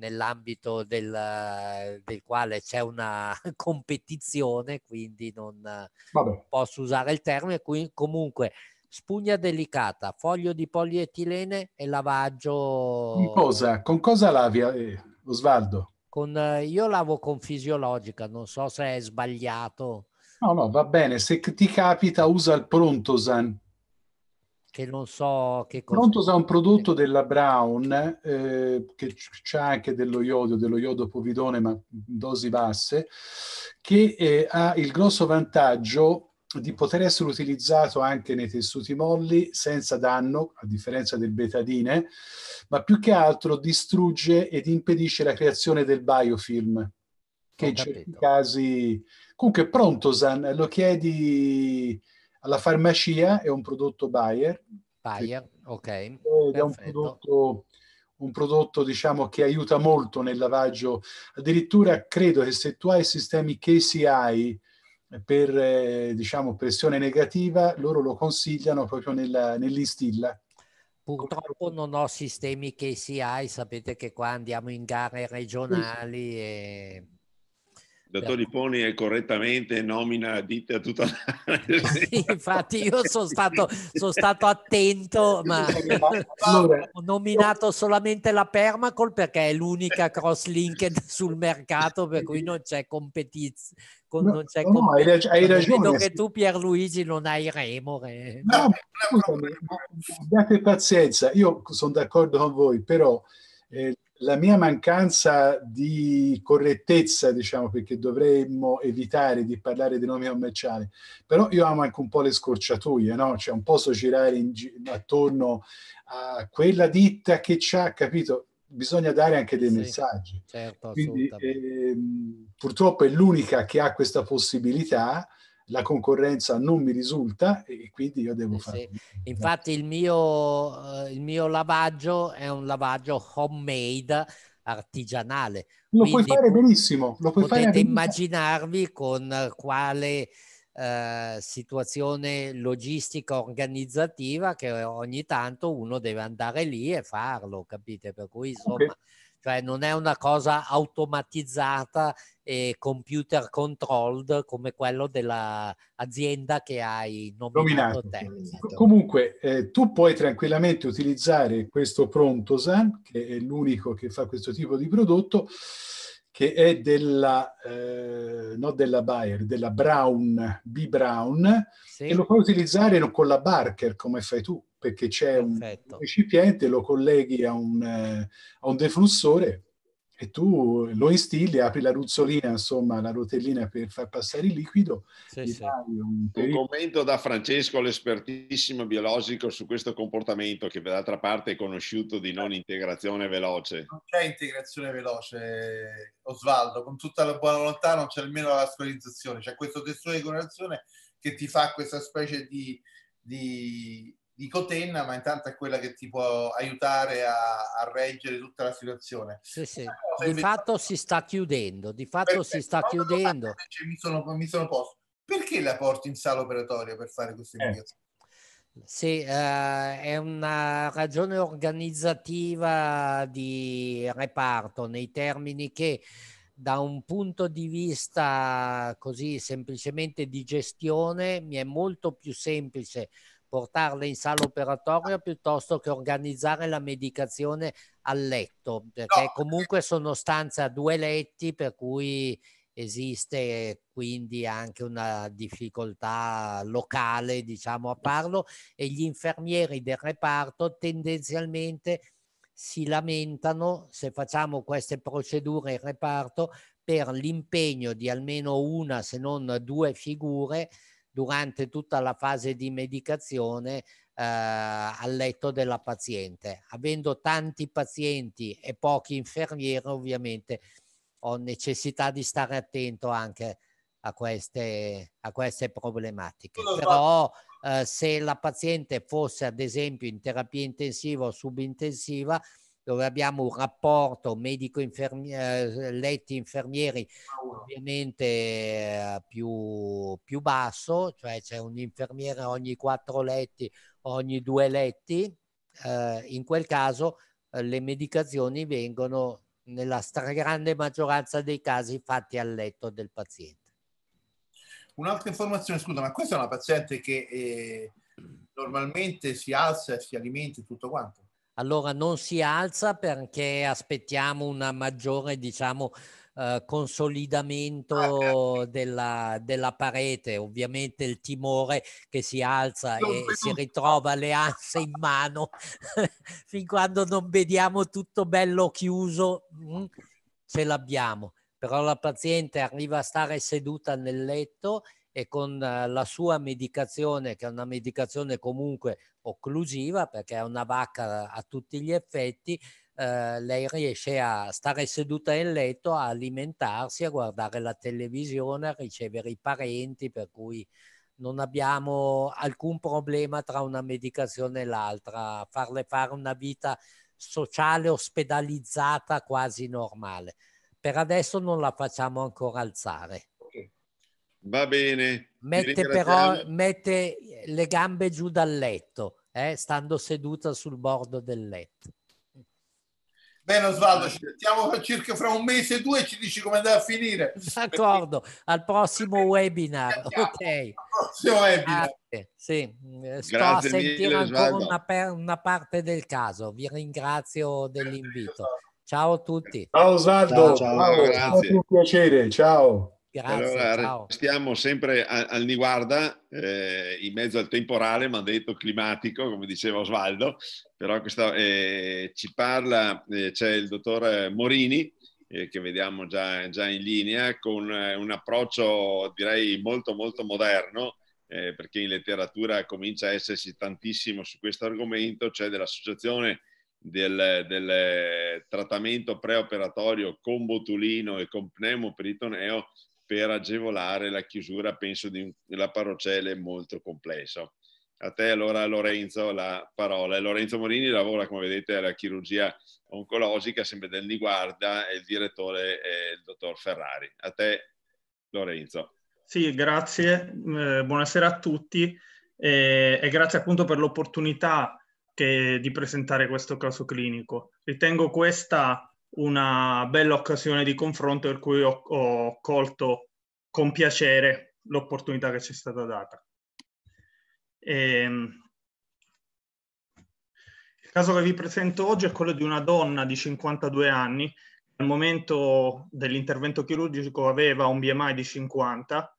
nell'ambito del, del, quale c'è una (laughs) competizione, quindi non Vabbè. posso usare il termine. Quindi, comunque, spugna delicata, foglio di polietilene e lavaggio. Con cosa, con cosa lavi, eh, Osvaldo? Con, eh, io lavo con fisiologica, non so se è sbagliato. No, no, va bene. Se ti capita, usa il Prontosan che non so che cosa. Prontos è un prodotto della Brown eh, che c'è anche dello iodio, dello iodo povidone, ma dosi basse, che eh, ha il grosso vantaggio di poter essere utilizzato anche nei tessuti molli senza danno, a differenza del betadine, ma più che altro distrugge ed impedisce la creazione del biofilm, che in certi casi... Comunque Prontosan lo chiedi alla farmacia è un prodotto Bayer. Bayer, ok. Ed è un prodotto, un prodotto, diciamo, che aiuta molto nel lavaggio. Addirittura credo che se tu hai sistemi KCI per, eh, diciamo, pressione negativa, loro lo consigliano proprio nella, nell'instilla. Purtroppo non ho sistemi KCI, sapete che qua andiamo in gare regionali e dottor Liponi è correttamente nomina la ditta (laughs) tutta sì, (laughs) infatti io sono stato, sono stato attento ma (laughs) ho nominato solamente la Permacol perché è l'unica cross linked sul mercato per cui non c'è competizione con, no, non c'è no, no, hai, hai ragione. Vedo che tu Pierluigi non hai remore. No, scusami, abbiate pazienza, io sono d'accordo con voi, però eh, la mia mancanza di correttezza, diciamo, perché dovremmo evitare di parlare di nomi commerciali, però io amo anche un po' le scorciatoie, no? Cioè un po' so girare in, attorno a quella ditta che ci ha capito? Bisogna dare anche dei sì, messaggi. Certo, Quindi, eh, purtroppo è l'unica che ha questa possibilità, la concorrenza non mi risulta e quindi io devo sì, fare. Sì. Infatti il mio, eh, il mio lavaggio è un lavaggio homemade artigianale. Lo quindi puoi fare benissimo. Lo puoi potete fare immaginarvi con quale eh, situazione logistica organizzativa che ogni tanto uno deve andare lì e farlo, capite? Per cui insomma... Okay cioè non è una cosa automatizzata e computer controlled come quello dell'azienda che hai nominato, nominato. Comunque eh, tu puoi tranquillamente utilizzare questo Prontosan, che è l'unico che fa questo tipo di prodotto, che è della, eh, no, della Bayer, della Brown, B. Brown, sì. e lo puoi utilizzare con la Barker come fai tu, perché c'è un recipiente, lo colleghi a un, eh, a un deflussore e tu lo instilli, apri la ruzzolina, insomma, la rotellina per far passare il liquido. Sì, sì. Un, un, commento da Francesco, l'espertissimo biologico, su questo comportamento che d'altra parte è conosciuto di non integrazione veloce. Non c'è integrazione veloce, Osvaldo, con tutta la buona volontà non c'è nemmeno la vascolarizzazione, c'è questo tessuto di correlazione che ti fa questa specie di, di di Cotenna, ma intanto è quella che ti può aiutare a, a reggere tutta la situazione. Sì, sì. Di invece... fatto si sta chiudendo, di fatto Perfetto. si sta chiudendo. Mi sono, mi sono, posto. Perché la porti in sala operatoria per fare queste eh. mediazioni? Sì, eh, è una ragione organizzativa di reparto, nei termini che da un punto di vista così semplicemente di gestione mi è molto più semplice portarle in sala operatoria piuttosto che organizzare la medicazione al letto, perché no. comunque sono stanze a due letti per cui esiste quindi anche una difficoltà locale diciamo a farlo e gli infermieri del reparto tendenzialmente si lamentano se facciamo queste procedure in reparto per l'impegno di almeno una se non due figure durante tutta la fase di medicazione eh, al letto della paziente. Avendo tanti pazienti e pochi infermieri, ovviamente ho necessità di stare attento anche a queste, a queste problematiche. Però eh, se la paziente fosse ad esempio in terapia intensiva o subintensiva, dove abbiamo un rapporto medico-infermieri, eh, letti infermieri ovviamente eh, più, più basso, cioè c'è un infermiere ogni quattro letti, ogni due letti, eh, in quel caso eh, le medicazioni vengono nella stragrande maggioranza dei casi fatti al letto del paziente. Un'altra informazione, scusa, ma questa è una paziente che eh, normalmente si alza e si alimenta tutto quanto? allora non si alza perché aspettiamo un maggiore, diciamo, eh, consolidamento ah, della, della, parete. Ovviamente il timore che si alza e si ritrova le anse in mano (laughs) fin quando non vediamo tutto bello chiuso, mm, ce l'abbiamo. Però la paziente arriva a stare seduta nel letto e con eh, la sua medicazione, che è una medicazione comunque occlusiva, perché è una vacca eh, a tutti gli effetti, eh, lei riesce a stare seduta in letto, a alimentarsi, a guardare la televisione, a ricevere i parenti, per cui non abbiamo alcun problema tra una medicazione e l'altra, farle fare una vita sociale ospedalizzata quasi normale. Per adesso non la facciamo ancora alzare. Va bene. Mette però mette le gambe giù dal letto, eh, stando seduta sul bordo del letto. Bene Osvaldo, ci sentiamo circa fra un mese e due e ci dici come andrà a finire. D'accordo, al prossimo webinar. Ok. Prossimo webinar. Grazie. Sì. Eh, sto Grazie a sentire mille, ancora una, per, una, parte del caso. Vi ringrazio dell'invito. Ciao a tutti. Ciao Osvaldo, ciao, ciao. ciao. Grazie. È un piacere, ciao. Grazie, allora, ciao. restiamo sempre al Niguarda, eh, in mezzo al temporale, ma detto climatico, come diceva Osvaldo, però questa, eh, ci parla, eh, c'è il dottor Morini, eh, che vediamo già, già, in linea, con eh, un approccio direi molto molto moderno, eh, perché in letteratura comincia a essersi tantissimo su questo argomento, cioè dell'associazione del, del, trattamento preoperatorio con botulino e con pneumoperitoneo per agevolare la chiusura, penso, di una parrocele molto complesso. A te allora Lorenzo la parola. Lorenzo Morini lavora, come vedete, alla chirurgia oncologica, sempre del Niguarda, e il direttore è il dottor Ferrari. A te Lorenzo. Sì, grazie. Eh, buonasera a tutti eh, e grazie appunto per l'opportunità che, di presentare questo caso clinico. Ritengo questa una bella occasione di confronto per cui ho, ho colto con piacere l'opportunità che ci è stata data. Ehm, il caso che vi presento oggi è quello di una donna di 52 anni che al momento dell'intervento chirurgico aveva un BMI di 50,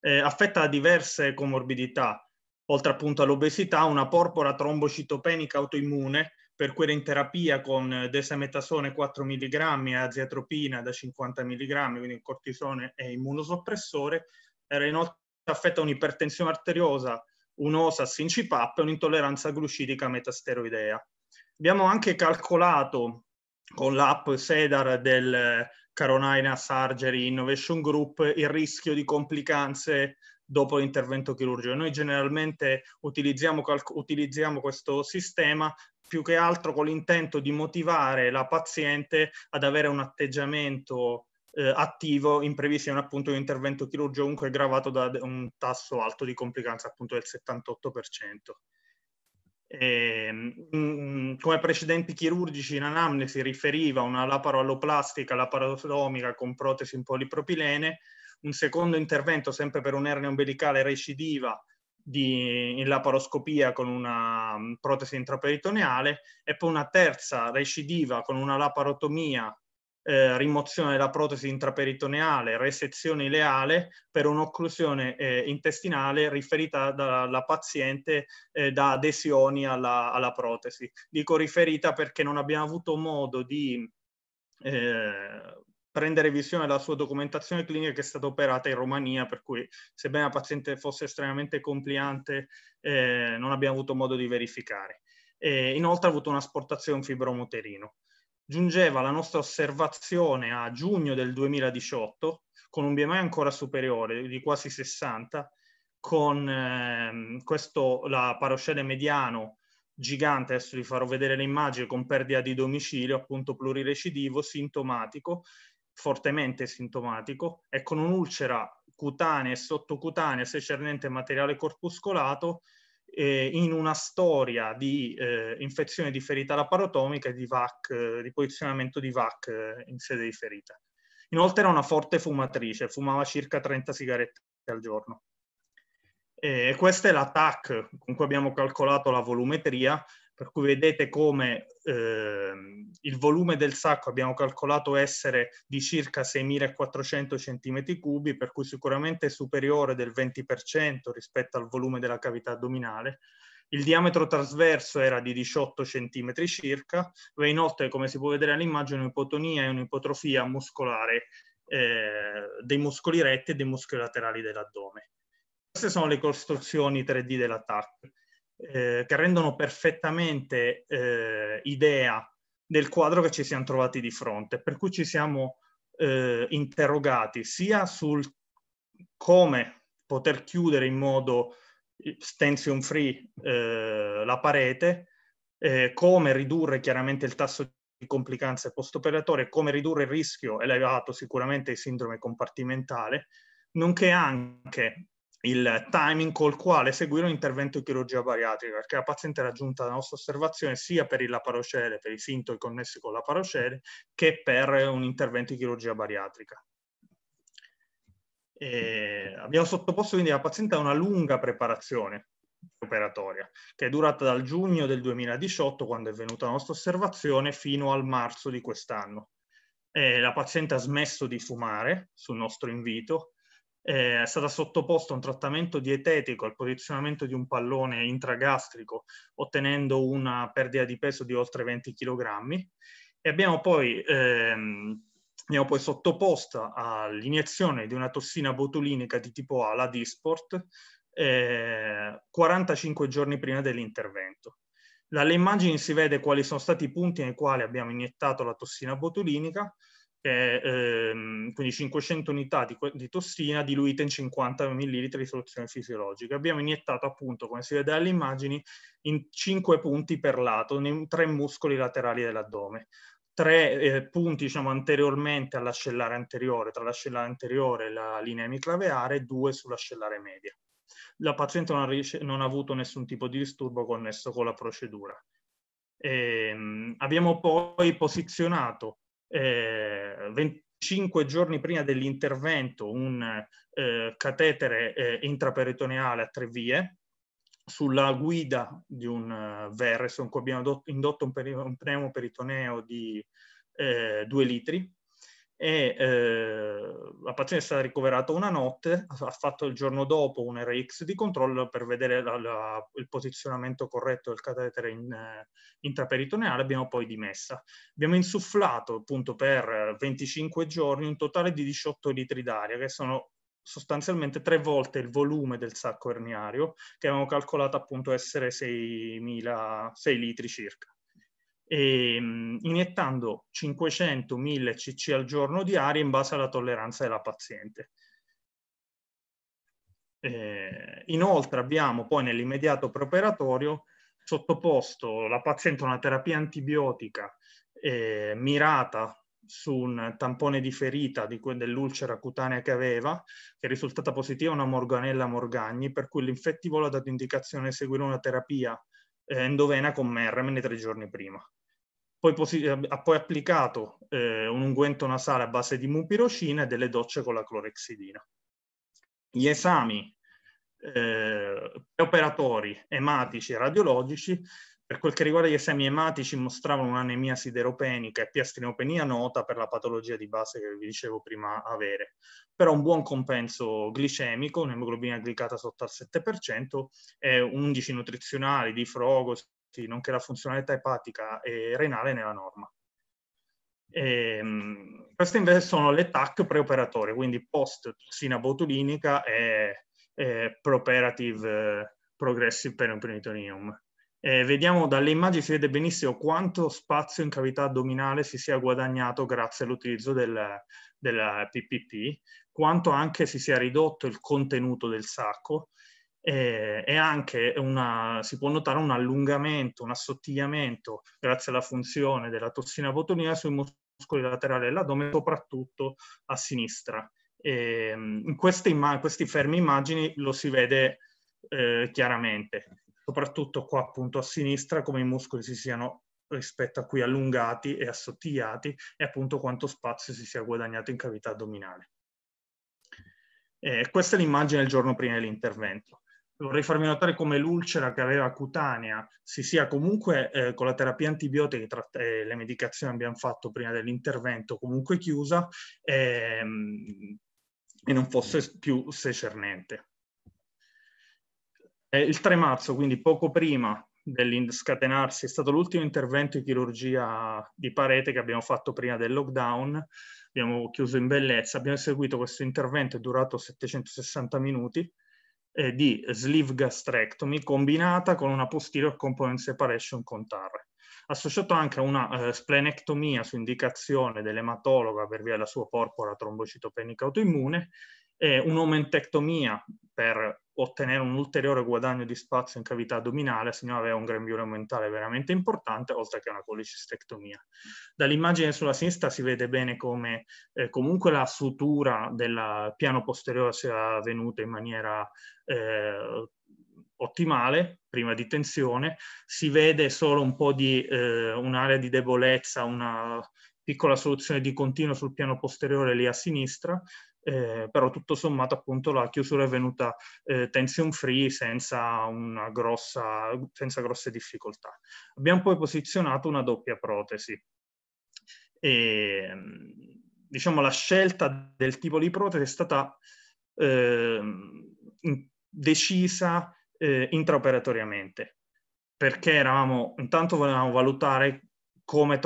eh, affetta da diverse comorbidità, oltre appunto all'obesità, una porpora trombocitopenica autoimmune per cui era in terapia con desametasone 4 mg e aziatropina da 50 mg, quindi cortisone e immunosoppressore, era inoltre affetta un'ipertensione arteriosa, un'osa sincipap e un'intolleranza glucidica metasteroidea. Abbiamo anche calcolato con l'app SEDAR del Carolina Surgery Innovation Group il rischio di complicanze dopo l'intervento chirurgico. Noi generalmente utilizziamo, utilizziamo, questo sistema più che altro con l'intento di motivare la paziente ad avere un atteggiamento eh, attivo in previsione appunto di un intervento chirurgico comunque gravato da un tasso alto di complicanza appunto del 78%. E, ehm, mm, come precedenti chirurgici in anamnesi riferiva una laparaloplastica laparotomica con protesi in polipropilene, un secondo intervento sempre per un'ernia ombelicale recidiva di, in laparoscopia con una mm, protesi intraperitoneale e poi una terza recidiva con una laparotomia, eh, rimozione della protesi intraperitoneale, resezione ileale per un'occlusione eh, intestinale riferita dalla paziente eh, da adesioni alla, alla protesi. Dico riferita perché non abbiamo avuto modo di eh, prendere visione della sua documentazione clinica che è stata operata in Romania, per cui sebbene la paziente fosse estremamente compliante eh, non abbiamo avuto modo di verificare. E inoltre ha avuto un'asportazione fibromoterino. Giungeva la nostra osservazione a giugno del 2018 con un BMI ancora superiore di quasi 60, con eh, questo, la paroscene mediano gigante, adesso vi farò vedere le immagini, con perdita di domicilio, appunto plurirecidivo, sintomatico, fortemente sintomatico e con un'ulcera cutanea e sottocutanea secernente materiale corpuscolato eh, in una storia di eh, infezione di ferita laparotomica e di, VAC, eh, di posizionamento di VAC eh, in sede di ferita. Inoltre era una forte fumatrice, fumava circa 30 sigarette al giorno. E questa è la TAC con cui abbiamo calcolato la volumetria per cui vedete come eh, il volume del sacco abbiamo calcolato essere di circa 6.400 cm3, per cui sicuramente superiore del 20% rispetto al volume della cavità addominale. Il diametro trasverso era di 18 cm circa, e inoltre, come si può vedere all'immagine, un'ipotonia e un'ipotrofia muscolare eh, dei muscoli retti e dei muscoli laterali dell'addome. Queste sono le costruzioni 3D dell'attacco. Eh, che rendono perfettamente eh, idea del quadro che ci siamo trovati di fronte, per cui ci siamo eh, interrogati sia sul come poter chiudere in modo stension free eh, la parete, eh, come ridurre chiaramente il tasso di complicanze post come ridurre il rischio elevato sicuramente di sindrome compartimentale, nonché anche il timing col quale seguire un intervento di chirurgia bariatrica, perché la paziente era giunta alla nostra osservazione sia per il laparoscele, per i sintomi connessi con la paroscele, che per un intervento di chirurgia bariatrica. E abbiamo sottoposto quindi la paziente a una lunga preparazione operatoria, che è durata dal giugno del 2018, quando è venuta la nostra osservazione, fino al marzo di quest'anno. la paziente ha smesso di fumare, sul nostro invito, eh, è stata sottoposta a un trattamento dietetico al posizionamento di un pallone intragastrico, ottenendo una perdita di peso di oltre 20 kg. E abbiamo poi, ehm, abbiamo poi sottoposta all'iniezione di una tossina botulinica di tipo A, la Disport, eh, 45 giorni prima dell'intervento. Dalle immagini si vede quali sono stati i punti nei quali abbiamo iniettato la tossina botulinica, che è ehm, quindi 500 unità di, di, tossina diluita in 50 ml di soluzione fisiologica. Abbiamo iniettato appunto, come si vede dalle immagini, in 5 punti per lato, nei tre muscoli laterali dell'addome. Tre eh, punti diciamo, anteriormente all'ascellare anteriore, tra l'ascellare anteriore e la linea emiclaveare, e due sull'ascellare media. La paziente non ha, non ha avuto nessun tipo di disturbo connesso con la procedura. E, ehm, abbiamo poi posizionato eh, 25 giorni prima dell'intervento un eh, catetere eh, intraperitoneale a tre vie sulla guida di un uh, eh, Verres cui abbiamo indotto un, peri- un pneumo peritoneo di 2 eh, litri e eh, la paziente è stata ricoverata una notte, ha fatto il giorno dopo un RX di controllo per vedere la, la, il posizionamento corretto del catetere in, eh, intraperitoneale, abbiamo poi dimessa. Abbiamo insufflato appunto per 25 giorni un totale di 18 litri d'aria, che sono sostanzialmente tre volte il volume del sacco erniario, che avevamo calcolato appunto essere 6, 6 litri circa e, ehm, iniettando 500-1000 cc al giorno di aria in base alla tolleranza della paziente. Eh, inoltre abbiamo poi nell'immediato preparatorio sottoposto la paziente a una terapia antibiotica eh, mirata su un tampone di ferita dell'ulcera cutanea che aveva, che è risultata positiva una morganella morgagni, per cui l'infettivolo ha dato indicazione di seguire una terapia eh, endovena con MERM nei tre giorni prima poi, ehm, ha poi applicato eh, un unguento nasale a base di mupirocina e delle docce con la clorexidina. Gli esami eh, preoperatori ematici e radiologici per quel che riguarda gli esami ematici mostravano un'anemia sideropenica e piastrinopenia nota per la patologia di base che vi dicevo prima avere, però un buon compenso glicemico, un'emoglobina glicata sotto al 7% e 11 nutrizionali di frogo, effetti, nonché la funzionalità epatica e renale nella norma. E, ehm, queste invece sono le TAC preoperatorie, quindi post tossina botulinica e, e properative eh, progressive perimperitoneum. vediamo dalle immagini, si vede benissimo quanto spazio in cavità addominale si sia guadagnato grazie all'utilizzo del, della PPP, quanto anche si sia ridotto il contenuto del sacco e, eh, e anche una, si può notare un allungamento, un assottigliamento grazie alla funzione della tossina botulina sui muscoli laterali dell'addome, soprattutto a sinistra. E, ehm, in queste imma- questi fermi immagini lo si vede eh, chiaramente, soprattutto qua appunto a sinistra come i muscoli si siano rispetto a qui allungati e assottigliati e appunto quanto spazio si sia guadagnato in cavità addominale. Eh, questa è l'immagine del giorno prima dell'intervento vorrei farmi notare come l'ulcera che aveva cutanea si sia comunque eh, con la terapia antibiotica e eh, le medicazioni che abbiamo fatto prima dell'intervento comunque chiusa ehm, e non fosse più secernente. Eh, il 3 marzo, quindi poco prima dell'inscatenarsi, è stato l'ultimo intervento di chirurgia di parete che abbiamo fatto prima del lockdown, abbiamo chiuso in bellezza, abbiamo eseguito questo intervento, è durato 760 minuti, eh, di sleeve gastrectomy combinata con una posterior component separation con TAR, associato anche a una eh, splenectomia su indicazione dell'ematologa per via della sua porpora trombocitopenica autoimmune, e eh, un'omentectomia per ottenere un ulteriore guadagno di spazio in cavità addominale, signora aveva un grembiule aumentare veramente importante, oltre che una colicistectomia. Dall'immagine sulla sinistra si vede bene come eh, comunque la sutura del piano posteriore sia avvenuta in maniera eh, ottimale, prima di tensione, si vede solo un po' di eh, un'area di debolezza, una piccola soluzione di continuo sul piano posteriore lì a sinistra, eh, però tutto sommato appunto la chiusura è venuta eh, tension free senza, una grossa, senza grosse difficoltà. Abbiamo poi posizionato una doppia protesi. E, ehm, diciamo la scelta del tipo di protesi è stata eh, decisa eh, intraoperatoriamente perché eravamo, intanto volevamo valutare qual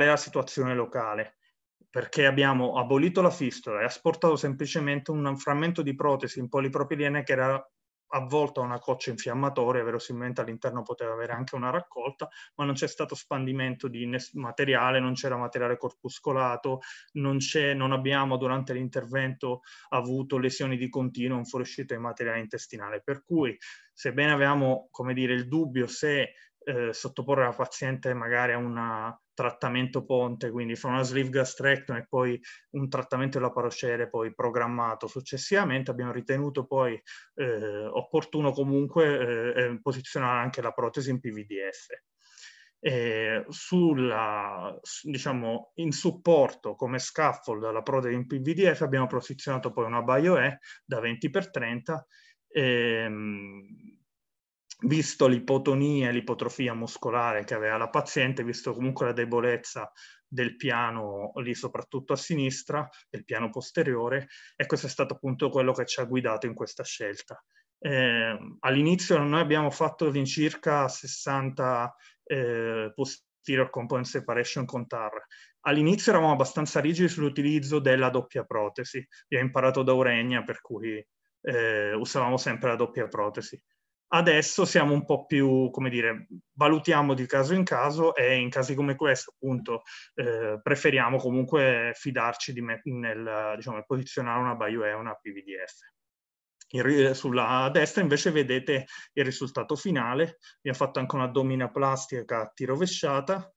è la situazione locale perché abbiamo abolito la fistola e asportato semplicemente un frammento di protesi in polipropilene che era avvolto a una coccia infiammatoria, verosimilmente all'interno poteva avere anche una raccolta, ma non c'è stato spandimento di materiale, non c'era materiale corpuscolato, non, non abbiamo durante l'intervento avuto lesioni di continuo, un fuoriuscito di materiale intestinale. Per cui, sebbene avevamo, come dire, il dubbio se eh, sottoporre la paziente magari a una trattamento ponte, quindi fra una sleeve gastrectomy e poi un trattamento della parocele poi programmato successivamente, abbiamo ritenuto poi eh, opportuno comunque eh, eh posizionare anche la protesi in PVDF. Eh, sulla, diciamo, in supporto come scaffold alla protesi in PVDF abbiamo posizionato poi una BioE da 20x30 e, ehm, visto l'ipotonia e l'ipotrofia muscolare che aveva la paziente, visto comunque la debolezza del piano lì soprattutto a sinistra, del piano posteriore, e questo è stato appunto quello che ci ha guidato in questa scelta. Eh, all'inizio noi abbiamo fatto all'incirca 60 eh, posterior component separation con TAR. All'inizio eravamo abbastanza rigidi sull'utilizzo della doppia protesi, abbiamo imparato da Urenia, per cui eh, usavamo sempre la doppia protesi. Adesso siamo un po' più, come dire, valutiamo di caso in caso e in casi come questo, appunto, eh, preferiamo comunque fidarci di met- nel diciamo, posizionare una BioE e una PVDF. Il, sulla destra invece vedete il risultato finale, abbiamo fatto anche una domina plastica a T rovesciata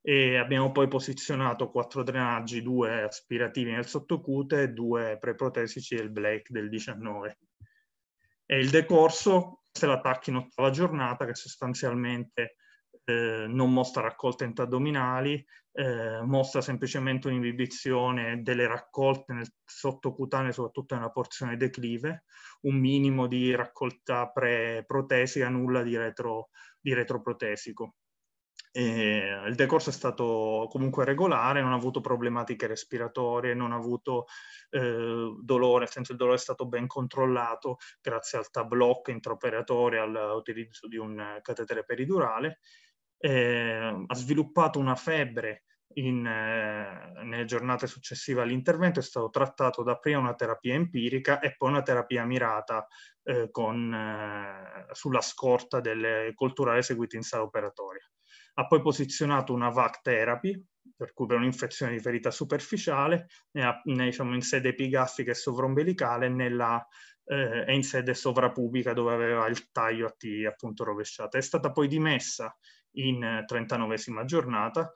e abbiamo poi posizionato quattro drenaggi, due aspirativi nel sottocute e due preprotesici del Blake del 19. E il decorso questa è l'attacco in ottava giornata che sostanzialmente eh, non mostra raccolte intraaddominali, eh, mostra semplicemente un'inibizione delle raccolte nel sottocutaneo, soprattutto nella porzione declive, un minimo di raccolta pre-protesica, nulla di, retro, di retroprotesico. E ehm, il decorso è stato comunque regolare, non ha avuto problematiche respiratorie, non ha avuto eh, dolore, nel senso il dolore è stato ben controllato grazie al tablock intraoperatorio, e all'utilizzo di un catetere peridurale. Eh, ha sviluppato una febbre in, eh, nelle giornate successive all'intervento, è stato trattato da prima una terapia empirica e poi una terapia mirata eh, con, eh, sulla scorta del culturale seguito in sala operatoria. Ha poi posizionato una VAC therapy, per cui per un'infezione di ferita superficiale, nella, nella, diciamo, in sede epigastrica e sovrombelicale nella, eh, e in sede sovrapubica dove aveva il taglio a T appunto rovesciata. È stata poi dimessa in 39 eh, giornata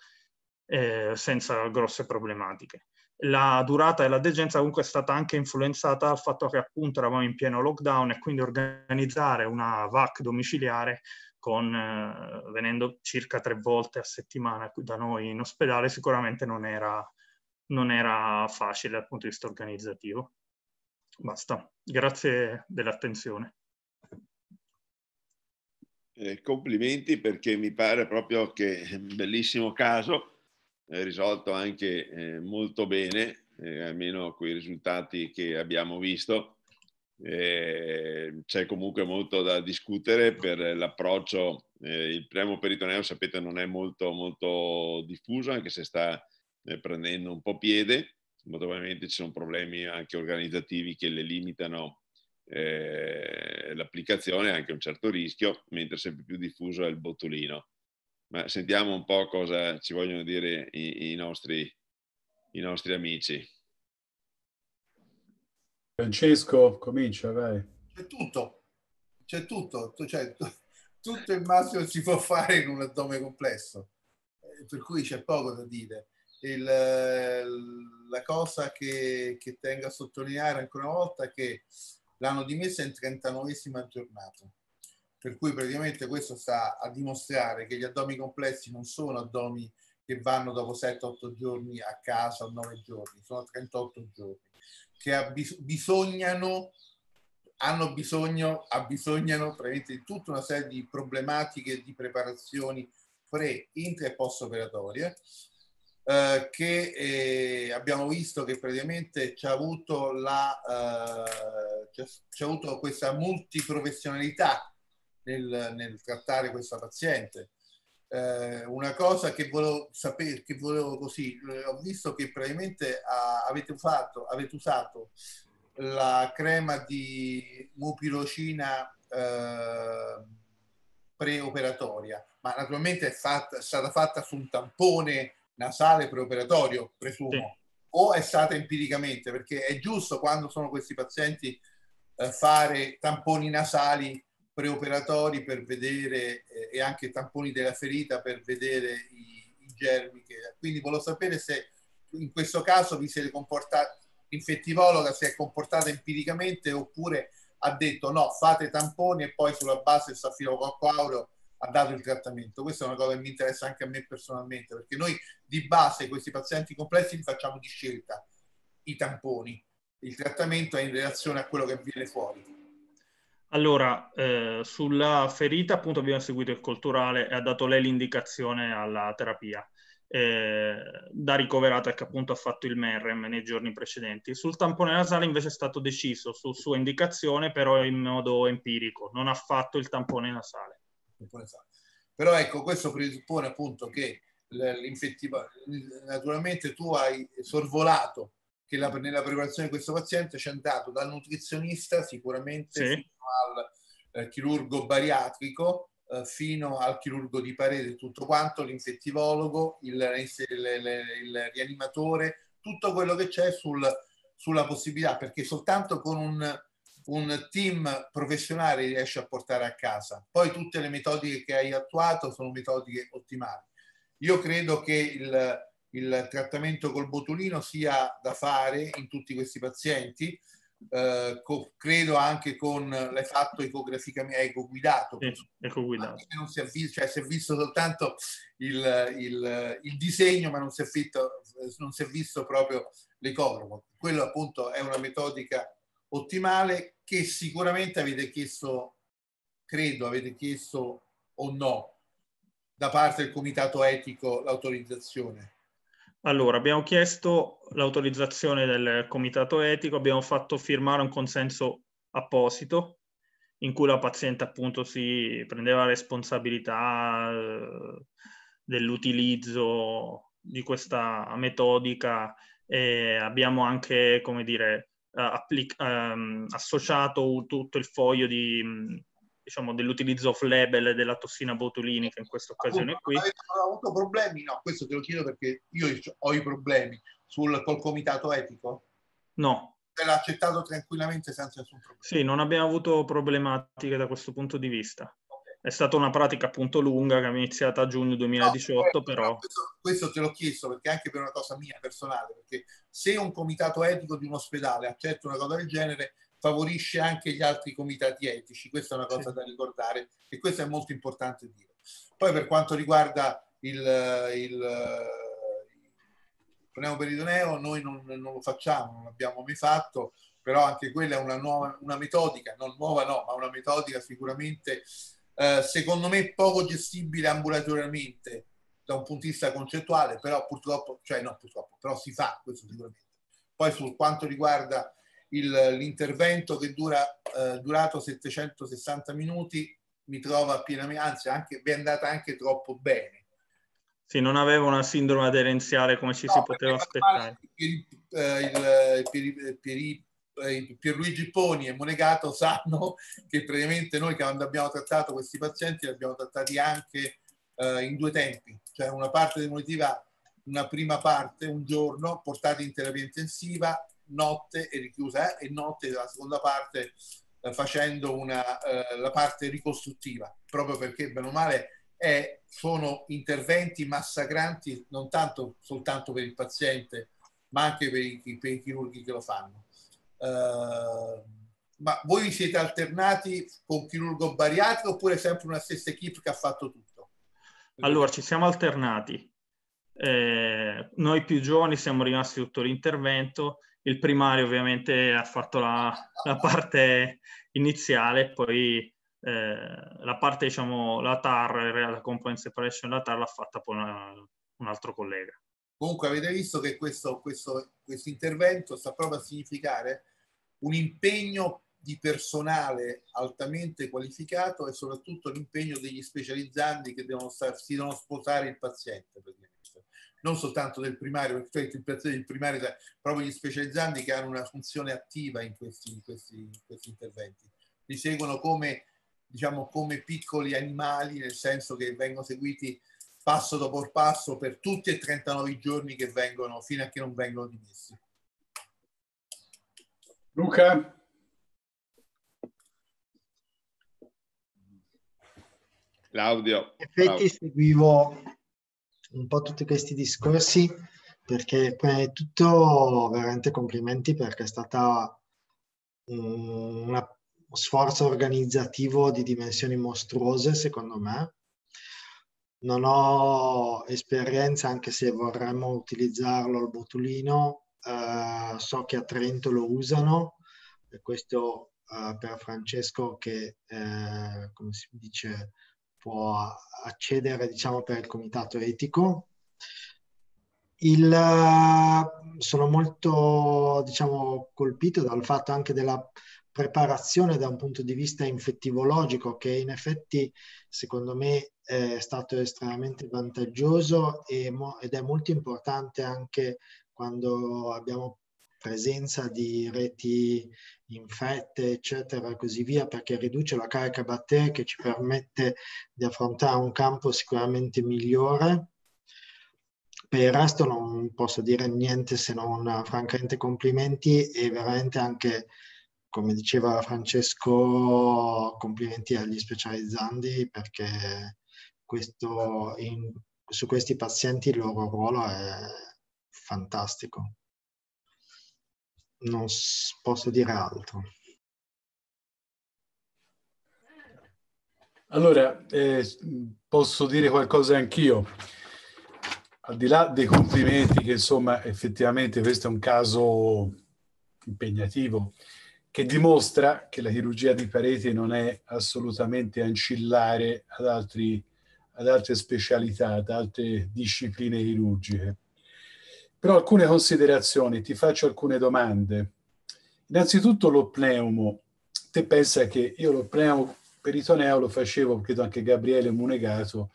eh, senza grosse problematiche. La durata e la degenza comunque è stata anche influenzata dal fatto che appunto eravamo in pieno lockdown e quindi organizzare una VAC domiciliare con, eh, venendo circa tre volte a settimana da noi in ospedale, sicuramente non era, non era facile dal punto di vista organizzativo. Basta, grazie dell'attenzione. Eh, complimenti perché mi pare proprio che un bellissimo caso, eh, risolto anche eh, molto bene, eh, almeno quei risultati che abbiamo visto. Eh, c'è comunque molto da discutere per l'approccio. Eh, il premio peritoneo, sapete, non è molto, molto diffuso, anche se sta eh, prendendo un po' piede. Molto probabilmente ci sono problemi anche organizzativi che le limitano eh, l'applicazione, anche un certo rischio, mentre sempre più diffuso è il botulino. Ma sentiamo un po' cosa ci vogliono dire i, i, nostri, i nostri amici. Francesco, comincia, vai. C'è tutto, c'è tutto, cioè, tutto il massimo si può fare in un addome complesso, eh, per cui c'è poco da dire. Il, eh, la cosa che, che, tengo a sottolineare ancora una volta è che l'hanno dimessa in 39esima giornata, per cui praticamente questo sta a dimostrare che gli addomi complessi non sono addomi che vanno dopo 7-8 giorni a casa o 9 giorni, sono 38 giorni che abbis- bisognano, hanno bisogno, abbisognano di tutta una serie di problematiche di preparazioni pre, inter e post operatorie eh, che eh, abbiamo visto che praticamente ci avuto, la, eh, c'è, c'è avuto questa multiprofessionalità nel, nel trattare questa paziente eh, una cosa che volevo sapere, che volevo così, eh, ho visto che probabilmente ha, ah, avete, fatto, avete usato la crema di mupirocina eh, preoperatoria, ma naturalmente è, fatta, è, stata fatta su un tampone nasale preoperatorio, presumo, sì. o è stata empiricamente, perché è giusto quando sono questi pazienti eh, fare tamponi nasali preoperatori per vedere e anche tamponi della ferita per vedere i, i germi. Che... Quindi volevo sapere se in questo caso vi siete comportati, l'infettivologa si è comportata empiricamente oppure ha detto no, fate tamponi e poi sulla base del safirococco aureo ha dato il trattamento. Questa è una cosa che mi interessa anche a me personalmente, perché noi di base questi pazienti complessi li facciamo di scelta, i tamponi. Il trattamento è in relazione a quello che viene fuori. Allora, eh, sulla ferita appunto abbiamo seguito il colturale e ha dato lei l'indicazione alla terapia eh, da ricoverata che appunto ha fatto il MERREM nei giorni precedenti. Sul tampone nasale invece è stato deciso su sua indicazione però in modo empirico, non ha fatto il tampone nasale. Però ecco, questo presuppone appunto che l'infettiva, naturalmente tu hai sorvolato che la, nella preparazione di questo paziente ci è andato dal nutrizionista sicuramente sì al eh, chirurgo bariatrico eh, fino al chirurgo di parete, tutto quanto, l'infettivologo, il, il, il rianimatore, tutto quello che c'è sul, sulla possibilità, perché soltanto con un, un team professionale riesce a portare a casa. Poi tutte le metodiche che hai attuato sono metodiche ottimali. Io credo che il, il trattamento col botulino sia da fare in tutti questi pazienti eh, co- credo anche con l'hai fatto ecograficamente, ecoguidato. Sì, ecoguidato. Non si è visto, cioè si è visto soltanto il, il, il disegno, ma non si, è visto, non si è visto proprio l'ecografo. Quello appunto è una metodica ottimale che sicuramente avete chiesto, credo avete chiesto o no, da parte del comitato etico l'autorizzazione. Allora, abbiamo chiesto l'autorizzazione del comitato etico, abbiamo fatto firmare un consenso apposito in cui la paziente appunto si prendeva la responsabilità eh, dell'utilizzo di questa metodica e abbiamo anche, come dire, eh, applic- ehm, associato tutto il foglio di diciamo, dell'utilizzo off-label della tossina botulinica in questa occasione Appunto, qui. Avete avuto problemi? No, questo te lo chiedo perché io ho i problemi sul, col comitato etico. No. Te l'ha accettato tranquillamente senza nessun problema. Sì, non abbiamo avuto problematiche da questo punto di vista. È stata una pratica appunto lunga che è iniziata a giugno 2018, no, però... Questo, questo te l'ho chiesto perché anche per una cosa mia personale, perché se un comitato etico di un ospedale accetta una cosa del genere, favorisce anche gli altri comitati etici, questa è una cosa sì. da ricordare e questo è molto importante dire. Poi per quanto riguarda il, il eh, pneumoperitoneo noi non, non, lo facciamo, non l'abbiamo mai fatto, però anche quella è una nuova una metodica, non nuova no, ma una metodica sicuramente eh, secondo me poco gestibile ambulatoriamente da un punto di vista concettuale, però purtroppo, cioè no purtroppo, però si fa questo sicuramente. Poi sul quanto riguarda il, l'intervento che dura eh, durato 760 minuti mi trova pienamente, anzi anche, vi è andata anche troppo bene. Sì, non aveva una sindrome aderenziale come ci no, si poteva aspettare. Il, eh, il, eh, il, eh, il, Pierluigi Poni e Monegato sanno che praticamente noi quando abbiamo trattato questi pazienti li abbiamo trattati anche eh, in due tempi, cioè una parte demolitiva, una prima parte, un giorno, portati in terapia intensiva notte e richiusa eh, e notte la seconda parte eh, facendo una, eh, la parte ricostruttiva, proprio perché bene o male è, sono interventi massacranti non tanto soltanto per il paziente, ma anche per i, per i chirurghi che lo fanno. Eh, ma voi vi siete alternati con chirurgo bariatrico oppure sempre una stessa equip che ha fatto tutto? Allora, ci siamo alternati. Eh, noi più giovani siamo rimasti tutto l'intervento il primario ovviamente ha fatto la, la parte iniziale, poi eh, la parte, diciamo, la TAR, la component separation, la TAR l'ha fatta poi una, un altro collega. Comunque avete visto che questo, questo, questo intervento sta proprio a significare un impegno di personale altamente qualificato e soprattutto l'impegno degli specializzanti che devono star, si devono sposare il paziente non soltanto del primario, perché il primario cioè, proprio gli specializzanti che hanno una funzione attiva in questi, in questi, in questi interventi. Li seguono come, diciamo, come piccoli animali, nel senso che vengono seguiti passo dopo passo per tutti e 39 giorni che vengono, fino a che non vengono dimessi. Luca? Claudio. In effetti seguivo un po' tutti questi discorsi perché prima di tutto veramente complimenti perché è stata un sforzo organizzativo di dimensioni mostruose secondo me. Non ho esperienza, anche se vorremmo utilizzarlo al botulino, eh, so che a Trento lo usano e questo eh, per Francesco che, eh, come si dice, può accedere diciamo, per il comitato etico. Il, eh, sono molto diciamo, colpito dal fatto anche della preparazione da un punto di vista infettivologico che in effetti secondo me è stato estremamente vantaggioso ed è molto importante anche quando abbiamo presenza di reti infette, eccetera, e così via, perché riduce la carica batterica che ci permette di affrontare un campo sicuramente migliore. Per il resto non posso dire niente se non francamente complimenti e veramente anche, come diceva Francesco, complimenti agli specializzandi perché questo in, su questi pazienti il loro ruolo è fantastico non posso dire altro. Allora, eh, posso dire qualcosa anch'io. Al di là dei complimenti, che insomma effettivamente questo è un caso impegnativo, che dimostra che la chirurgia di parete non è assolutamente ancillare ad, altri, ad altre specialità, ad altre discipline chirurgiche però alcune considerazioni, ti faccio alcune domande. Innanzitutto lo pneumo. Te pensa che io lo pneumo peritoneo lo facevo, credo anche Gabriele Munegato,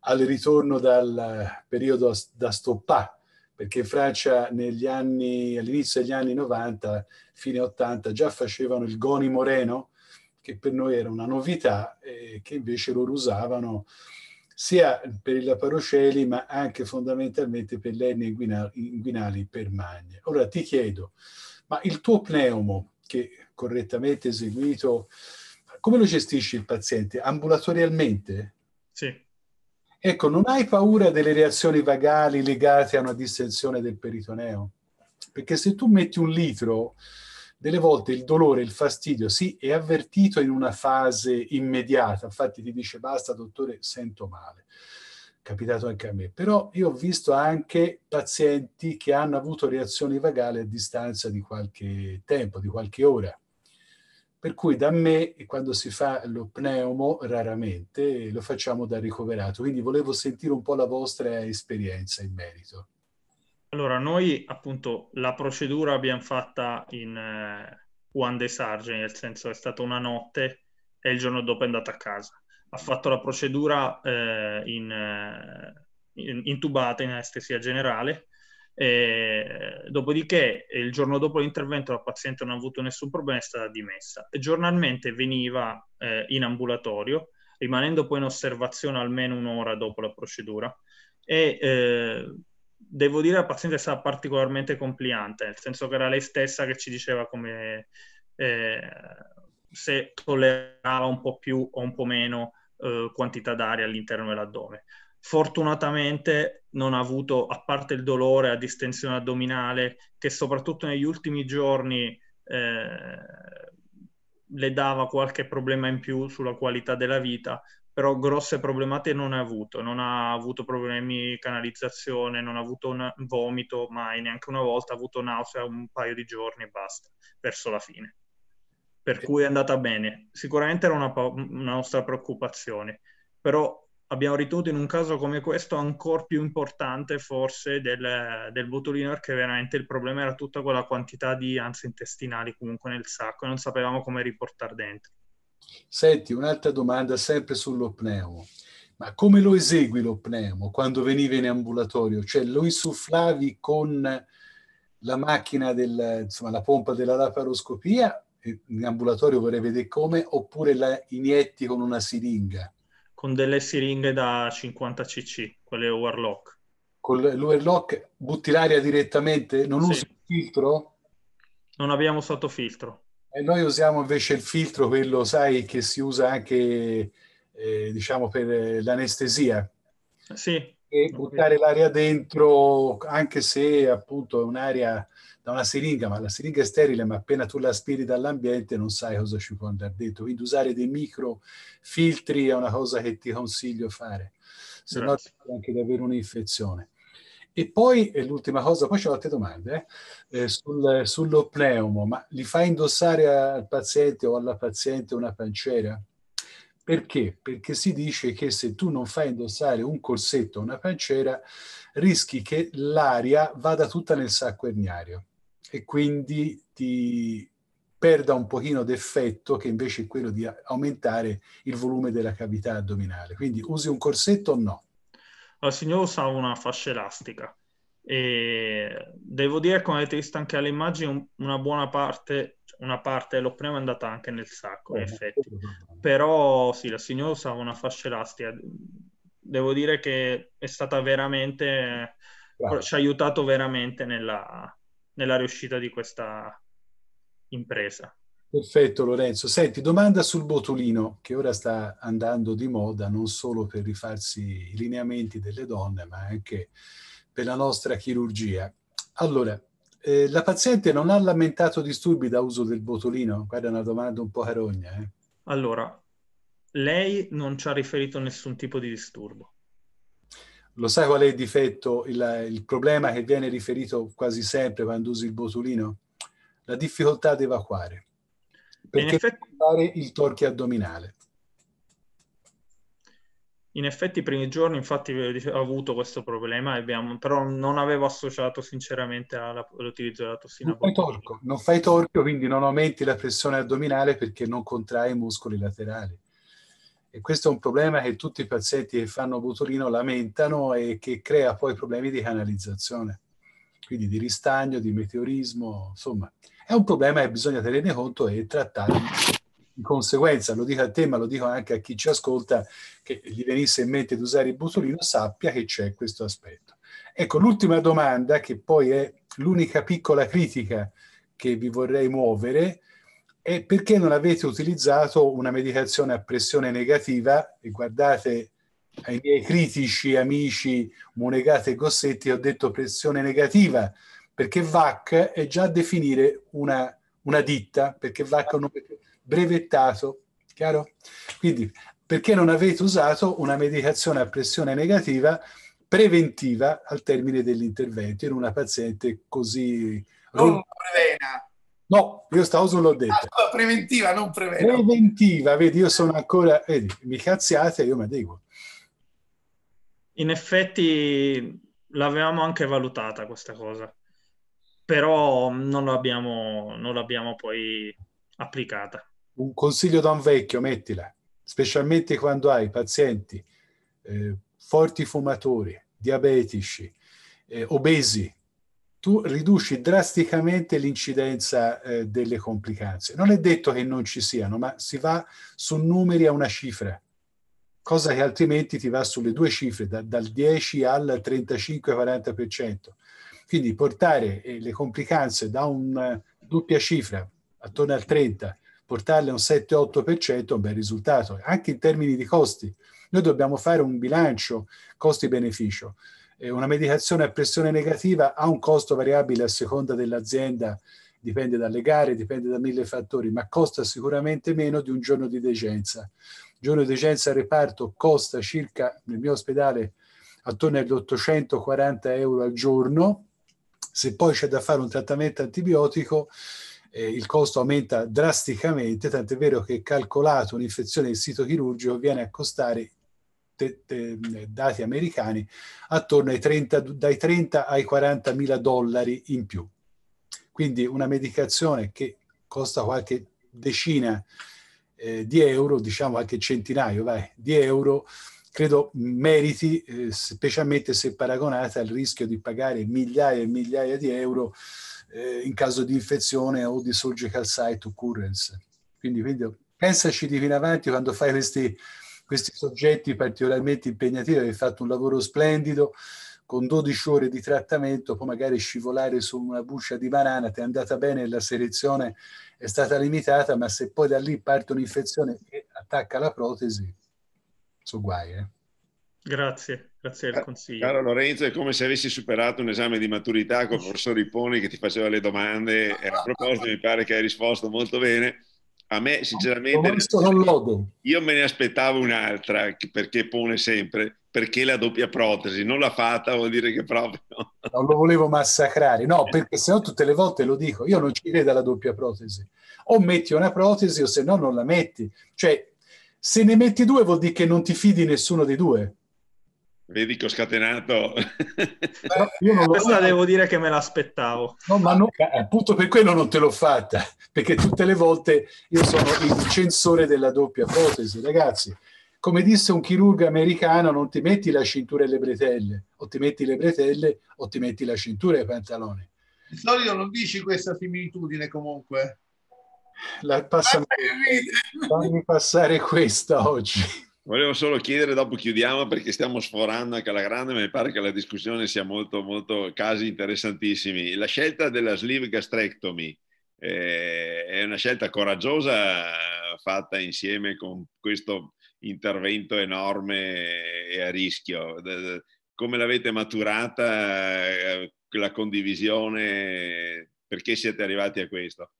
al ritorno dal periodo da stoppà, perché in Francia negli anni, all'inizio degli anni 90, fine 80, già facevano il goni moreno, che per noi era una novità, eh, che invece loro usavano sia per il Laparoceli, ma anche fondamentalmente per l'Enne linee per Magne. Ora ti chiedo, ma il tuo pneumo, che correttamente eseguito, come lo gestisci il paziente? Ambulatorialmente? Sì. Ecco, non hai paura delle reazioni vagali legate a una distensione del peritoneo? Perché se tu metti un litro delle volte il dolore, il fastidio, sì, è avvertito in una fase immediata, infatti ti dice basta dottore, sento male, capitato anche a me, però io ho visto anche pazienti che hanno avuto reazioni vagali a distanza di qualche tempo, di qualche ora. Per cui da me, quando si fa lo pneumo, raramente lo facciamo da ricoverato. Quindi volevo sentire un po' la vostra esperienza in merito. Allora, noi appunto la procedura abbiamo fatta in uh, eh, one day surgery, nel senso è stata una notte e il giorno dopo è andata a casa. Ha fatto la procedura uh, in, uh, in, intubata in anestesia generale, e, dopodiché il giorno dopo l'intervento la paziente non ha avuto nessun problema, è stata dimessa. E giornalmente veniva in ambulatorio, rimanendo poi in osservazione almeno un'ora dopo la procedura. E, devo dire la paziente è stata particolarmente compliante, nel senso che era lei stessa che ci diceva come eh, se tollerava un po' più o un po' meno eh, quantità d'aria all'interno dell'addome. Fortunatamente non ha avuto, a parte il dolore a distensione addominale, che soprattutto negli ultimi giorni eh, le dava qualche problema in più sulla qualità della vita, però grosse problematiche non ha avuto, non ha avuto problemi di canalizzazione, non ha avuto un vomito mai, neanche una volta, ha avuto nausea un paio di giorni e basta, verso la fine. Per cui è andata bene. Sicuramente era una, una nostra preoccupazione, però abbiamo ritenuto in un caso come questo ancora più importante forse del, del botulino perché veramente il problema era tutta quella quantità di ansie intestinali comunque nel sacco e non sapevamo come riportare dentro. Senti, un'altra domanda sempre sullo pneumo. Ma come lo esegui lo pneumo quando veniva in ambulatorio? Cioè lo insufflavi con la macchina, del, insomma la pompa della laparoscopia, in ambulatorio vorrei vedere come, oppure la inietti con una siringa? Con delle siringhe da 50 cc, quelle overlock. Con l'overlock butti l'aria direttamente? Non sì. usi il filtro? Non abbiamo sottofiltro. E noi usiamo invece il filtro, quello sai che si usa anche eh, diciamo per eh, l'anestesia. Sì. E buttare okay. l'aria dentro, anche se appunto è un'aria da una siringa, ma la siringa è sterile, ma appena tu la aspiri dall'ambiente non sai cosa ci può andare dentro. Quindi usare dei microfiltri è una cosa che ti consiglio fare, se Grazie. no anche di avere un'infezione. E poi, e l'ultima cosa, poi ho altre domande, eh, sul, sullo pneumo, ma li fai indossare al paziente o alla paziente una panciera? Perché? Perché si dice che se tu non fai indossare un corsetto o una panciera, rischi che l'aria vada tutta nel sacco erniario e quindi ti perda un pochino d'effetto che invece è quello di aumentare il volume della cavità addominale. Quindi usi un corsetto o no? Allora, il signore usava una fascia elastica e devo dire, come avete visto anche alle immagini, una buona parte, una parte l'ho prima andata anche nel sacco, in eh, effetti. Però sì, la signora usava una fascia elastica. Devo dire che è stata veramente, Bravo. ci ha aiutato veramente nella, nella riuscita di questa impresa. Perfetto Lorenzo. Senti, domanda sul botulino, che ora sta andando di moda non solo per rifarsi i lineamenti delle donne, ma anche per la nostra chirurgia. Allora, eh, la paziente non ha lamentato disturbi da uso del botulino? Guarda, è una domanda un po' carogna. Eh. Allora, lei non ci ha riferito nessun tipo di disturbo. Lo sai qual è il difetto, il, il problema che viene riferito quasi sempre quando usi il botulino? La difficoltà ad evacuare perché effetti... fare il torchio addominale? In effetti i primi giorni infatti eh, ho avuto questo problema, abbiamo, però non avevo associato sinceramente all'utilizzo della tossina. Non fai, torco, non fai torchio, quindi non aumenti la pressione addominale perché non contrai i muscoli laterali. E questo è un problema che tutti i pazienti che fanno botulino lamentano e che crea poi problemi di canalizzazione, quindi di ristagno, di meteorismo, insomma è un problema che bisogna tenere conto e trattare in conseguenza. Lo dico a te, ma lo dico anche a chi ci ascolta, che gli venisse in mente di usare il botulino, sappia che c'è questo aspetto. Ecco, l'ultima domanda, che poi è l'unica piccola critica che vi vorrei muovere, è perché non avete utilizzato una medicazione a pressione negativa? E guardate ai miei critici, amici Monegate e Gossetti, ho detto pressione negativa, perché VAC è già a definire una, una ditta, perché VAC è un nome brevettato, chiaro? Quindi perché non avete usato una medicazione a pressione negativa preventiva al termine dell'intervento in una paziente così... Non prevena. No, io stavo solo detto. Ah, preventiva, non prevena. Preventiva, vedi, io sono ancora... Vedi, mi cazziate, io mi adeguo. In effetti l'avevamo anche valutata questa cosa però non l'abbiamo, non l'abbiamo poi applicata. Un consiglio da un vecchio, mettila, specialmente quando hai pazienti, eh, forti fumatori, diabetici, eh, obesi, tu riduci drasticamente l'incidenza eh, delle complicanze. Non è detto che non ci siano, ma si va su numeri a una cifra, cosa che altrimenti ti va sulle due cifre, da, dal 10 al 35-40%. Quindi portare eh, le complicanze da una eh, doppia cifra attorno al 30, portarle a un 7-8% è un bel risultato, anche in termini di costi. Noi dobbiamo fare un bilancio costi-beneficio. Eh, una medicazione a pressione negativa ha un costo variabile a seconda dell'azienda dipende dalle gare, dipende da mille fattori, ma costa sicuramente meno di un giorno di degenza. Un giorno di degenza al reparto costa circa, nel mio ospedale, attorno agli 840 euro al giorno, se poi c'è da fare un trattamento antibiotico, eh, il costo aumenta drasticamente, tant'è vero che calcolato un'infezione del sito chirurgico viene a costare te, te, dati americani attorno ai 30, dai 30 ai 40 mila dollari in più. Quindi una medicazione che costa qualche decina eh, di euro, diciamo anche centinaio vai, di euro, credo meriti, eh, specialmente se paragonata al rischio di pagare migliaia e migliaia di euro eh, in caso di infezione o di surgical site occurrence. Quindi, quindi pensaci di in avanti quando fai questi, questi soggetti particolarmente impegnativi, hai fatto un lavoro splendido, con 12 ore di trattamento, poi magari scivolare su una buccia di banana, ti è andata bene, la selezione è stata limitata, ma se poi da lì parte un'infezione e attacca la protesi, so guai. Eh. Grazie, grazie del eh, consiglio. Caro Lorenzo, è come se avessi superato un esame di maturità con il professor Ripponi che ti faceva le domande e a proposito mi pare che hai risposto molto bene. A me, sinceramente, io me ne aspettavo un'altra perché pone sempre perché la doppia protesi non l'ha fatta, vuol dire che proprio (laughs) non lo volevo massacrare. No, perché se no tutte le volte lo dico, io non ci credo alla doppia protesi. O metti una protesi o se no non la metti. Cioè, se ne metti due vuol dire che non ti fidi nessuno dei due. Vedi che ho scatenato. Però io non Questa so. devo dire che me l'aspettavo. No, ma non, eh, appunto per quello non te l'ho fatta, perché tutte le volte io sono il censore della doppia protesi, ragazzi. Come disse un chirurgo americano, non ti metti la cintura e le bretelle, o ti metti le bretelle o ti metti la cintura e i pantaloni. Di solito non dici questa similitudine comunque fammi passare questa oggi. Volevo solo chiedere, dopo chiudiamo perché stiamo sforando anche alla grande, ma mi pare che la discussione sia molto, molto casi interessantissimi. La scelta della sleeve gastrectomy eh, è una scelta coraggiosa fatta insieme con questo intervento enorme e a rischio. Come l'avete maturata eh, la condivisione? Perché siete arrivati a questo?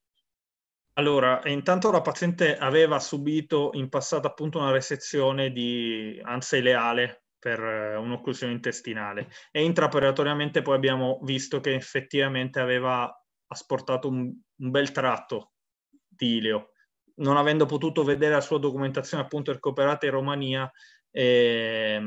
Allora, intanto la paziente aveva subito in passato appunto una resezione di ansia ileale per eh, un'occlusione intestinale e intraoperatoriamente poi abbiamo visto che effettivamente aveva asportato un, un bel tratto di ileo. Non avendo potuto vedere la sua documentazione appunto recuperata in Romania, eh,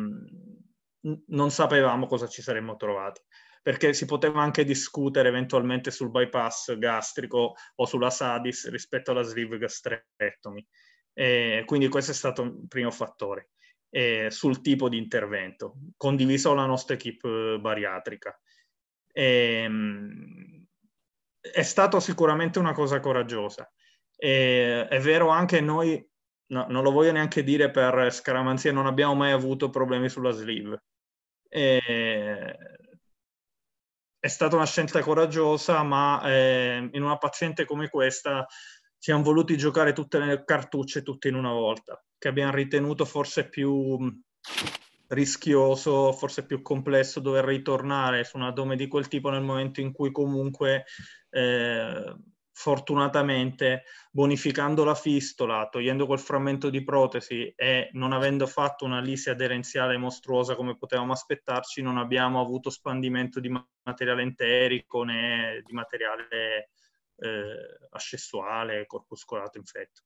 non sapevamo cosa ci saremmo trovati perché si poteva anche discutere eventualmente sul bypass gastrico o sulla SADIS rispetto alla sleeve gastrectomy. Eh, quindi questo è stato il primo fattore eh, sul tipo di intervento, condiviso la nostra equip eh, bariatrica. Eh, è stata sicuramente una cosa coraggiosa. è vero anche noi, no, non lo voglio neanche dire per scaramanzia, non abbiamo mai avuto problemi sulla sleeve. Eh, è stata una scelta coraggiosa, ma eh, in una paziente come questa ci hanno voluti giocare tutte le cartucce tutte in una volta, che abbiamo ritenuto forse più rischioso, forse più complesso dover ritornare su un addome di quel tipo nel momento in cui comunque eh, fortunatamente bonificando la fistola, togliendo quel frammento di protesi e non avendo fatto una lisi aderenziale mostruosa come potevamo aspettarci, non abbiamo avuto spandimento di materiale enterico né di materiale eh, ascessuale, corpuscolato infetto.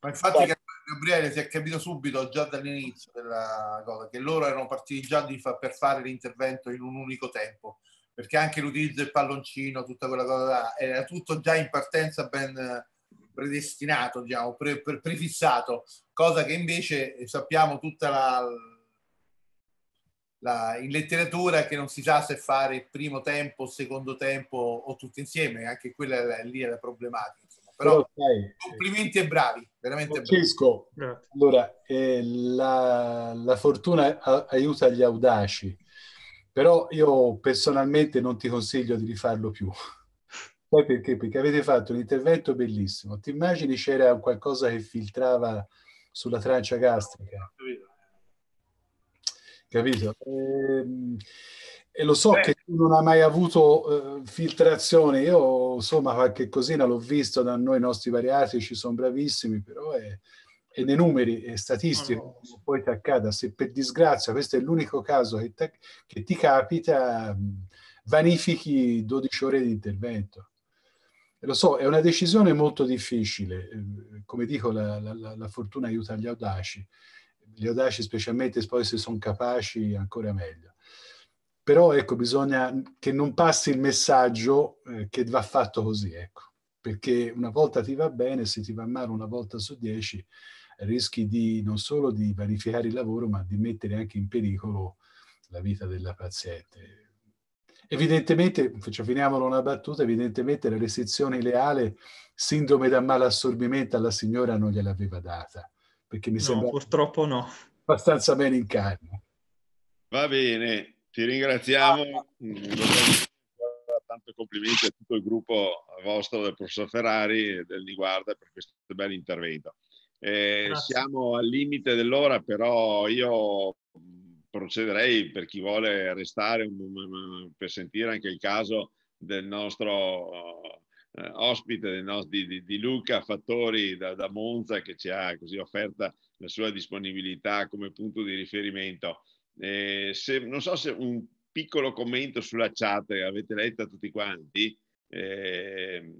Ma infatti Gabriele si è capito subito già dall'inizio della cosa che loro erano partiti già fa, per fare l'intervento in un unico tempo perché anche l'utilizzo del palloncino, tutta quella cosa là, era tutto già in partenza ben eh, predestinato, diciamo, pre, pre, prefissato, cosa che invece eh, sappiamo tutta la, la, in letteratura che non si sa se fare primo tempo, secondo tempo o tutti insieme, anche quella lì è la problematica. Insomma. Però okay. complimenti e bravi, veramente Francesco, bravi. Allora, eh, la, la fortuna aiuta gli audaci però io personalmente non ti consiglio di rifarlo più. Poi (laughs) perché? Perché avete fatto un intervento bellissimo. Ti immagini c'era qualcosa che filtrava sulla trancia gastrica? Capito? Ehm, e lo so Beh. che tu non hai mai avuto eh, filtrazione, io insomma qualche cosina l'ho visto da noi, i nostri variati ci sono bravissimi, però è, e nei numeri statistici no, mm. no. poi ti accada, se per disgrazia questo è l'unico caso che, te, che ti capita, mm, vanifichi 12 ore di intervento. lo so, è una decisione molto difficile, eh, come dico la, la, la fortuna aiuta gli audaci, gli audaci specialmente poi se sono capaci ancora meglio però ecco, bisogna che non passi il messaggio eh, che va fatto così, ecco. perché una volta ti va bene, se ti va male una volta su dieci rischi di, non solo di vanificare il lavoro, ma di mettere anche in pericolo la vita della paziente. Evidentemente, cioè finiamolo una battuta, evidentemente la restrizione ideale, sindrome da malassorbimento alla signora non gliel'aveva data, perché mi no, sembra... purtroppo no. Abbastanza bene in carne. Va bene, ti ringraziamo. Ah. Mm, tanto complimenti a tutto il gruppo vostro del professor Ferrari e del Niguarda per questo bel intervento. Eh, siamo al limite dell'ora, però io mhmm, procederei per chi vuole restare per sentire anche il caso del nostro eh, ospite no, di, di, Luca Fattori da, da, Monza che ci ha così offerta la sua disponibilità come punto di riferimento. Eh, se, non so se un piccolo commento sulla chat, avete letto tutti quanti. Eh,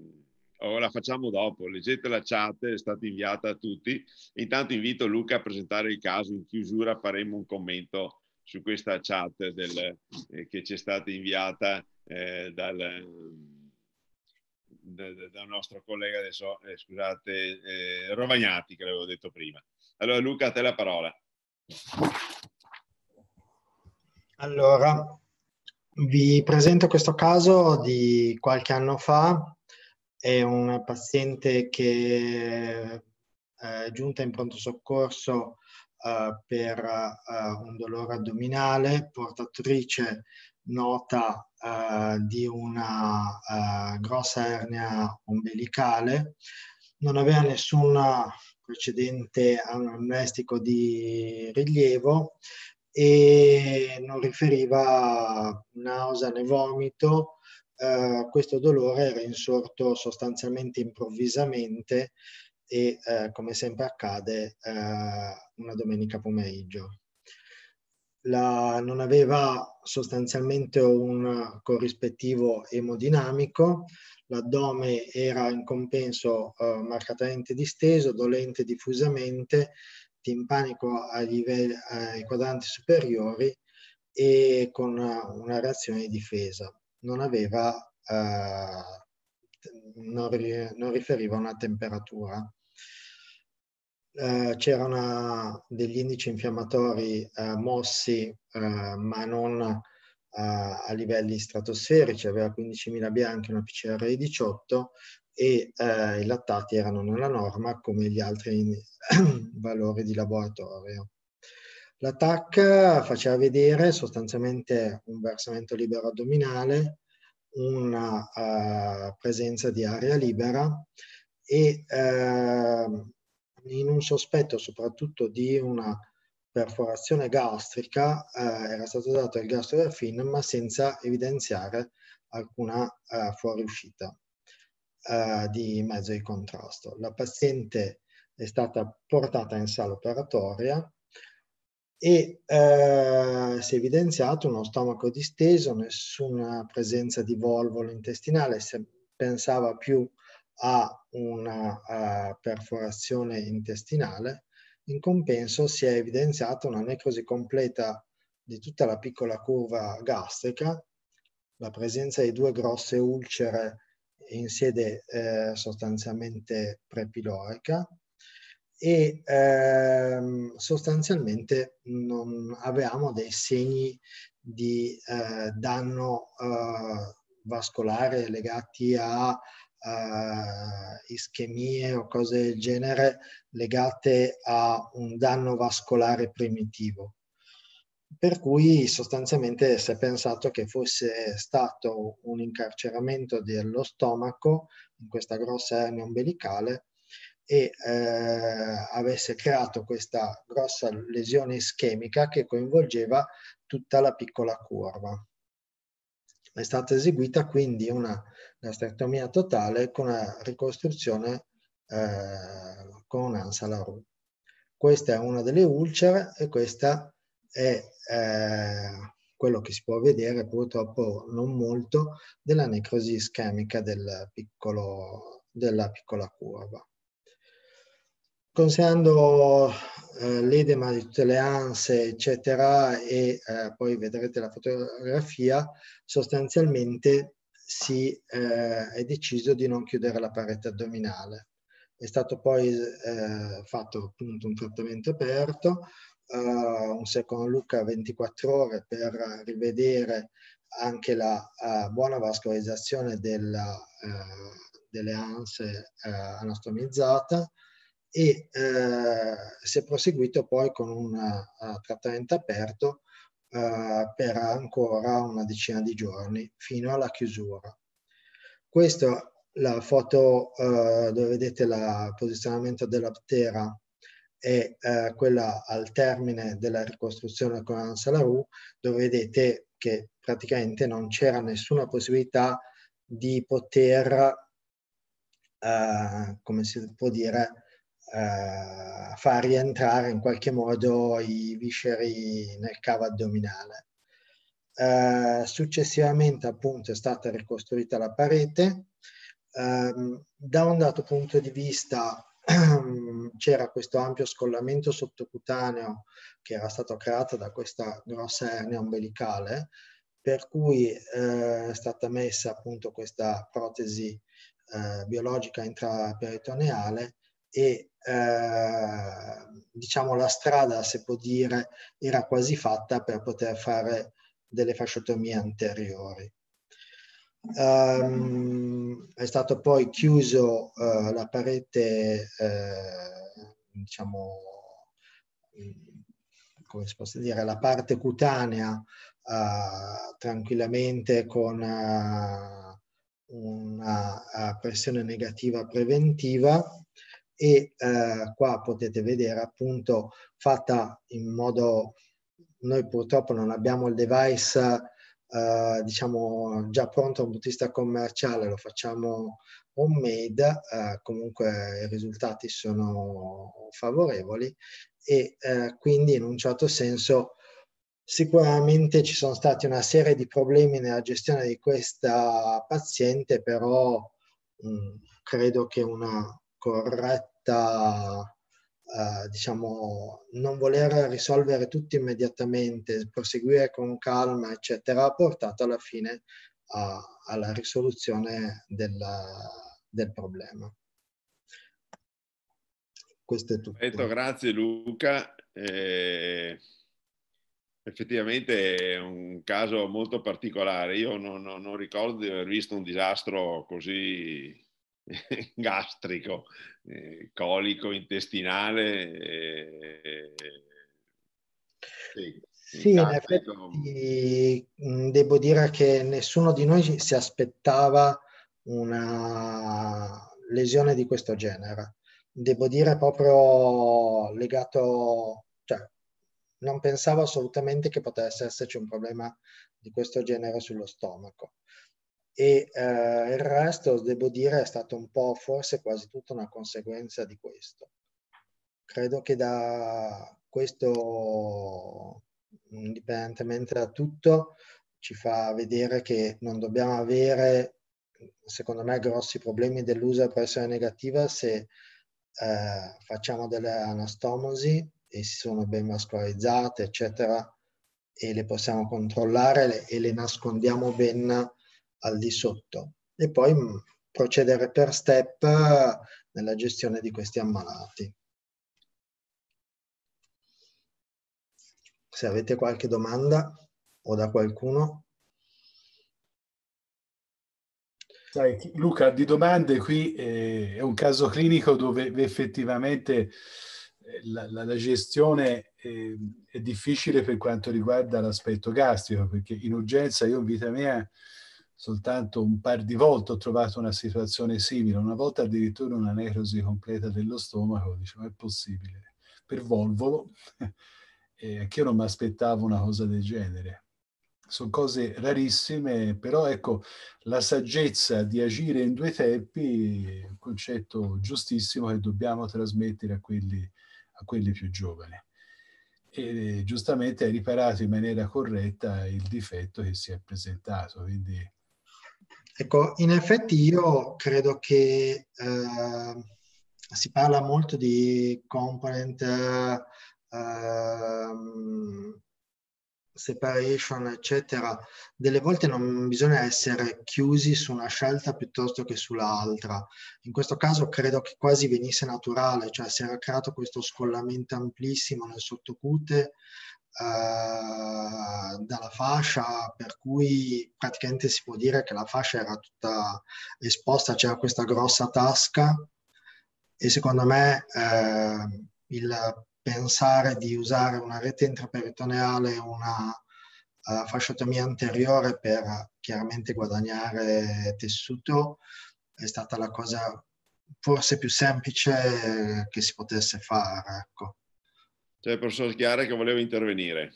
o la facciamo dopo, leggete la chat, è stata inviata a tutti. Intanto invito Luca a presentare il caso, in chiusura faremo un commento su questa chat del, eh, che ci è stata inviata eh, dal, mm, da, da nostro collega, adesso, eh, scusate, eh, Rovagnati, che l'avevo detto prima. Allora Luca, a te la parola. Allora, vi presento questo caso di qualche anno fa è una paziente che eh, è giunta in pronto soccorso eh, per eh, un dolore addominale, portatrice nota di una grossa ernia ombelicale, non aveva nessun precedente amnestico di rilievo e non riferiva nausea né vomito, eh, questo dolore era insorto sostanzialmente improvvisamente e eh, come sempre accade eh, una domenica pomeriggio. La, non aveva sostanzialmente un corrispettivo emodinamico, l'addome era in compenso eh, marcatamente disteso, dolente diffusamente, timpanico ai, livelli, ai quadranti superiori e con una, una reazione di difesa non aveva eh, non, non, riferiva una temperatura. Eh, c'erano degli indici infiammatori eh, mossi, eh, ma non eh, a livelli stratosferici, aveva 15.000 bianchi, una PCR di 18 e eh, i lattati erano nella norma come gli altri (clears throat) valori di laboratorio. La TAC faceva vedere sostanzialmente un versamento libero addominale, una uh, presenza di aria libera e uh, in un sospetto soprattutto di una perforazione gastrica uh, era stato dato il gastrografin ma senza evidenziare alcuna eh, fuoriuscita di mezzo di contrasto. La paziente è stata portata in sala operatoria e eh, si è evidenziato uno stomaco disteso, nessuna presenza di volvolo intestinale, si pensava più a una a eh, perforazione intestinale, in compenso si è evidenziata una necrosi completa di tutta la piccola curva gastrica, la presenza di due grosse ulcere in sede eh, sostanzialmente prepilorica, e ehm, sostanzialmente non avevamo dei segni di eh, danno eh, vascolare legati a eh, ischemie o cose del genere legate a un danno vascolare primitivo. Per cui sostanzialmente si è pensato che fosse stato un incarceramento dello stomaco in questa grossa ernia ombelicale e eh, avesse creato questa grossa lesione ischemica che coinvolgeva tutta la piccola curva. È stata eseguita quindi una gastrectomia totale con una ricostruzione eh, con un'ansa la RU. Questa è una delle ulcere e questa è eh, quello che si può vedere purtroppo non molto della necrosi ischemica del piccolo, della piccola curva considerando eh, l'edema di tutte le anse, eccetera, e eh, poi vedrete la fotografia, sostanzialmente si eh, è deciso di non chiudere la parete addominale. È stato poi eh, fatto appunto un trattamento aperto, eh, un secondo look a 24 ore per rivedere anche la eh, buona vascolarizzazione della, delle anse anatomizzata, e eh, si è proseguito poi con un eh, trattamento aperto eh, per ancora una decina di giorni fino alla chiusura. Questa è la foto eh, dove vedete il posizionamento della ptera è eh, quella al termine della ricostruzione con Ansalaru, dove vedete che praticamente non c'era nessuna possibilità di poter, eh, come si può dire, eh, fa rientrare in qualche modo i visceri nel cavo addominale. Eh, successivamente appunto è stata ricostruita la parete. Eh, da un dato punto di vista (clears throat) c'era questo ampio scollamento sottocutaneo che era stato creato da questa grossa ernia ombelicale, per cui eh, è stata messa appunto questa protesi eh, biologica intraperitoneale e eh, diciamo la strada, se può dire, era quasi fatta per poter fare delle fasciotomie anteriori. Um, è stato poi chiuso uh, la parete, uh, diciamo, mm, come si possa dire, la parte cutanea uh, tranquillamente con una pressione negativa preventiva e eh, qua potete vedere appunto fatta in modo, noi purtroppo non abbiamo il device eh, diciamo già pronto a un buttista commerciale, lo facciamo homemade, eh, comunque i risultati sono favorevoli e eh, quindi in un certo senso Sicuramente ci sono stati una serie di problemi nella gestione di questa paziente, però mh, mm, credo che una corretta, eh, diciamo, non voler risolvere tutto immediatamente, proseguire con calma, eccetera, ha portato alla fine a, alla risoluzione della, del problema. Questo è tutto. Perfetto, grazie Luca. Eh, effettivamente è un caso molto particolare. Io non, non, non ricordo di aver visto un disastro così (laughs) gastrico, eh, colico intestinale. Eh, eh sì, sì in effetti devo dire che nessuno di noi si aspettava una lesione di questo genere. Devo dire proprio legato, cioè non pensavo assolutamente che potesse esserci un problema di questo genere sullo stomaco e eh, il resto, devo dire, è stato un po', forse quasi tutta una conseguenza di questo. Credo che da questo, indipendentemente da tutto, ci fa vedere che non dobbiamo avere, secondo me, grossi problemi dell'uso per essere negativa se eh, facciamo delle anastomosi e si sono ben vascolarizzate, eccetera, e le possiamo controllare e le nascondiamo ben al di sotto e poi mm, procedere per step nella gestione di questi ammalati. Se avete qualche domanda o da qualcuno. Dai, Luca, di domande qui eh, è un caso clinico dove effettivamente eh, la, la, la gestione eh, è difficile per quanto riguarda l'aspetto gastrico, perché in urgenza io in vita mia soltanto un par di volte ho trovato una situazione simile, una volta addirittura una necrosi completa dello stomaco, dicevo è possibile, per Volvolo, (laughs) e anche io non mi aspettavo una cosa del genere. Sono cose rarissime, però ecco, la saggezza di agire in due tempi è un concetto giustissimo che dobbiamo trasmettere a quelli, a quelli più giovani. E giustamente hai riparato in maniera corretta il difetto che si è presentato, quindi Ecco, in effetti io credo che eh, si parla molto di component eh, separation, eccetera. Delle volte non bisogna essere chiusi su una scelta piuttosto che sull'altra. In questo caso credo che quasi venisse naturale, cioè si era creato questo scollamento amplissimo nel sottocute eh, dalla fascia, per cui praticamente si può dire che la fascia era tutta esposta, c'era questa grossa tasca e secondo me eh, il pensare di usare una rete intraperitoneale, una uh, fasciotomia anteriore per chiaramente guadagnare tessuto è stata la cosa forse più semplice che si potesse fare. Ecco. C'è il professor Chiara che voleva intervenire.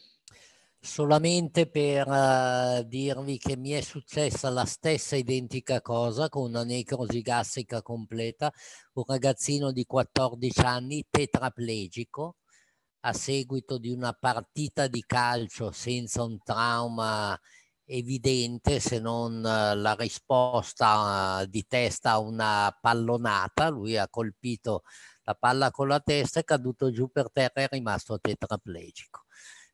Solamente per uh, dirvi che mi è successa la stessa identica cosa con una necrosi gassica completa, un ragazzino di 14 anni tetraplegico a seguito di una partita di calcio senza un trauma evidente se non eh, la risposta eh, di testa a una pallonata. Lui ha colpito la palla con la testa è caduto giù per terra e è rimasto tetraplegico.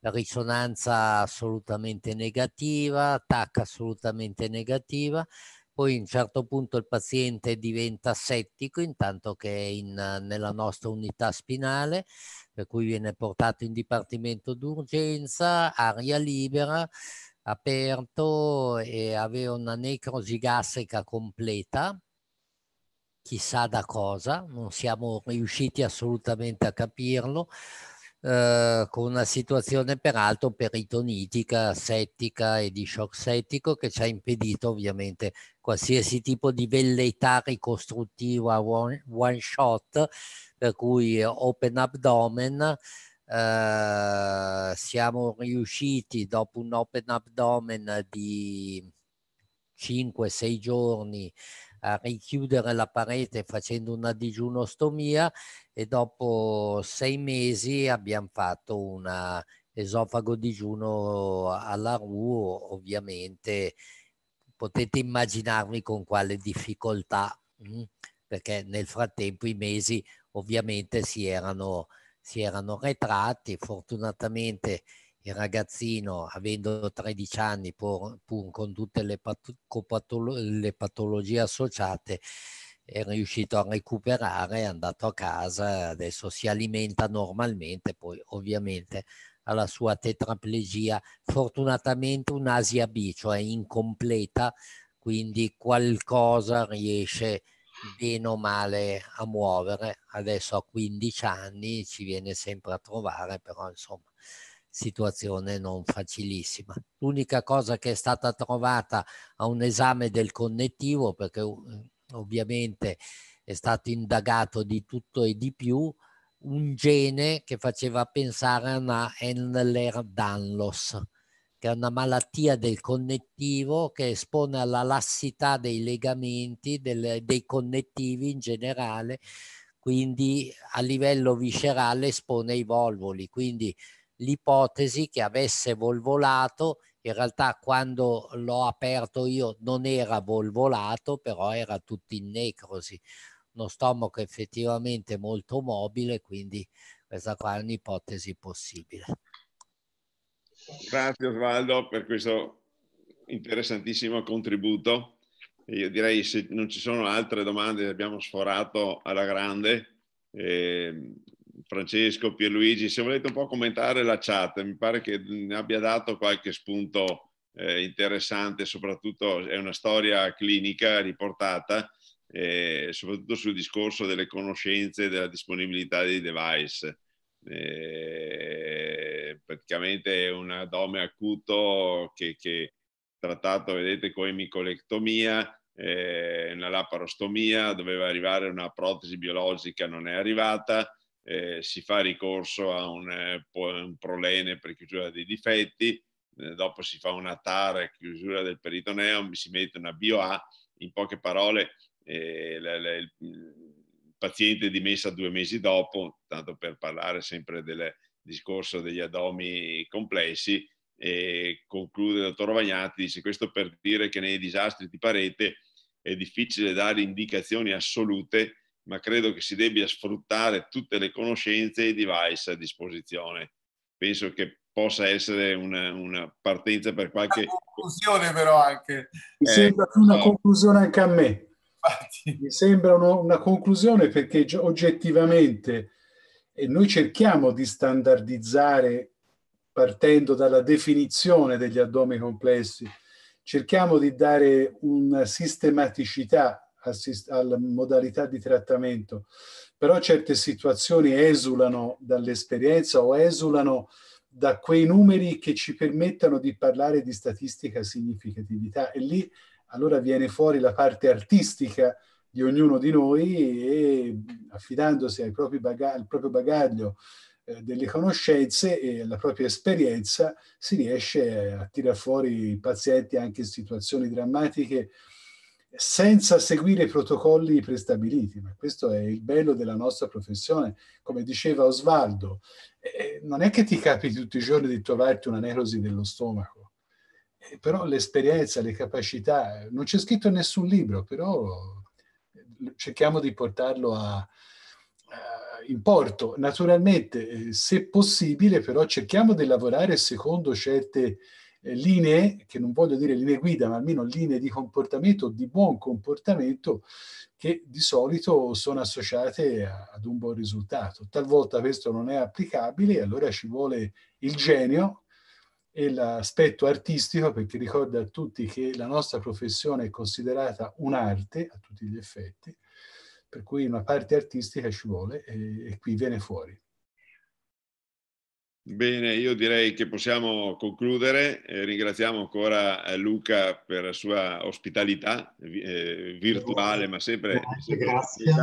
Risonanza assolutamente negativa, attacca assolutamente negativa, poi a un certo punto il paziente diventa settico intanto che è in, nella nostra unità spinale, per cui viene portato in dipartimento d'urgenza, aria libera, aperto e aveva una necrosi gastrica completa chissà da cosa, non siamo riusciti assolutamente a capirlo, eh, con una situazione peraltro peritonitica, settica e di shock settico che ci ha impedito ovviamente qualsiasi tipo di velleità ricostruttiva one, one shot, per cui open abdomen, eh, siamo riusciti dopo un open abdomen di 5-6 giorni a richiudere la parete facendo una digiunostomia e dopo sei mesi abbiamo fatto un esofago digiuno alla RU, ovviamente potete immaginarvi con quale difficoltà, mm? perché nel frattempo i mesi ovviamente si erano, si erano retratti, fortunatamente il ragazzino avendo 13 anni pur, pur con tutte le, pat- le patologie associate è riuscito a recuperare, è andato a casa, adesso si alimenta normalmente, poi ovviamente alla sua tetraplegia, fortunatamente un'asia B, cioè incompleta, quindi qualcosa riesce bene o male a muovere. Adesso a 15 anni ci viene sempre a trovare, però insomma situazione non facilissima. L'unica cosa che è stata trovata a un esame del connettivo, perché eh, ovviamente è stato indagato di tutto e di più, un gene che faceva pensare a una Enler-Danlos, che è una malattia del connettivo che espone alla lassità dei legamenti, del, dei connettivi in generale, quindi a livello viscerale espone i volvoli, quindi l'ipotesi che avesse volvolato, in realtà quando l'ho aperto io non era volvolato, però era tutto in necrosi, uno stomaco effettivamente molto mobile, quindi questa qua è un'ipotesi possibile. Grazie Osvaldo per questo interessantissimo contributo. Io direi se non ci sono altre domande, abbiamo sforato alla grande. Eh, Francesco, Pierluigi, se volete un po' commentare la chat, mi pare che ne abbia dato qualche spunto eh, interessante, soprattutto è una storia clinica riportata, eh, soprattutto sul discorso delle conoscenze e della disponibilità dei device. Eh, praticamente è un adome acuto che, che trattato, vedete, con emicolectomia, eh, una laparostomia, doveva arrivare una protesi biologica, non è arrivata, eh, si fa ricorso a un, eh, un prolene per chiusura dei difetti, eh, dopo si fa una TAR, chiusura del peritoneo, si mette una BioA, in poche parole eh, la, la, il paziente è dimessa due mesi dopo, tanto per parlare sempre del discorso degli addomi complessi, e conclude il dottor Vagnati, dice questo per dire che nei disastri di parete è difficile dare indicazioni assolute ma credo che si debba sfruttare tutte le conoscenze e i device a disposizione. Penso che possa essere una, una partenza per qualche... Una conclusione però anche. Mi eh, sembra una no. conclusione anche a me. Infatti. Mi sembra uno, una conclusione perché oggettivamente noi cerchiamo di standardizzare partendo dalla definizione degli addomi complessi, cerchiamo di dare una sistematicità assist- alla modalità di trattamento, però certe situazioni esulano dall'esperienza o esulano da quei numeri che ci permettano di parlare di statistica significatività e lì allora viene fuori la parte artistica di ognuno di noi e affidandosi al proprio, baga- al proprio bagaglio eh, delle conoscenze e alla propria esperienza si riesce a tirar fuori i pazienti anche in situazioni drammatiche senza seguire i protocolli prestabiliti, ma questo è il bello della nostra professione. Come diceva Osvaldo, eh, non è che ti capiti tutti i giorni di trovarti una necrosi dello stomaco, eh, però l'esperienza, le capacità, non c'è scritto in nessun libro, però eh, cerchiamo di portarlo a, a, in porto. Naturalmente, eh, se possibile, però cerchiamo di lavorare secondo certe eh, linee, che non voglio dire linee guida, ma almeno linee di comportamento, di buon comportamento, che di solito sono associate ad un buon risultato. Talvolta questo non è applicabile, allora ci vuole il genio e l'aspetto artistico, perché ricorda a tutti che la nostra professione è considerata un'arte a tutti gli effetti, per cui una parte artistica ci vuole e, e qui viene fuori. Bene, io direi che possiamo concludere. Eh, ringraziamo ancora eh, Luca per la sua ospitalità eh, virtuale, ma sempre. Grazie, grazie.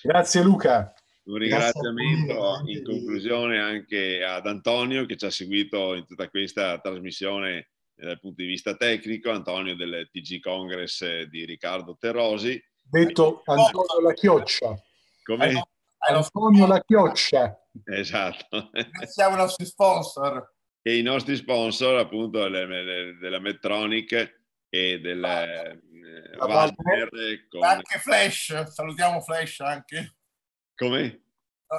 grazie Luca. Un ringraziamento in conclusione anche ad Antonio che ci ha seguito in tutta questa trasmissione eh, dal punto di vista tecnico, Antonio del TG Congress eh, di Riccardo Terrosi. Detto Antonio La Chioccia. Come? Antonio La Chioccia. (laughs) Esatto. Siamo i nostri sponsor. E i nostri sponsor appunto della Metronic e della ah, eh, Walter. Con... Anche Flash, salutiamo Flash anche. Come?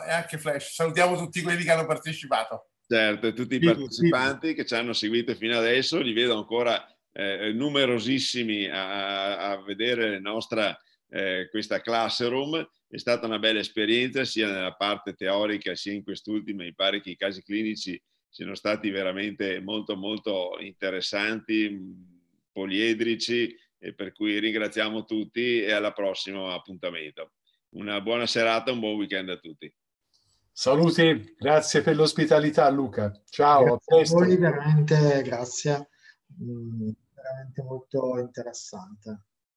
E anche Flash, salutiamo tutti quelli che hanno partecipato. Certo, tutti i partecipanti sì, che ci hanno seguito fino adesso, li vedo ancora eh, numerosissimi a, a vedere la nostra eh, questa classroom. È stata una bella esperienza sia nella parte teorica sia in quest'ultima. Mi pare che i casi clinici siano stati veramente molto molto interessanti, mm, poliedrici, e per cui ringraziamo tutti e alla prossima appuntamento. Una buona serata, un buon weekend a tutti. Saluti, grazie per l'ospitalità Luca. Ciao, grazie a, presto. a voi veramente grazie, mm, veramente molto interessante.